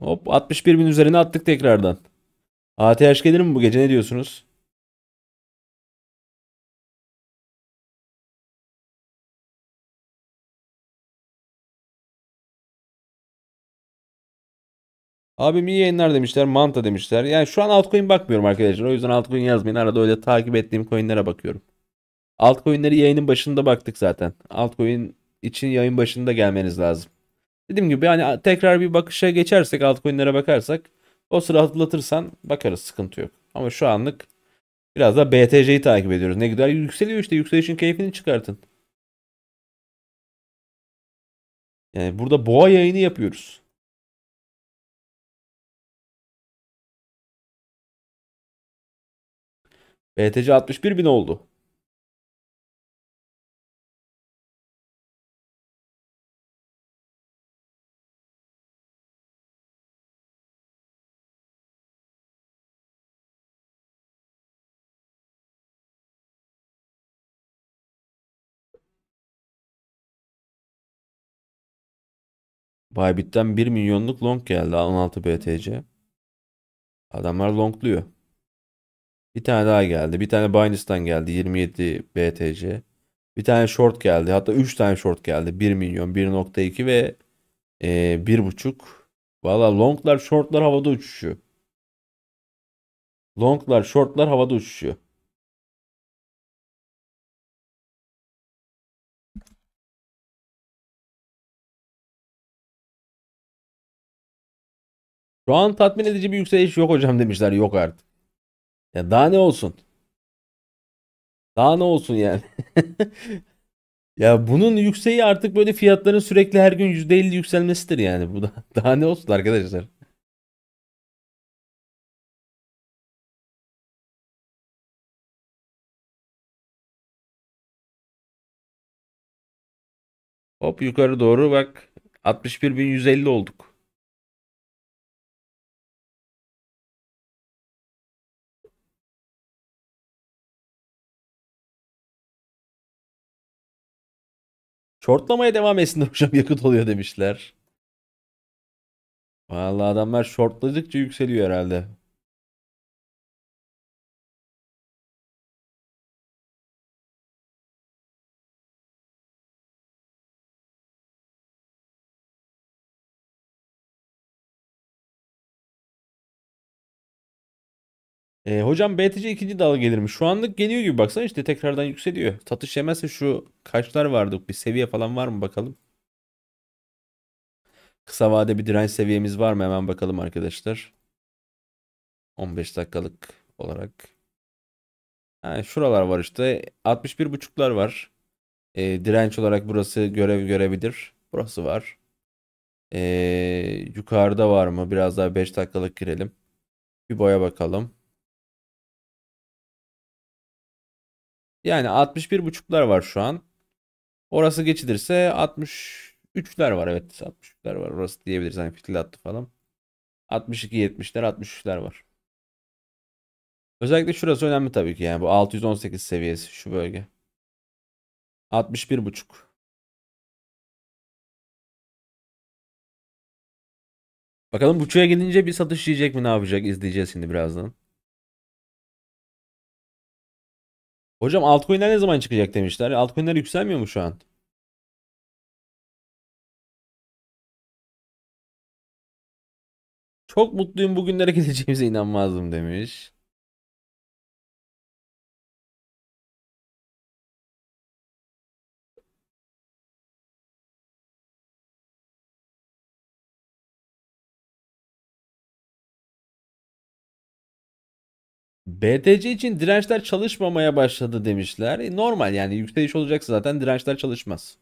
Hop 61 bin üzerine attık tekrardan. ATH gelir mi bu gece ne diyorsunuz? Abi iyi yayınlar demişler. Manta demişler. Yani şu an altcoin bakmıyorum arkadaşlar. O yüzden altcoin yazmayın. Arada öyle takip ettiğim coinlere bakıyorum. Altcoin'leri yayının başında baktık zaten. Altcoin için yayın başında gelmeniz lazım. Dediğim gibi hani tekrar bir bakışa geçersek altcoin'lere bakarsak o sıra hatırlatırsan bakarız sıkıntı yok. Ama şu anlık biraz da BTC'yi takip ediyoruz. Ne güzel yükseliyor işte yükselişin keyfini çıkartın. Yani burada boğa yayını yapıyoruz. BTC 61 bin oldu. Bybit'ten 1 milyonluk long geldi 16 BTC. Adamlar longluyor. Bir tane daha geldi. Bir tane Binance'dan geldi. 27 BTC. Bir tane short geldi. Hatta 3 tane short geldi. 1 milyon, 1.2 ve e, 1.5. Valla longlar, shortlar havada uçuşuyor. Longlar, shortlar havada uçuşuyor. Şu an tatmin edici bir yükseliş yok hocam demişler. Yok artık. Ya daha ne olsun? Daha ne olsun yani? ya bunun yükseği artık böyle fiyatların sürekli her gün %50 yükselmesidir yani. Bu da, daha ne olsun arkadaşlar? Hop yukarı doğru bak 61.150 olduk. Şortlamaya devam etsinler hocam yakıt oluyor demişler. Vallahi adamlar şortladıkça yükseliyor herhalde. E, hocam BTC ikinci dalga gelir mi? Şu anlık geliyor gibi baksana işte tekrardan yükseliyor. Satış yemezse şu kaçlar vardı? Bir seviye falan var mı bakalım? Kısa vade bir direnç seviyemiz var mı? Hemen bakalım arkadaşlar. 15 dakikalık olarak. Yani şuralar var işte. 61.5'lar var. E, direnç olarak burası görev görebilir. Burası var. E, yukarıda var mı? Biraz daha 5 dakikalık girelim. Bir boya bakalım. Yani 61 buçuklar var şu an. Orası geçilirse 63'ler var evet 63'ler var orası diyebiliriz hani fitil attı falan. 62 70'ler 63'ler var. Özellikle şurası önemli tabii ki yani bu 618 seviyesi şu bölge. 61 buçuk. Bakalım buçuğa gelince bir satış yiyecek mi ne yapacak izleyeceğiz şimdi birazdan. Hocam altcoin'ler ne zaman çıkacak demişler. Altcoin'ler yükselmiyor mu şu an? Çok mutluyum bugünlere gideceğimize inanmazdım demiş. BTC için dirençler çalışmamaya başladı demişler. E, normal yani yükseliş olacaksa zaten dirençler çalışmaz.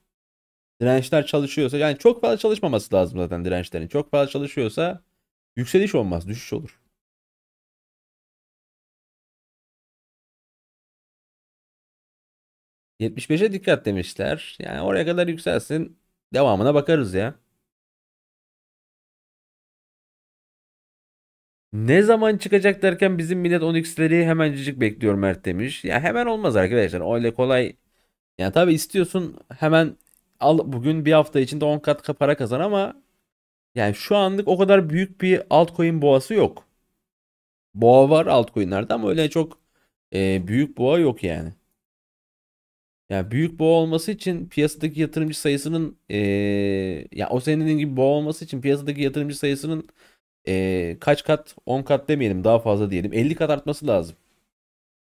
Dirençler çalışıyorsa yani çok fazla çalışmaması lazım zaten dirençlerin. Çok fazla çalışıyorsa yükseliş olmaz, düşüş olur. ...75'e dikkat demişler. Yani oraya kadar yükselsin. Devamına bakarız ya. Ne zaman çıkacak derken bizim millet 10x'leri hemencik bekliyor Mert demiş. Ya hemen olmaz arkadaşlar. Öyle kolay. Yani tabii istiyorsun hemen al bugün bir hafta içinde 10 kat para kazan ama yani şu anlık o kadar büyük bir altcoin boğası yok. Boğa var altcoin'lerde ama öyle çok e, büyük boğa yok yani. Yani büyük boğa olması için piyasadaki yatırımcı sayısının e, ya o senin dediğin gibi boğa olması için piyasadaki yatırımcı sayısının e, kaç kat 10 kat demeyelim daha fazla diyelim 50 kat artması lazım.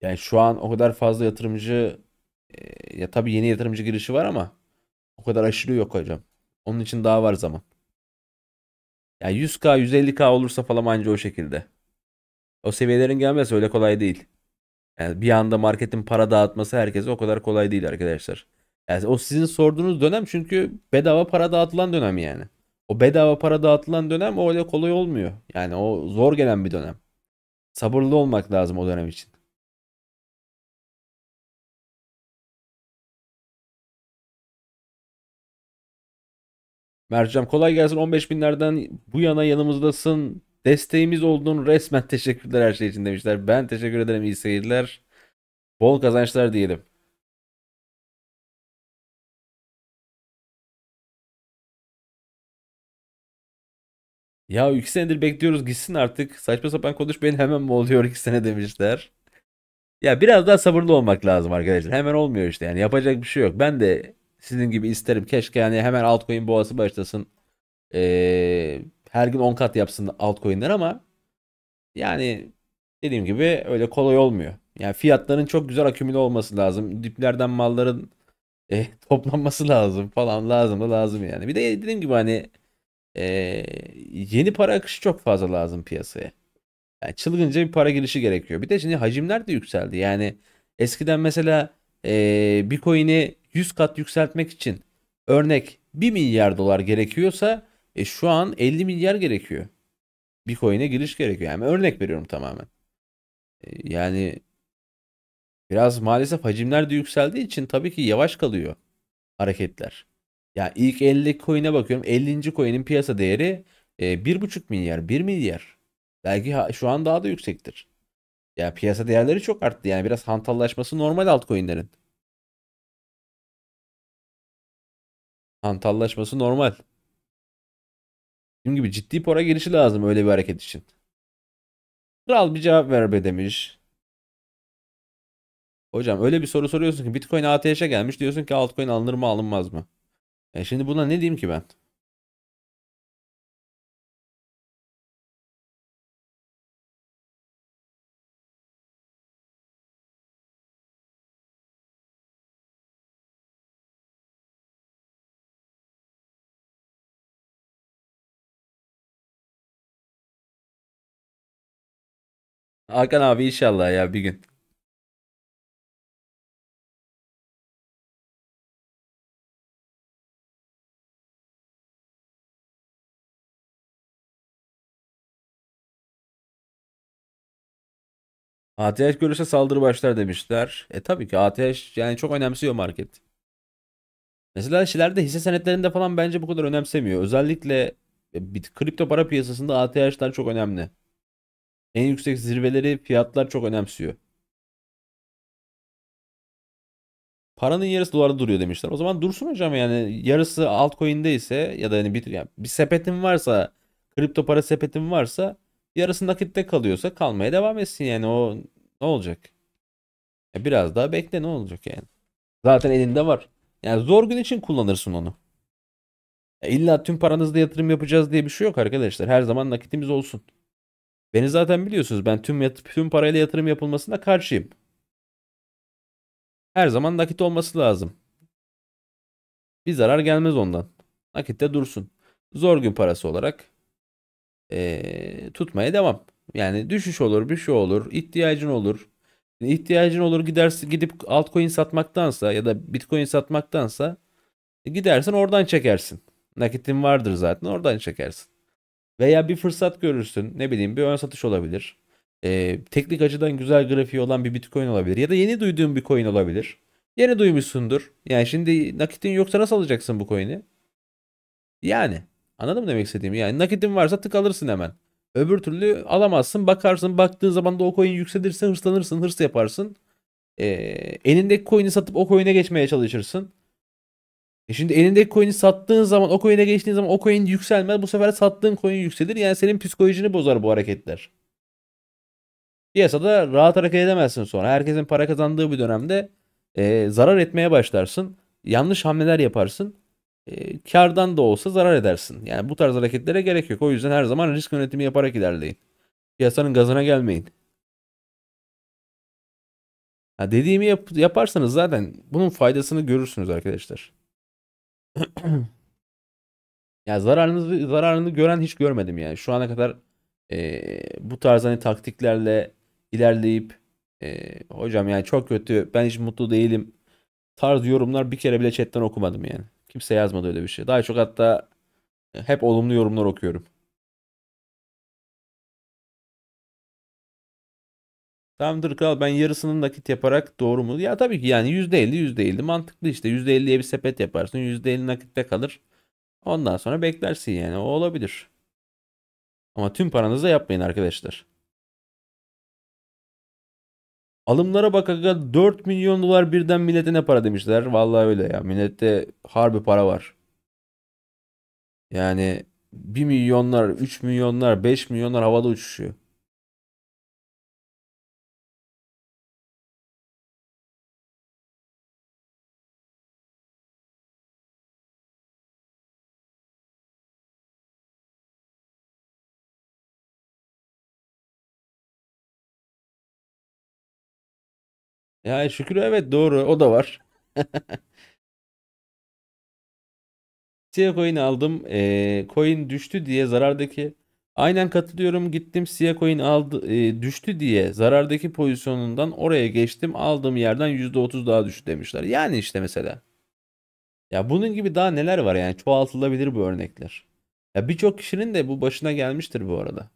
Yani şu an o kadar fazla yatırımcı e, ya tabii yeni yatırımcı girişi var ama o kadar aşırı yok hocam. Onun için daha var zaman. Ya yani 100k 150k olursa falan anca o şekilde. O seviyelerin gelmesi öyle kolay değil. Yani bir anda marketin para dağıtması herkese o kadar kolay değil arkadaşlar. Yani o sizin sorduğunuz dönem çünkü bedava para dağıtılan dönem yani. O bedava para dağıtılan dönem o öyle kolay olmuyor. Yani o zor gelen bir dönem. Sabırlı olmak lazım o dönem için. Mertcan kolay gelsin 15 binlerden bu yana yanımızdasın. Desteğimiz olduğun resmen teşekkürler her şey için demişler. Ben teşekkür ederim iyi seyirler. Bol kazançlar diyelim. Ya 2 senedir bekliyoruz gitsin artık. Saçma sapan konuşmayın hemen mi oluyor 2 sene demişler. Ya biraz daha sabırlı olmak lazım arkadaşlar. Hemen olmuyor işte yani yapacak bir şey yok. Ben de sizin gibi isterim. Keşke yani hemen altcoin boğası başlasın. Ee, her gün 10 kat yapsın altcoin'den ama yani dediğim gibi öyle kolay olmuyor. Yani fiyatların çok güzel akümüle olması lazım. Diplerden malların e, toplanması lazım falan lazım da lazım yani. Bir de dediğim gibi hani e, yeni para akışı çok fazla lazım piyasaya. Yani çılgınca bir para girişi gerekiyor. Bir de şimdi hacimler de yükseldi. Yani eskiden mesela e, Bitcoin'i 100 kat yükseltmek için örnek 1 milyar dolar gerekiyorsa e, şu an 50 milyar gerekiyor. Bitcoin'e giriş gerekiyor. Yani örnek veriyorum tamamen. E, yani biraz maalesef hacimler de yükseldiği için tabii ki yavaş kalıyor hareketler. Ya ilk 50 coin'e bakıyorum. 50. coin'in piyasa değeri e, 1,5 milyar, 1 milyar. Belki ha, şu an daha da yüksektir. Ya piyasa değerleri çok arttı. Yani biraz hantallaşması normal altcoin'lerin. Hantallaşması normal. Dediğim gibi ciddi para girişi lazım öyle bir hareket için. Kral bir cevap ver be demiş. Hocam öyle bir soru soruyorsun ki Bitcoin ATH'e gelmiş diyorsun ki altcoin alınır mı alınmaz mı? E şimdi buna ne diyeyim ki ben? Hakan abi inşallah ya bir gün. ATH görürse saldırı başlar demişler. E tabii ki ATH yani çok önemsiyor market. Mesela şeylerde hisse senetlerinde falan bence bu kadar önemsemiyor. Özellikle e, bir kripto para piyasasında ATH'lar çok önemli. En yüksek zirveleri fiyatlar çok önemsiyor. Paranın yarısı dolarda duruyor demişler. O zaman dursun hocam yani yarısı altcoin'de ise ya da hani bir, yani bir sepetin varsa kripto para sepetin varsa yarısı nakitte kalıyorsa kalmaya devam etsin yani o ne olacak? Ya biraz daha bekle ne olacak yani? Zaten elinde var. Yani zor gün için kullanırsın onu. Ya illa tüm paranızla yatırım yapacağız diye bir şey yok arkadaşlar. Her zaman nakitimiz olsun. Beni zaten biliyorsunuz ben tüm yat tüm parayla yatırım yapılmasına karşıyım. Her zaman nakit olması lazım. Bir zarar gelmez ondan. Nakitte dursun. Zor gün parası olarak e, tutmaya devam. Yani düşüş olur, bir şey olur, ihtiyacın olur. İhtiyacın olur gidersin gidip altcoin satmaktansa ya da bitcoin satmaktansa e, gidersin oradan çekersin. Nakitin vardır zaten oradan çekersin. Veya bir fırsat görürsün ne bileyim bir ön satış olabilir. Ee, teknik açıdan güzel grafiği olan bir bitcoin olabilir ya da yeni duyduğun bir coin olabilir. Yeni duymuşsundur. Yani şimdi nakitin yoksa nasıl alacaksın bu coin'i? Yani Anladın mı demek istediğimi? Yani nakitin varsa tık alırsın hemen. Öbür türlü alamazsın. Bakarsın baktığın zaman da o coin yükselirse hırslanırsın. Hırs yaparsın. Ee, elindeki coin'i satıp o coin'e geçmeye çalışırsın. E şimdi elindeki coin'i sattığın zaman o coin'e geçtiğin zaman o coin yükselmez. Bu sefer sattığın coin yükselir. Yani senin psikolojini bozar bu hareketler. Piyasada rahat hareket edemezsin sonra. Herkesin para kazandığı bir dönemde e, zarar etmeye başlarsın. Yanlış hamleler yaparsın e, kardan da olsa zarar edersin. Yani bu tarz hareketlere gerek yok. O yüzden her zaman risk yönetimi yaparak ilerleyin. Piyasanın gazına gelmeyin. Ha dediğimi yap yaparsanız zaten bunun faydasını görürsünüz arkadaşlar. ya zararını zararını gören hiç görmedim yani. Şu ana kadar e, bu tarz hani taktiklerle ilerleyip e, hocam yani çok kötü ben hiç mutlu değilim tarz yorumlar bir kere bile chatten okumadım yani. Kimse yazmadı öyle bir şey. Daha çok hatta e, hep olumlu yorumlar okuyorum. Tamamdır kral ben yarısının nakit yaparak doğru mu? Ya tabii ki yani %50 %50 mantıklı işte. %50'ye bir sepet yaparsın. %50 nakitte kalır. Ondan sonra beklersin yani o olabilir. Ama tüm paranızı yapmayın arkadaşlar. Alımlara bak aga 4 milyon dolar birden millete ne para demişler. Vallahi öyle ya. Millette harbi para var. Yani 1 milyonlar, 3 milyonlar, 5 milyonlar havada uçuşuyor. Ya şükür evet doğru o da var. Siyah coin aldım. E, coin düştü diye zarardaki aynen katılıyorum gittim siyah coin aldı e, düştü diye zarardaki pozisyonundan oraya geçtim aldığım yerden %30 daha düştü demişler. Yani işte mesela. Ya bunun gibi daha neler var yani çoğaltılabilir bu örnekler. Ya birçok kişinin de bu başına gelmiştir bu arada.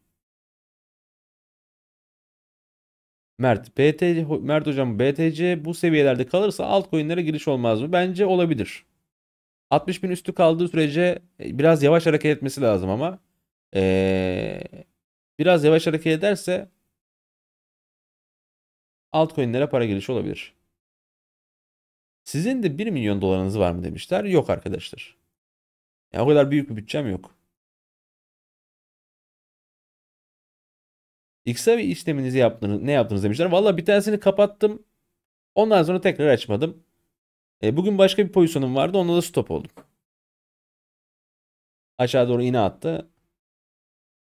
Mert, BT, Mert hocam BTC bu seviyelerde kalırsa altcoin'lere giriş olmaz mı? Bence olabilir. 60 bin üstü kaldığı sürece e, biraz yavaş hareket etmesi lazım ama ee, biraz yavaş hareket ederse altcoin'lere para girişi olabilir. Sizin de 1 milyon dolarınız var mı demişler. Yok arkadaşlar. Yani o kadar büyük bir bütçem yok. Xavi işleminizi yaptınız, ne yaptınız demişler. Vallahi bir tanesini kapattım. Ondan sonra tekrar açmadım. E, bugün başka bir pozisyonum vardı. Onda da stop oldum. Aşağı doğru iğne attı.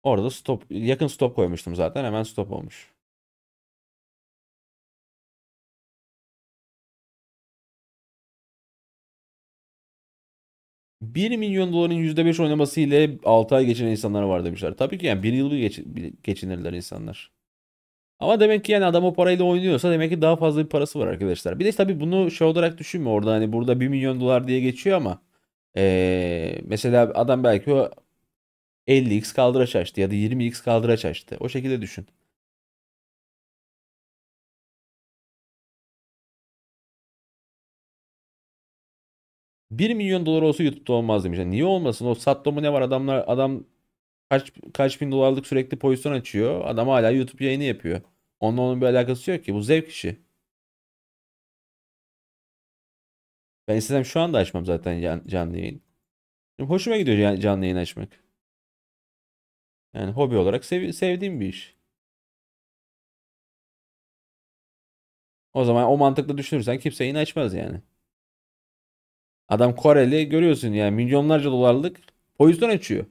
Orada stop, yakın stop koymuştum zaten. Hemen stop olmuş. 1 milyon doların %5 oynaması ile 6 ay geçinen insanlar var demişler. Tabii ki yani 1 yıl geç, geçinirler insanlar. Ama demek ki yani adam o parayla oynuyorsa demek ki daha fazla bir parası var arkadaşlar. Bir de tabii bunu şey olarak düşünme orada hani burada 1 milyon dolar diye geçiyor ama ee, mesela adam belki o 50x kaldıraç açtı ya da 20x kaldıraç açtı. O şekilde düşün. 1 milyon dolar olsa YouTube'da olmaz demiş. Yani niye olmasın? O Sattom'u ne var? Adamlar adam kaç kaç bin dolarlık sürekli pozisyon açıyor. Adam hala YouTube yayını yapıyor. Onunla onun bir alakası yok ki. Bu zevk işi. Ben istesem şu anda açmam zaten can, canlı yayın. Şimdi hoşuma gidiyor can, canlı yayın açmak. Yani hobi olarak sev, sevdiğim bir iş. O zaman o mantıkla düşünürsen kimse yayın açmaz yani. Adam Koreli görüyorsun yani milyonlarca dolarlık pozisyon açıyor.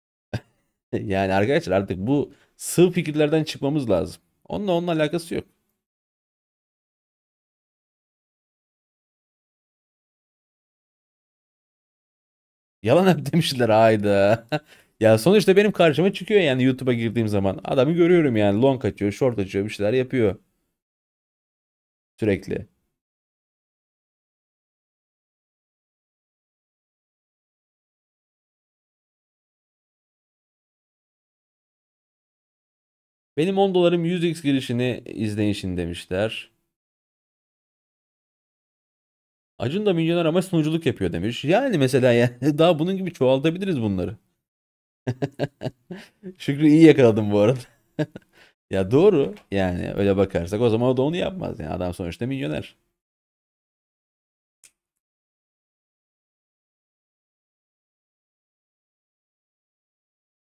yani arkadaşlar artık bu sığ fikirlerden çıkmamız lazım. Onunla onun alakası yok. Yalan hep demişler ayda ya sonuçta benim karşıma çıkıyor yani YouTube'a girdiğim zaman. Adamı görüyorum yani long açıyor, short açıyor bir şeyler yapıyor. Sürekli. Benim 10 dolarım 100x girişini izleyin şimdi demişler. Acun da milyoner ama sunuculuk yapıyor demiş. Yani mesela yani daha bunun gibi çoğaltabiliriz bunları. Şükrü iyi yakaladım bu arada. ya doğru yani öyle bakarsak o zaman o da onu yapmaz. Yani adam sonuçta milyoner.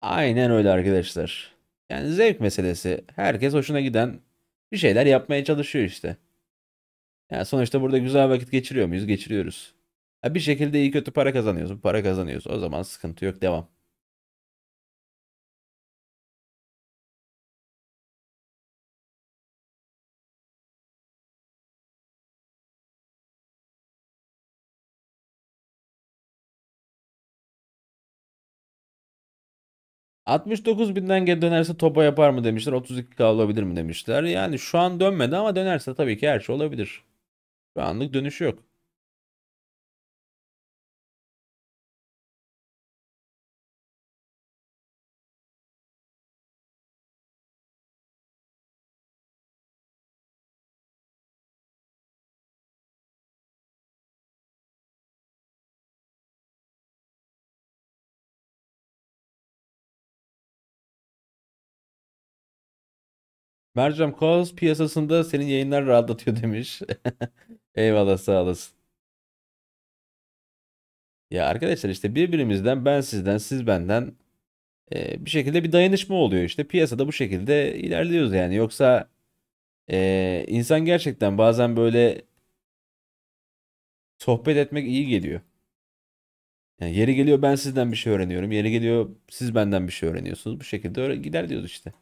Aynen öyle arkadaşlar. Yani zevk meselesi. Herkes hoşuna giden bir şeyler yapmaya çalışıyor işte. Yani sonuçta burada güzel vakit geçiriyor muyuz? Geçiriyoruz. Ya bir şekilde iyi kötü para kazanıyoruz. Para kazanıyoruz. O zaman sıkıntı yok. Devam. 69 binden geri dönerse topa yapar mı demişler. 32K olabilir mi demişler. Yani şu an dönmedi ama dönerse tabii ki her şey olabilir. Şu anlık dönüş yok. Mercam Koz piyasasında senin yayınlar rahatlatıyor demiş. Eyvallah sağ olasın. Ya arkadaşlar işte birbirimizden ben sizden siz benden e, bir şekilde bir dayanışma oluyor işte piyasada bu şekilde ilerliyoruz yani yoksa e, insan gerçekten bazen böyle sohbet etmek iyi geliyor. Yani yeri geliyor ben sizden bir şey öğreniyorum yeri geliyor siz benden bir şey öğreniyorsunuz bu şekilde gider diyoruz işte.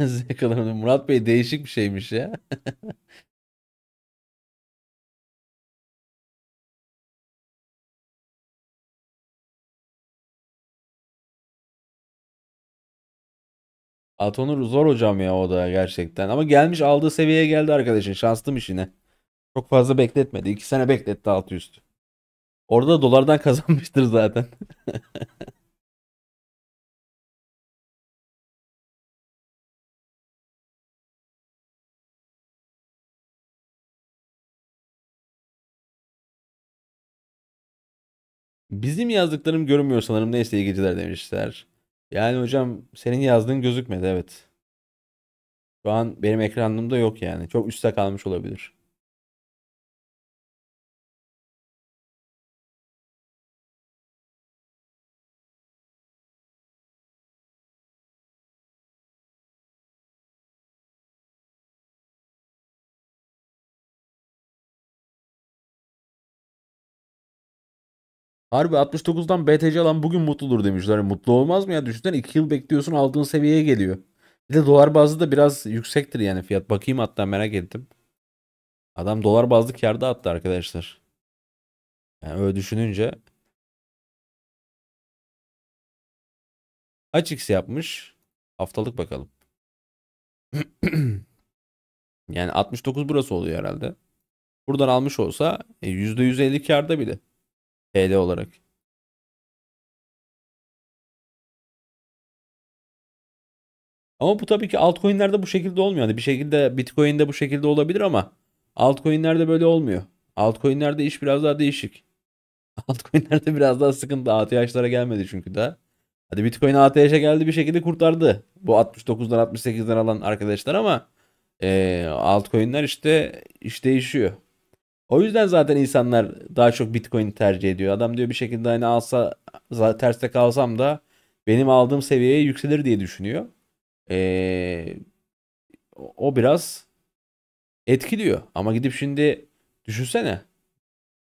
Z kadar Murat Bey değişik bir şeymiş ya. Atonur zor hocam ya o da gerçekten. Ama gelmiş aldığı seviyeye geldi arkadaşın. Şanslıymış yine. Çok fazla bekletmedi. İki sene bekletti altı üstü. Orada dolardan kazanmıştır zaten. Bizim yazdıklarım görünmüyor sanırım. Neyse iyi demişler. Yani hocam senin yazdığın gözükmedi evet. Şu an benim ekranımda yok yani. Çok üstte kalmış olabilir. Harbi 69'dan BTC alan bugün mutludur demişler. Hani mutlu olmaz mı ya? Düşünsene 2 yıl bekliyorsun aldığın seviyeye geliyor. Bir de dolar bazlı da biraz yüksektir yani fiyat. Bakayım hatta merak ettim. Adam dolar bazlı kârda attı arkadaşlar. Yani öyle düşününce. Açıks yapmış. Haftalık bakalım. yani 69 burası oluyor herhalde. Buradan almış olsa %150 e, kârda bile. TL olarak. Ama bu tabii ki altcoin'lerde bu şekilde olmuyor. Hani bir şekilde Bitcoin'de bu şekilde olabilir ama altcoin'lerde böyle olmuyor. Altcoin'lerde iş biraz daha değişik. Altcoin'lerde biraz daha sıkıntı. ATH'lara gelmedi çünkü daha. Hadi Bitcoin ATH'e geldi bir şekilde kurtardı. Bu 69'dan 68'den alan arkadaşlar ama e, altcoin'ler işte iş değişiyor. O yüzden zaten insanlar daha çok Bitcoin tercih ediyor. Adam diyor bir şekilde hani alsa terste kalsam da benim aldığım seviyeye yükselir diye düşünüyor. Ee, o biraz etkiliyor. Ama gidip şimdi düşünsene.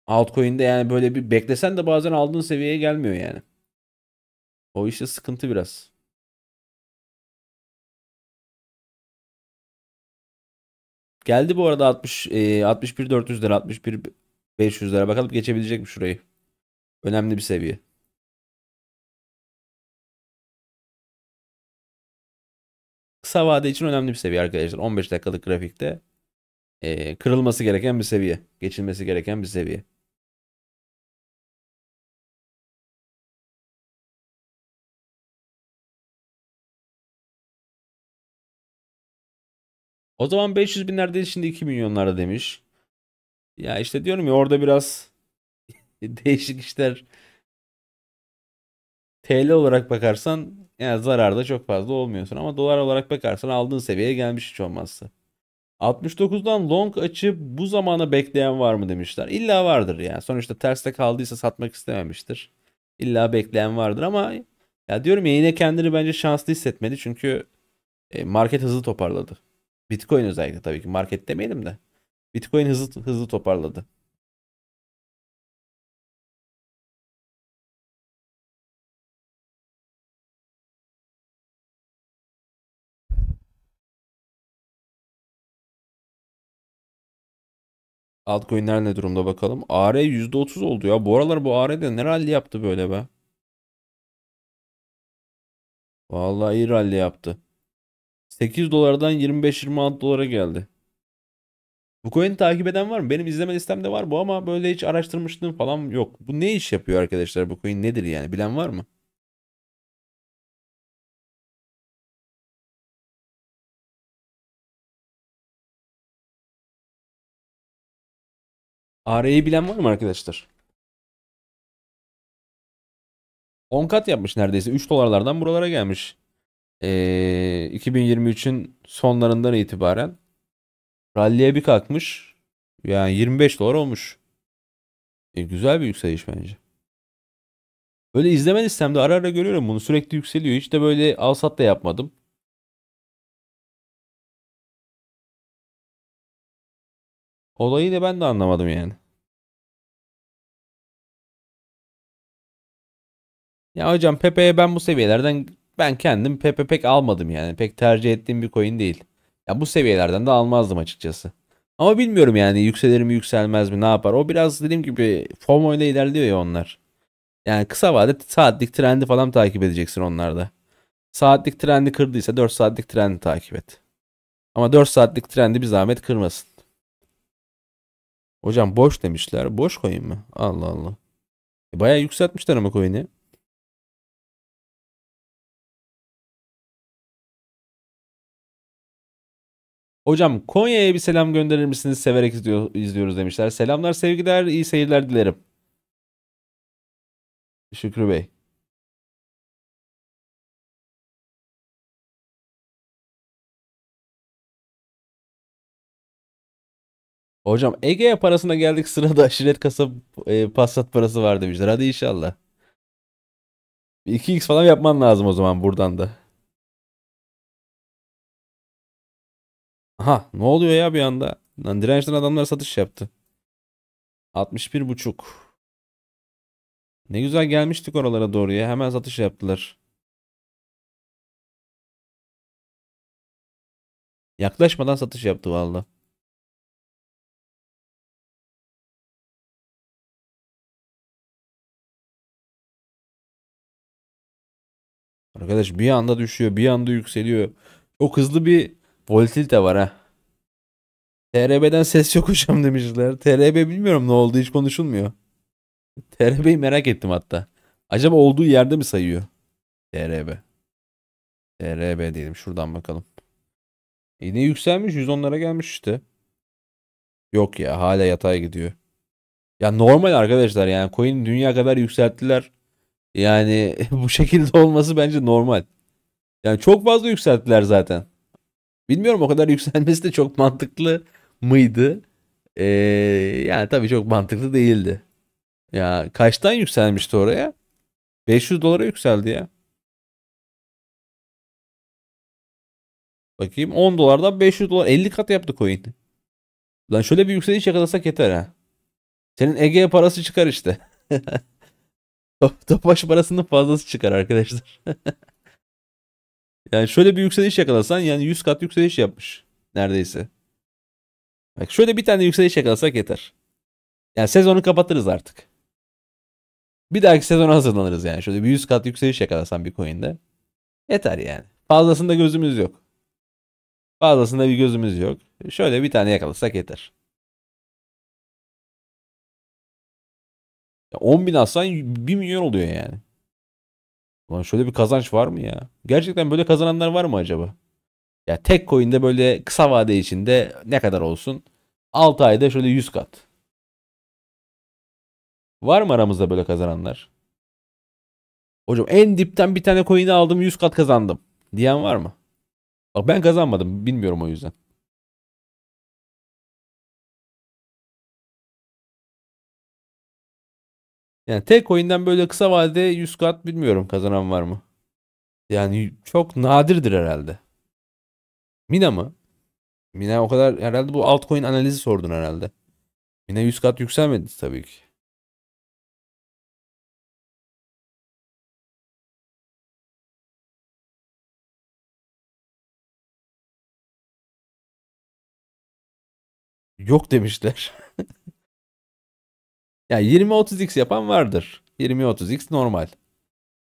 Altcoin'de yani böyle bir beklesen de bazen aldığın seviyeye gelmiyor yani. O işte sıkıntı biraz. Geldi bu arada 60 e, 61 400 lira 61 500 lira bakalım geçebilecek mi şurayı. Önemli bir seviye. Kısa vade için önemli bir seviye arkadaşlar. 15 dakikalık grafikte e, kırılması gereken bir seviye. Geçilmesi gereken bir seviye. O zaman 500 binlerde şimdi 2 milyonlara demiş. Ya işte diyorum ya orada biraz değişik işler TL olarak bakarsan yani zararda çok fazla olmuyorsun ama dolar olarak bakarsan aldığın seviyeye gelmiş hiç olmazsa. 69'dan long açıp bu zamana bekleyen var mı demişler. İlla vardır yani. Sonuçta terste kaldıysa satmak istememiştir. İlla bekleyen vardır ama ya diyorum ya yine kendini bence şanslı hissetmedi çünkü e, market hızlı toparladı. Bitcoin özellikle tabii ki market demeyelim de. Bitcoin hızlı hızlı toparladı. Altcoin'ler ne durumda bakalım. AR %30 oldu ya. Bu aralar bu AR de ne rally yaptı böyle be? Vallahi iyi rally yaptı. 8 dolardan 25-26 dolara geldi. Bu coin'i takip eden var mı? Benim izleme listemde var bu ama böyle hiç araştırmışlığım falan yok. Bu ne iş yapıyor arkadaşlar bu coin nedir yani bilen var mı? AR'yi bilen var mı arkadaşlar? 10 kat yapmış neredeyse. 3 dolarlardan buralara gelmiş e, ee, 2023'ün sonlarından itibaren rallye bir kalkmış. Yani 25 dolar olmuş. E, güzel bir yükseliş bence. Böyle izleme listemde ara ara görüyorum bunu. Sürekli yükseliyor. Hiç de böyle al sat da yapmadım. Olayı da ben de anlamadım yani. Ya hocam Pepe'ye ben bu seviyelerden ben kendim Pepe pek almadım yani. Pek tercih ettiğim bir coin değil. Ya bu seviyelerden de almazdım açıkçası. Ama bilmiyorum yani yükselir mi yükselmez mi ne yapar. O biraz dediğim gibi form oyla ilerliyor ya onlar. Yani kısa vadede saatlik trendi falan takip edeceksin onlarda. Saatlik trendi kırdıysa 4 saatlik trendi takip et. Ama 4 saatlik trendi bir zahmet kırmasın. Hocam boş demişler. Boş koyayım mı? Allah Allah. E, bayağı yükseltmişler ama coin'i. Hocam Konya'ya bir selam gönderir misiniz? Severek izliyor, izliyoruz demişler. Selamlar sevgiler iyi seyirler dilerim. Şükrü Bey. Hocam Ege'ye parasına geldik sırada aşiret kasa e, Passat parası var demişler. Hadi inşallah. 2x falan yapman lazım o zaman buradan da. Aha ne oluyor ya bir anda? Lan dirençten adamlar satış yaptı. 61.5. Ne güzel gelmiştik oralara doğru ya. Hemen satış yaptılar. Yaklaşmadan satış yaptı valla. Arkadaş bir anda düşüyor, bir anda yükseliyor. Çok hızlı bir de var ha. TRB'den ses yok hocam demişler. TRB bilmiyorum ne oldu hiç konuşulmuyor. TRB'yi merak ettim hatta. Acaba olduğu yerde mi sayıyor? TRB. TRB diyelim şuradan bakalım. Yine yükselmiş 110'lara gelmiş işte. Yok ya hala yatay gidiyor. Ya normal arkadaşlar yani coin dünya kadar yükselttiler. Yani bu şekilde olması bence normal. Yani çok fazla yükselttiler zaten. Bilmiyorum o kadar yükselmesi de çok mantıklı mıydı? Ee, yani tabii çok mantıklı değildi. Ya kaçtan yükselmişti oraya? 500 dolara yükseldi ya. Bakayım 10 dolardan 500 dolar 50 kat yaptı coin'i. Lan şöyle bir yükseliş yakalasak yeter ha. Senin Ege parası çıkar işte. Topaş parasının fazlası çıkar arkadaşlar. Yani şöyle bir yükseliş yakalasan yani 100 kat yükseliş yapmış neredeyse. Bak şöyle bir tane yükseliş yakalasak yeter. Yani sezonu kapatırız artık. Bir dahaki sezona hazırlanırız yani. Şöyle bir 100 kat yükseliş yakalasan bir coin'de. Yeter yani. Fazlasında gözümüz yok. Fazlasında bir gözümüz yok. Şöyle bir tane yakalasak yeter. 10 bin alsan 1 milyon oluyor yani. Ulan şöyle bir kazanç var mı ya? Gerçekten böyle kazananlar var mı acaba? Ya tek coin'de böyle kısa vade içinde ne kadar olsun? 6 ayda şöyle 100 kat. Var mı aramızda böyle kazananlar? Hocam en dipten bir tane coin'i aldım 100 kat kazandım diyen var mı? Bak ben kazanmadım bilmiyorum o yüzden. Yani tek oyundan böyle kısa vadede 100 kat bilmiyorum kazanan var mı? Yani çok nadirdir herhalde. Mina mı? Mina o kadar herhalde bu altcoin analizi sordun herhalde. Mina 100 kat yükselmedi tabii ki. Yok demişler. Ya yani 20-30x yapan vardır. 20-30x normal.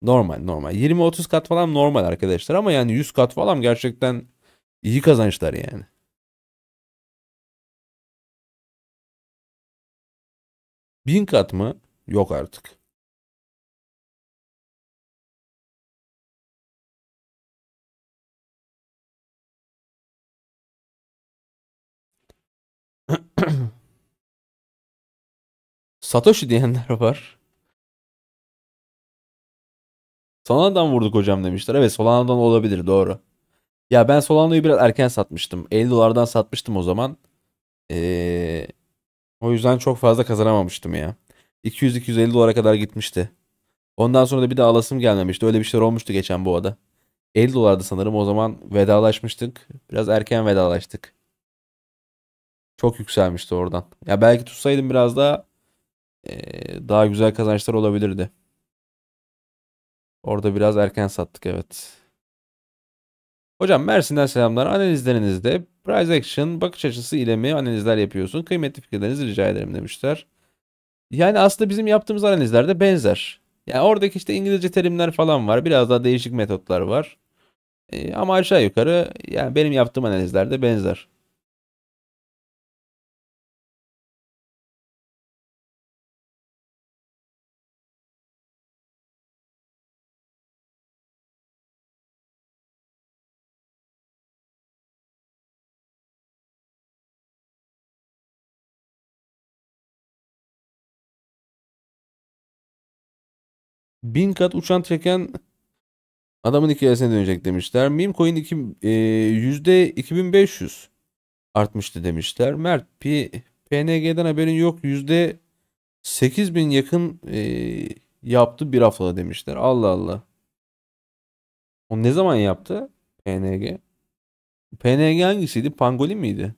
Normal normal. 20-30 kat falan normal arkadaşlar ama yani 100 kat falan gerçekten iyi kazançlar yani. Bin kat mı? Yok artık. Ahem. Satoshi diyenler var. Solana'dan vurduk hocam demişler. Evet Solana'dan olabilir doğru. Ya ben Solana'yı biraz erken satmıştım. 50 dolardan satmıştım o zaman. Ee, o yüzden çok fazla kazanamamıştım ya. 200-250 dolara kadar gitmişti. Ondan sonra da bir daha alasım gelmemişti. Öyle bir şeyler olmuştu geçen bu ada. 50 dolardı sanırım o zaman vedalaşmıştık. Biraz erken vedalaştık. Çok yükselmişti oradan. Ya belki tutsaydım biraz daha ee, daha güzel kazançlar olabilirdi. Orada biraz erken sattık evet. Hocam Mersin'den selamlar. Analizlerinizde price action bakış açısı ile mi analizler yapıyorsun? Kıymetli fikirlerinizi rica ederim demişler. Yani aslında bizim yaptığımız analizlerde benzer. Yani oradaki işte İngilizce terimler falan var. Biraz daha değişik metotlar var. Ee, ama aşağı yukarı yani benim yaptığım analizlerde benzer. Bin kat uçan çeken adamın hikayesine dönecek demişler. Meme coin e, yüzde 2500 artmıştı demişler. Mert P, PNG'den haberin yok yüzde 8000 yakın e, yaptı bir haftada demişler. Allah Allah. O ne zaman yaptı PNG? PNG hangisiydi? Pangolin miydi?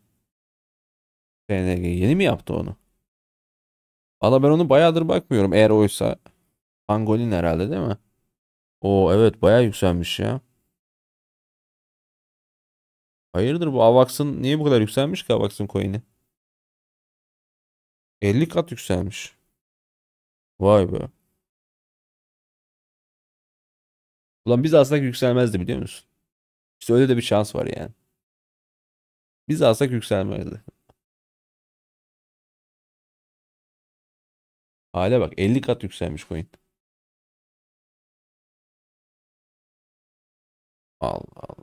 PNG yeni mi yaptı onu? Valla ben onu bayağıdır bakmıyorum eğer oysa. Pangolin herhalde değil mi? O evet bayağı yükselmiş ya. Hayırdır bu Avax'ın niye bu kadar yükselmiş ki Avax'ın coin'i? 50 kat yükselmiş. Vay be. Ulan biz alsak yükselmezdi biliyor musun? İşte öyle de bir şans var yani. Biz alsak yükselmezdi. Hale bak 50 kat yükselmiş coin. Allah Allah.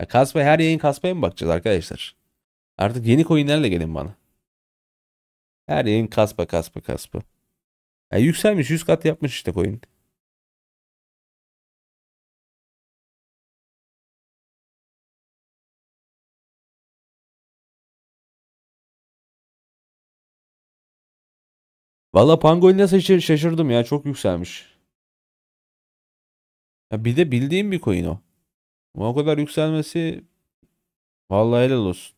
Ya kaspe her yayın kaspaya mı bakacağız arkadaşlar? Artık yeni coinlerle gelin bana. Her yayın kaspa kaspa kaspa. Yani yükselmiş 100 kat yapmış işte coin. Valla Pangolin'e şaşır, şaşırdım ya çok yükselmiş. Ya bir de bildiğim bir coin o. O kadar yükselmesi vallahi helal olsun.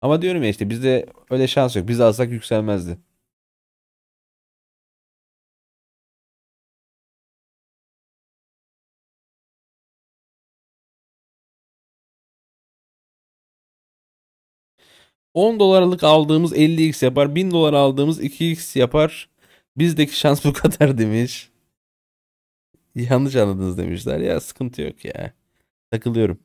Ama diyorum ya işte bizde öyle şans yok. Biz alsak yükselmezdi. 10 dolarlık aldığımız 50x yapar. 1000 dolar aldığımız 2x yapar. Bizdeki şans bu kadar demiş. Yanlış anladınız demişler. Ya sıkıntı yok ya. Takılıyorum.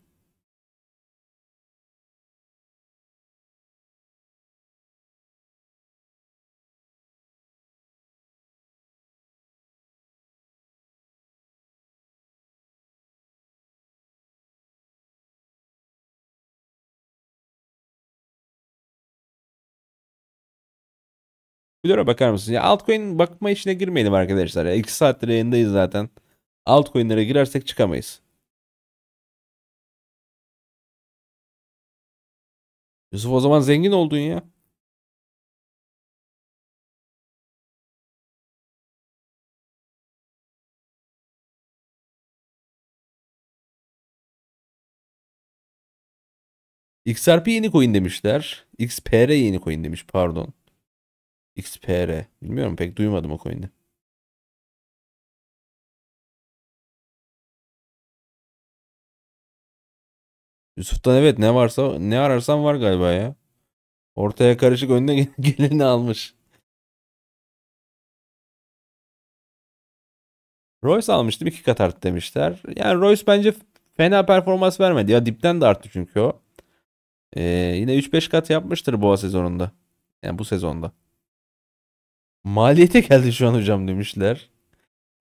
Flora bakar mısın? Ya altcoin bakma işine girmeyelim arkadaşlar. Ya 2 saattir yayındayız zaten. Altcoin'lere girersek çıkamayız. Yusuf o zaman zengin oldun ya. XRP yeni coin demişler. XPR yeni coin demiş pardon. XPR. Bilmiyorum pek duymadım o coin'i. Yusuf'tan evet ne varsa ne ararsan var galiba ya. Ortaya karışık önüne geleni almış. Royce almıştım iki kat arttı demişler. Yani Royce bence fena performans vermedi. Ya dipten de arttı çünkü o. Ee, yine 3-5 kat yapmıştır boğa sezonunda. Yani bu sezonda. Maliyete geldi şu an hocam demişler.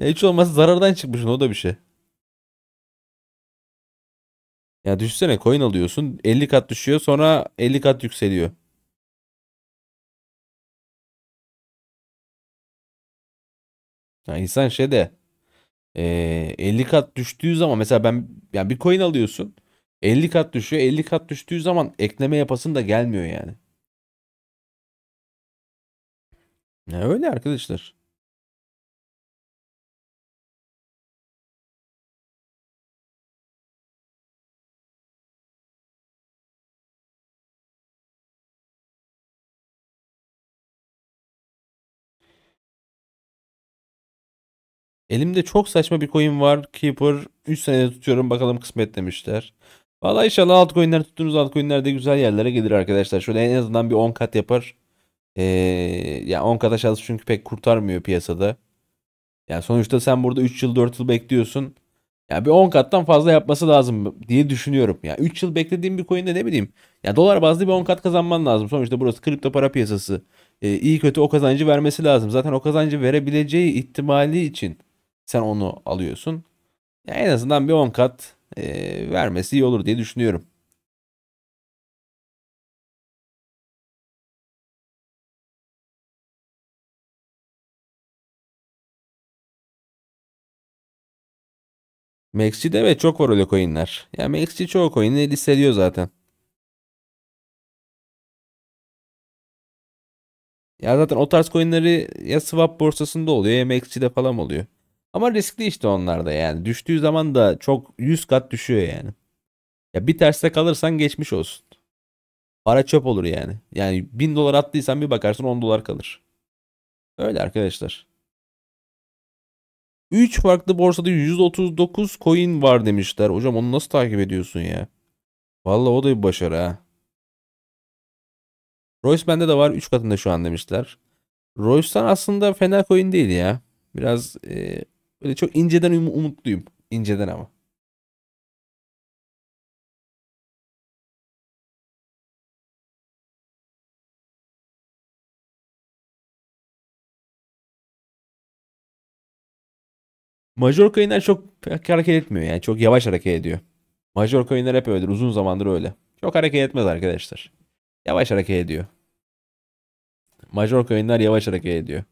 Ya hiç olmazsa zarardan çıkmışsın o da bir şey. Ya düşünsene coin alıyorsun 50 kat düşüyor sonra 50 kat yükseliyor. Ya insan şey de e, 50 kat düştüğü zaman mesela ben yani bir coin alıyorsun 50 kat düşüyor 50 kat düştüğü zaman ekleme yapasın da gelmiyor yani. Ne öyle arkadaşlar. Elimde çok saçma bir coin var. Keeper 3 senede tutuyorum. Bakalım kısmet demişler. Valla inşallah altcoin'ler tuttuğunuz altcoin'ler de güzel yerlere gelir arkadaşlar. Şöyle en azından bir 10 kat yapar. Ee, ya 10 kata şans çünkü pek kurtarmıyor piyasada. Yani sonuçta sen burada 3 yıl 4 yıl bekliyorsun. Yani bir 10 kattan fazla yapması lazım diye düşünüyorum. Ya yani 3 yıl beklediğim bir coin'de ne bileyim. Ya dolar bazlı bir 10 kat kazanman lazım. Sonuçta burası kripto para piyasası. Ee, iyi kötü o kazancı vermesi lazım. Zaten o kazancı verebileceği ihtimali için sen onu alıyorsun. Ya yani en azından bir 10 kat e, vermesi iyi olur diye düşünüyorum. Max'ci'de evet çok var öyle coinler. Ya yani Max'ci çoğu coin'i listeliyor zaten. Ya zaten o tarz coinleri ya swap borsasında oluyor ya MXC'de falan oluyor. Ama riskli işte onlarda yani. Düştüğü zaman da çok 100 kat düşüyor yani. Ya bir terste kalırsan geçmiş olsun. Para çöp olur yani. Yani 1000 dolar attıysan bir bakarsın 10 dolar kalır. Öyle arkadaşlar. 3 farklı borsada 139 coin var demişler. Hocam onu nasıl takip ediyorsun ya? Vallahi o da bir başarı ha. Royce bende de var 3 katında şu an demişler. Royce'tan aslında fena coin değil ya. Biraz e, böyle çok inceden um- umutluyum. İnceden ama. Majorca yayınlar çok pek hareket etmiyor yani çok yavaş hareket ediyor. Majorca yayınlar hep öyledir uzun zamandır öyle. Çok hareket etmez arkadaşlar. Yavaş hareket ediyor. Majorca yayınlar yavaş hareket ediyor.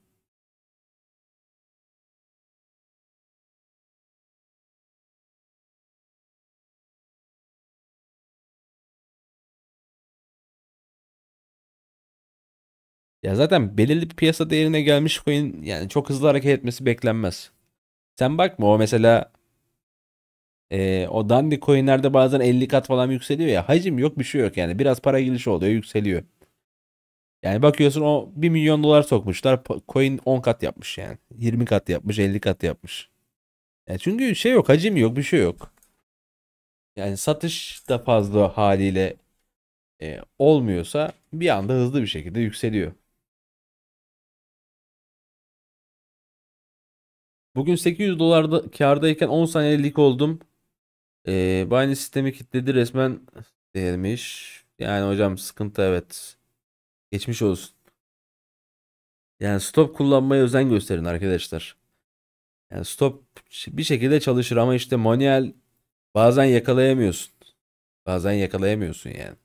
Ya zaten belirli bir piyasa değerine gelmiş coin yani çok hızlı hareket etmesi beklenmez. Sen bakma o mesela e, o dandik coinlerde bazen 50 kat falan yükseliyor ya. Hacim yok bir şey yok yani. Biraz para girişi oluyor yükseliyor. Yani bakıyorsun o 1 milyon dolar sokmuşlar. Coin 10 kat yapmış yani. 20 kat yapmış 50 kat yapmış. Yani çünkü şey yok hacim yok bir şey yok. Yani satış da fazla haliyle e, olmuyorsa bir anda hızlı bir şekilde yükseliyor. Bugün 800 dolarda kardayken 10 saniyelik oldum. Ee, Binance sistemi kilitledi resmen değilmiş. Yani hocam sıkıntı evet. Geçmiş olsun. Yani stop kullanmaya özen gösterin arkadaşlar. Yani stop bir şekilde çalışır ama işte manuel bazen yakalayamıyorsun. Bazen yakalayamıyorsun yani.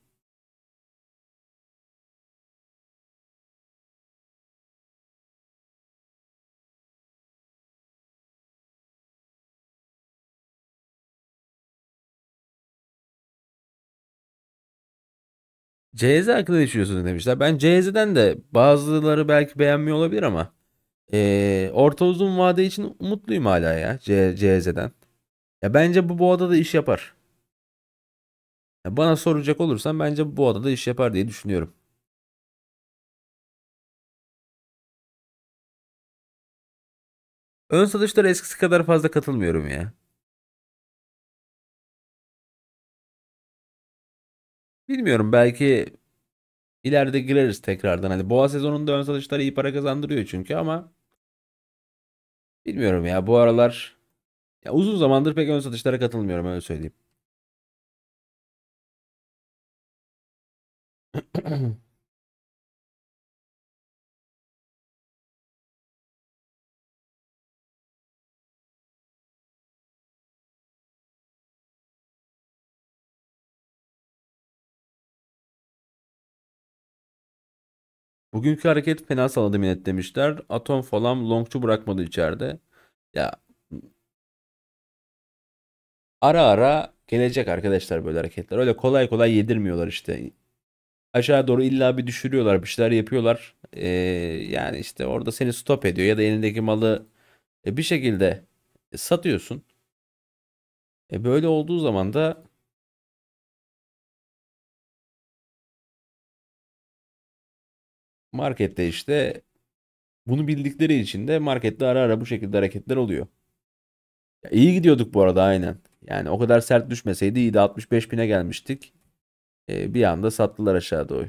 CZ hakkında düşünüyorsunuz demişler. Ben CZ'den de bazıları belki beğenmiyor olabilir ama e, orta uzun vade için umutluyum hala ya C, CZ'den. Ya bence bu boğada da iş yapar. Ya bana soracak olursan bence bu boğada da iş yapar diye düşünüyorum. Ön satışlara eskisi kadar fazla katılmıyorum ya. Bilmiyorum belki ileride gireriz tekrardan. Hani boğa sezonunda ön satışları iyi para kazandırıyor çünkü ama bilmiyorum ya bu aralar ya uzun zamandır pek ön satışlara katılmıyorum öyle söyleyeyim. Bugünkü hareket fena saladı millet demişler. Atom falan longçu bırakmadı içeride. Ya ara ara gelecek arkadaşlar böyle hareketler. Öyle kolay kolay yedirmiyorlar işte. Aşağı doğru illa bir düşürüyorlar, bir şeyler yapıyorlar. Ee, yani işte orada seni stop ediyor ya da elindeki malı e, bir şekilde e, satıyorsun. E böyle olduğu zaman da markette işte bunu bildikleri için de markette ara ara bu şekilde hareketler oluyor. Ya iyi gidiyorduk bu arada aynen. Yani o kadar sert düşmeseydi iyi de 65 bine gelmiştik. Ee, bir anda sattılar aşağı doğru.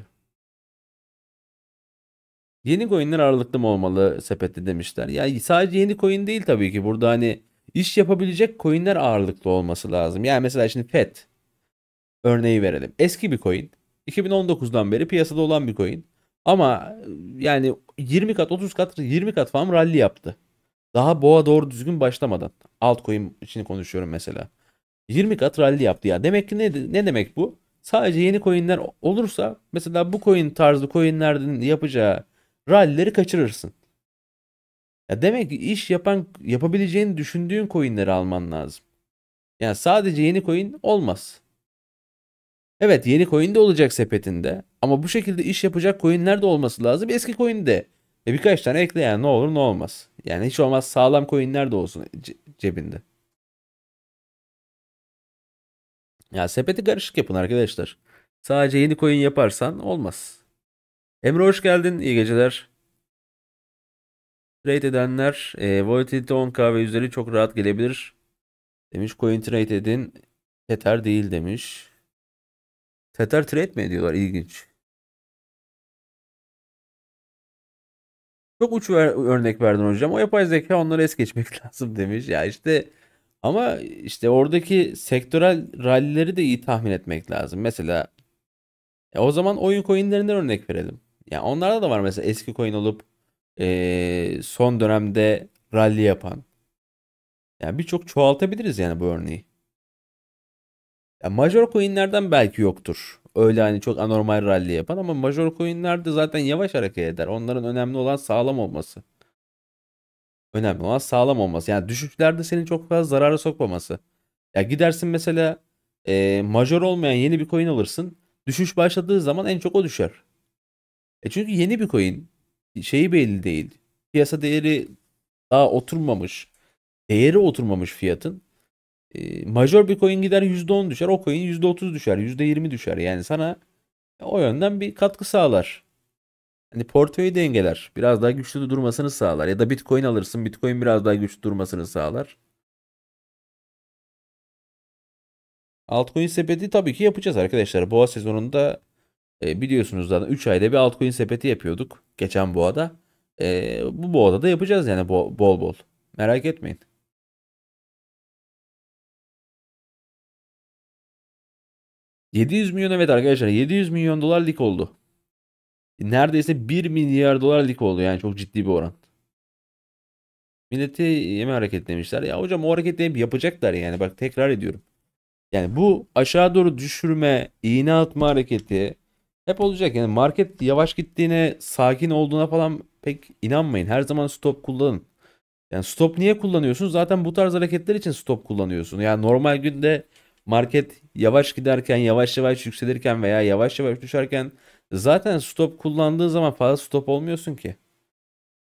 Yeni coinler aralıklı mı olmalı sepette demişler. Yani sadece yeni coin değil tabii ki. Burada hani iş yapabilecek coinler ağırlıklı olması lazım. Yani mesela şimdi FED örneği verelim. Eski bir coin. 2019'dan beri piyasada olan bir coin. Ama yani 20 kat 30 kat 20 kat falan rally yaptı. Daha boğa doğru düzgün başlamadan. Altcoin için konuşuyorum mesela. 20 kat rally yaptı ya. Demek ki ne, ne demek bu? Sadece yeni coinler olursa mesela bu coin tarzı coinlerden yapacağı rally'leri kaçırırsın. Ya demek ki iş yapan yapabileceğini düşündüğün coin'leri alman lazım. Yani sadece yeni coin olmaz. Evet yeni coin de olacak sepetinde ama bu şekilde iş yapacak coinler de olması lazım eski coin de. Ve birkaç tane ekle yani ne olur ne olmaz. Yani hiç olmaz sağlam coinler de olsun cebinde. Ya sepeti karışık yapın arkadaşlar. Sadece yeni coin yaparsan olmaz. Emre hoş geldin. İyi geceler. Trade edenler e, Volatility 10K ve üzeri çok rahat gelebilir. Demiş coin trade edin. Yeter değil demiş. Tether trade mi ediyorlar? İlginç. Çok uç ver, örnek verdin hocam. O yapay zeka onları es geçmek lazım demiş. Ya işte ama işte oradaki sektörel rallileri de iyi tahmin etmek lazım. Mesela e, o zaman oyun coinlerinden örnek verelim. Ya yani onlarda da var mesela eski coin olup e, son dönemde rally yapan. Yani birçok çoğaltabiliriz yani bu örneği. Ya major coinlerden belki yoktur. Öyle hani çok anormal rally yapan ama major coinler de zaten yavaş hareket eder. Onların önemli olan sağlam olması. Önemli olan sağlam olması. Yani düşüklerde seni çok fazla zarara sokmaması. Ya gidersin mesela e, major olmayan yeni bir coin alırsın. Düşüş başladığı zaman en çok o düşer. E çünkü yeni bir coin şeyi belli değil. Piyasa değeri daha oturmamış. Değeri oturmamış fiyatın e, majör bir coin gider %10 düşer. O coin %30 düşer. %20 düşer. Yani sana o yönden bir katkı sağlar. Hani portföyü dengeler. Biraz daha güçlü durmasını sağlar. Ya da bitcoin alırsın. Bitcoin biraz daha güçlü durmasını sağlar. Altcoin sepeti tabii ki yapacağız arkadaşlar. Boğa sezonunda e, biliyorsunuz zaten 3 ayda bir altcoin sepeti yapıyorduk. Geçen boğada. E, bu boğada da yapacağız yani bol. bol. Merak etmeyin. 700 milyon evet arkadaşlar 700 milyon dolar lig oldu. Neredeyse 1 milyar dolar lig oldu yani çok ciddi bir oran. Milleti yeme hareket demişler. Ya hocam o hareketleri yapacaklar yani bak tekrar ediyorum. Yani bu aşağı doğru düşürme, iğne atma hareketi hep olacak. Yani market yavaş gittiğine, sakin olduğuna falan pek inanmayın. Her zaman stop kullanın. Yani stop niye kullanıyorsun? Zaten bu tarz hareketler için stop kullanıyorsun. Yani normal günde market yavaş giderken, yavaş yavaş yükselirken veya yavaş yavaş düşerken zaten stop kullandığın zaman fazla stop olmuyorsun ki.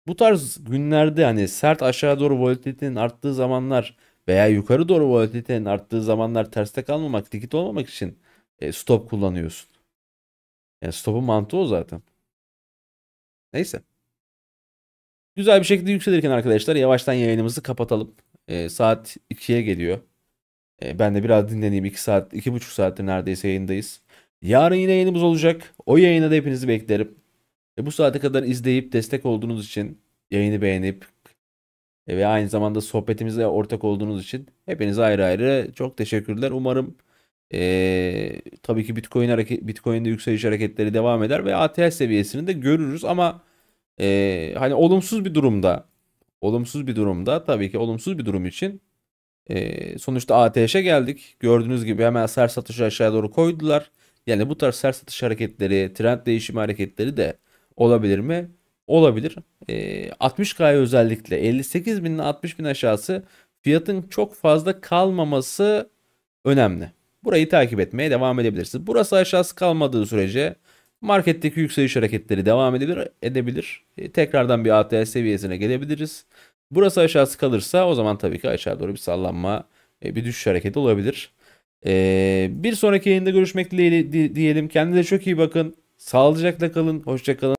Bu tarz günlerde hani sert aşağı doğru volatilitenin arttığı zamanlar veya yukarı doğru volatilitenin arttığı zamanlar terste kalmamak, dikit olmamak için e, stop kullanıyorsun. Yani stopun mantığı o zaten. Neyse. Güzel bir şekilde yükselirken arkadaşlar yavaştan yayınımızı kapatalım. E, saat 2'ye geliyor. E, ben de biraz dinleneyim. 2 saat, 2,5 saattir neredeyse yayındayız. Yarın yine yayınımız olacak. O yayına da hepinizi beklerim. E, bu saate kadar izleyip destek olduğunuz için yayını beğenip e, ve aynı zamanda sohbetimize ortak olduğunuz için hepinize ayrı ayrı çok teşekkürler. Umarım e, tabii ki Bitcoin hareket, Bitcoin'de yükseliş hareketleri devam eder ve ATH seviyesini de görürüz ama e, hani olumsuz bir durumda olumsuz bir durumda tabii ki olumsuz bir durum için sonuçta ATŞ'e geldik. Gördüğünüz gibi hemen sert satışı aşağıya doğru koydular. Yani bu tarz sert satış hareketleri, trend değişimi hareketleri de olabilir mi? Olabilir. E, 60K özellikle 58 bin 60 bin aşağısı fiyatın çok fazla kalmaması önemli. Burayı takip etmeye devam edebilirsiniz. Burası aşağısı kalmadığı sürece marketteki yükseliş hareketleri devam edebilir. edebilir. E, tekrardan bir ATH seviyesine gelebiliriz. Burası aşağısı kalırsa o zaman tabii ki aşağı doğru bir sallanma, e, bir düşüş hareketi olabilir. E, bir sonraki yayında görüşmek dileğiyle diyelim. Kendinize çok iyi bakın. Sağlıcakla kalın. Hoşça kalın.